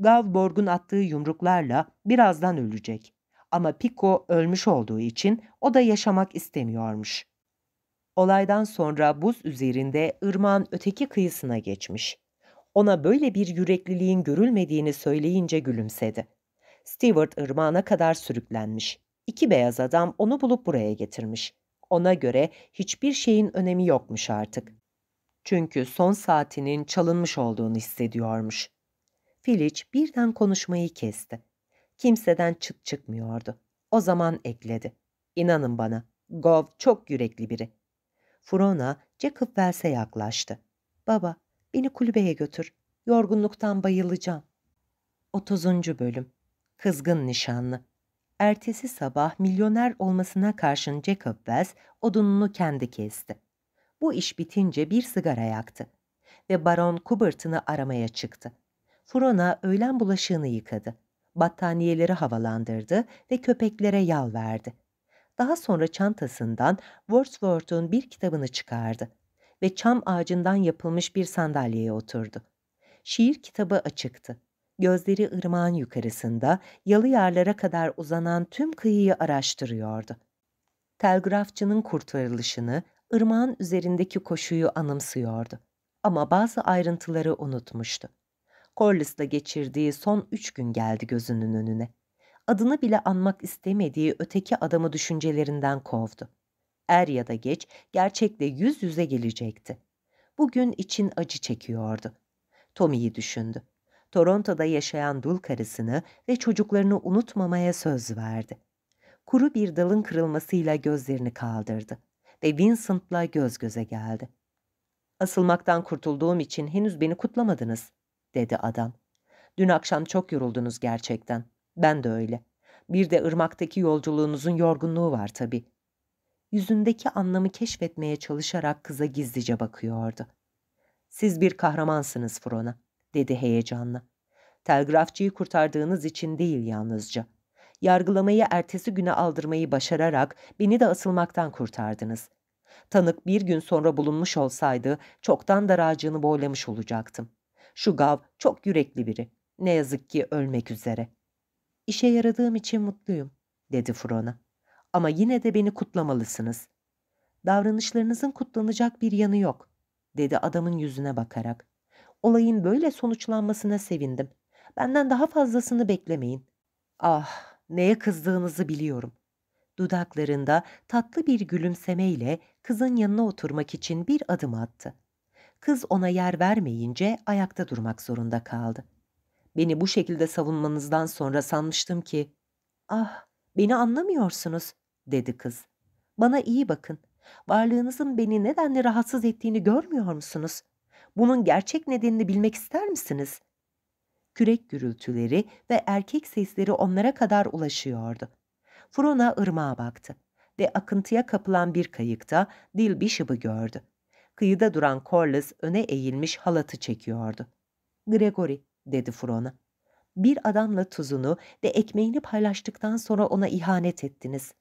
Gavborg'un attığı yumruklarla birazdan ölecek. Ama Pico ölmüş olduğu için o da yaşamak istemiyormuş. Olaydan sonra buz üzerinde ırmağın öteki kıyısına geçmiş. Ona böyle bir yürekliliğin görülmediğini söyleyince gülümsedi. Stewart ırmağına kadar sürüklenmiş. İki beyaz adam onu bulup buraya getirmiş. Ona göre hiçbir şeyin önemi yokmuş artık. Çünkü son saatinin çalınmış olduğunu hissediyormuş. Filiç birden konuşmayı kesti. Kimseden çıt çıkmıyordu. O zaman ekledi. İnanın bana, Gov çok yürekli biri. Frona Jacob Wells'e yaklaştı. Baba, beni kulübeye götür. Yorgunluktan bayılacağım. 30. Bölüm Kızgın Nişanlı Ertesi sabah milyoner olmasına karşın Jacob Wells odununu kendi kesti. Bu iş bitince bir sigara yaktı ve Baron Kubert'ını aramaya çıktı. Furona öğlen bulaşığını yıkadı. Battaniyeleri havalandırdı ve köpeklere yal verdi. Daha sonra çantasından Wordsworth'un bir kitabını çıkardı ve çam ağacından yapılmış bir sandalyeye oturdu. Şiir kitabı açıktı. Gözleri ırmağın yukarısında, yalı yarlara kadar uzanan tüm kıyıyı araştırıyordu. Telgrafçının kurtarılışını, ırmağın üzerindeki koşuyu anımsıyordu. Ama bazı ayrıntıları unutmuştu. Corliss'la geçirdiği son üç gün geldi gözünün önüne. Adını bile anmak istemediği öteki adamı düşüncelerinden kovdu. Er ya da geç gerçekle yüz yüze gelecekti. Bugün için acı çekiyordu. Tommy'yi düşündü. Toronto'da yaşayan dul karısını ve çocuklarını unutmamaya söz verdi. Kuru bir dalın kırılmasıyla gözlerini kaldırdı ve Vincent'la göz göze geldi. Asılmaktan kurtulduğum için henüz beni kutlamadınız dedi adam. Dün akşam çok yoruldunuz gerçekten. Ben de öyle. Bir de ırmaktaki yolculuğunuzun yorgunluğu var tabii. Yüzündeki anlamı keşfetmeye çalışarak kıza gizlice bakıyordu. Siz bir kahramansınız Frona, dedi heyecanlı. Telgrafçıyı kurtardığınız için değil yalnızca. Yargılamayı ertesi güne aldırmayı başararak beni de asılmaktan kurtardınız. Tanık bir gün sonra bulunmuş olsaydı çoktan daracığını boylamış olacaktım. Şu gav çok yürekli biri. Ne yazık ki ölmek üzere. İşe yaradığım için mutluyum, dedi Frona. Ama yine de beni kutlamalısınız. Davranışlarınızın kutlanacak bir yanı yok, dedi adamın yüzüne bakarak. Olayın böyle sonuçlanmasına sevindim. Benden daha fazlasını beklemeyin. Ah, neye kızdığınızı biliyorum. Dudaklarında tatlı bir gülümsemeyle kızın yanına oturmak için bir adım attı. Kız ona yer vermeyince ayakta durmak zorunda kaldı. Beni bu şekilde savunmanızdan sonra sanmıştım ki, ''Ah, beni anlamıyorsunuz.'' dedi kız. ''Bana iyi bakın. Varlığınızın beni nedenle rahatsız ettiğini görmüyor musunuz? Bunun gerçek nedenini bilmek ister misiniz?'' Kürek gürültüleri ve erkek sesleri onlara kadar ulaşıyordu. Frona ırmağa baktı ve akıntıya kapılan bir kayıkta Dil gördü. Kıyıda duran Corliss öne eğilmiş halatı çekiyordu. Gregory dedi Fron'a. Bir adamla tuzunu ve ekmeğini paylaştıktan sonra ona ihanet ettiniz.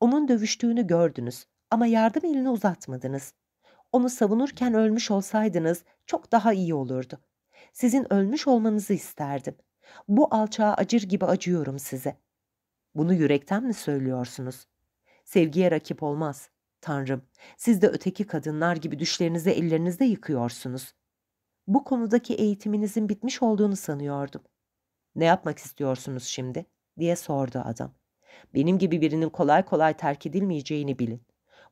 Onun dövüştüğünü gördünüz ama yardım elini uzatmadınız. Onu savunurken ölmüş olsaydınız çok daha iyi olurdu. Sizin ölmüş olmanızı isterdim. Bu alçağa acır gibi acıyorum size. Bunu yürekten mi söylüyorsunuz? Sevgiye rakip olmaz. Tanrım, siz de öteki kadınlar gibi düşlerinizi ellerinizde yıkıyorsunuz. Bu konudaki eğitiminizin bitmiş olduğunu sanıyordum. Ne yapmak istiyorsunuz şimdi? diye sordu adam. Benim gibi birinin kolay kolay terk edilmeyeceğini bilin.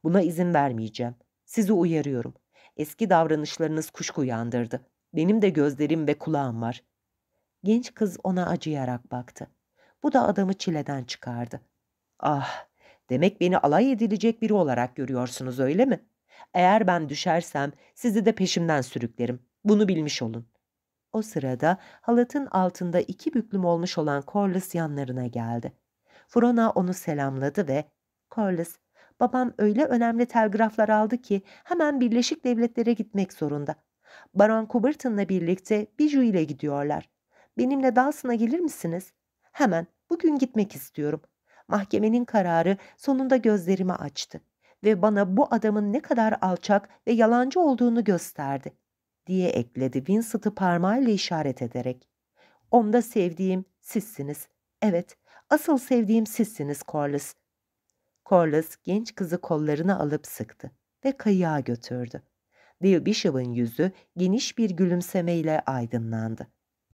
Buna izin vermeyeceğim. Sizi uyarıyorum. Eski davranışlarınız kuşku uyandırdı. Benim de gözlerim ve kulağım var. Genç kız ona acıyarak baktı. Bu da adamı çileden çıkardı. Ah, Demek beni alay edilecek biri olarak görüyorsunuz öyle mi? Eğer ben düşersem sizi de peşimden sürüklerim. Bunu bilmiş olun. O sırada halatın altında iki büklüm olmuş olan Corliss yanlarına geldi. Frona onu selamladı ve Corliss, babam öyle önemli telgraflar aldı ki hemen Birleşik Devletlere gitmek zorunda. Baron Cuberton'la birlikte Biju ile gidiyorlar. Benimle Dalsın'a gelir misiniz? Hemen, bugün gitmek istiyorum.'' mahkemenin kararı sonunda gözlerimi açtı ve bana bu adamın ne kadar alçak ve yalancı olduğunu gösterdi diye ekledi Vincent'ı parmağıyla işaret ederek. Onda sevdiğim sizsiniz. Evet, asıl sevdiğim sizsiniz Corliss. Corliss genç kızı kollarına alıp sıktı ve kayığa götürdü. Will Bishop'ın yüzü geniş bir gülümsemeyle aydınlandı.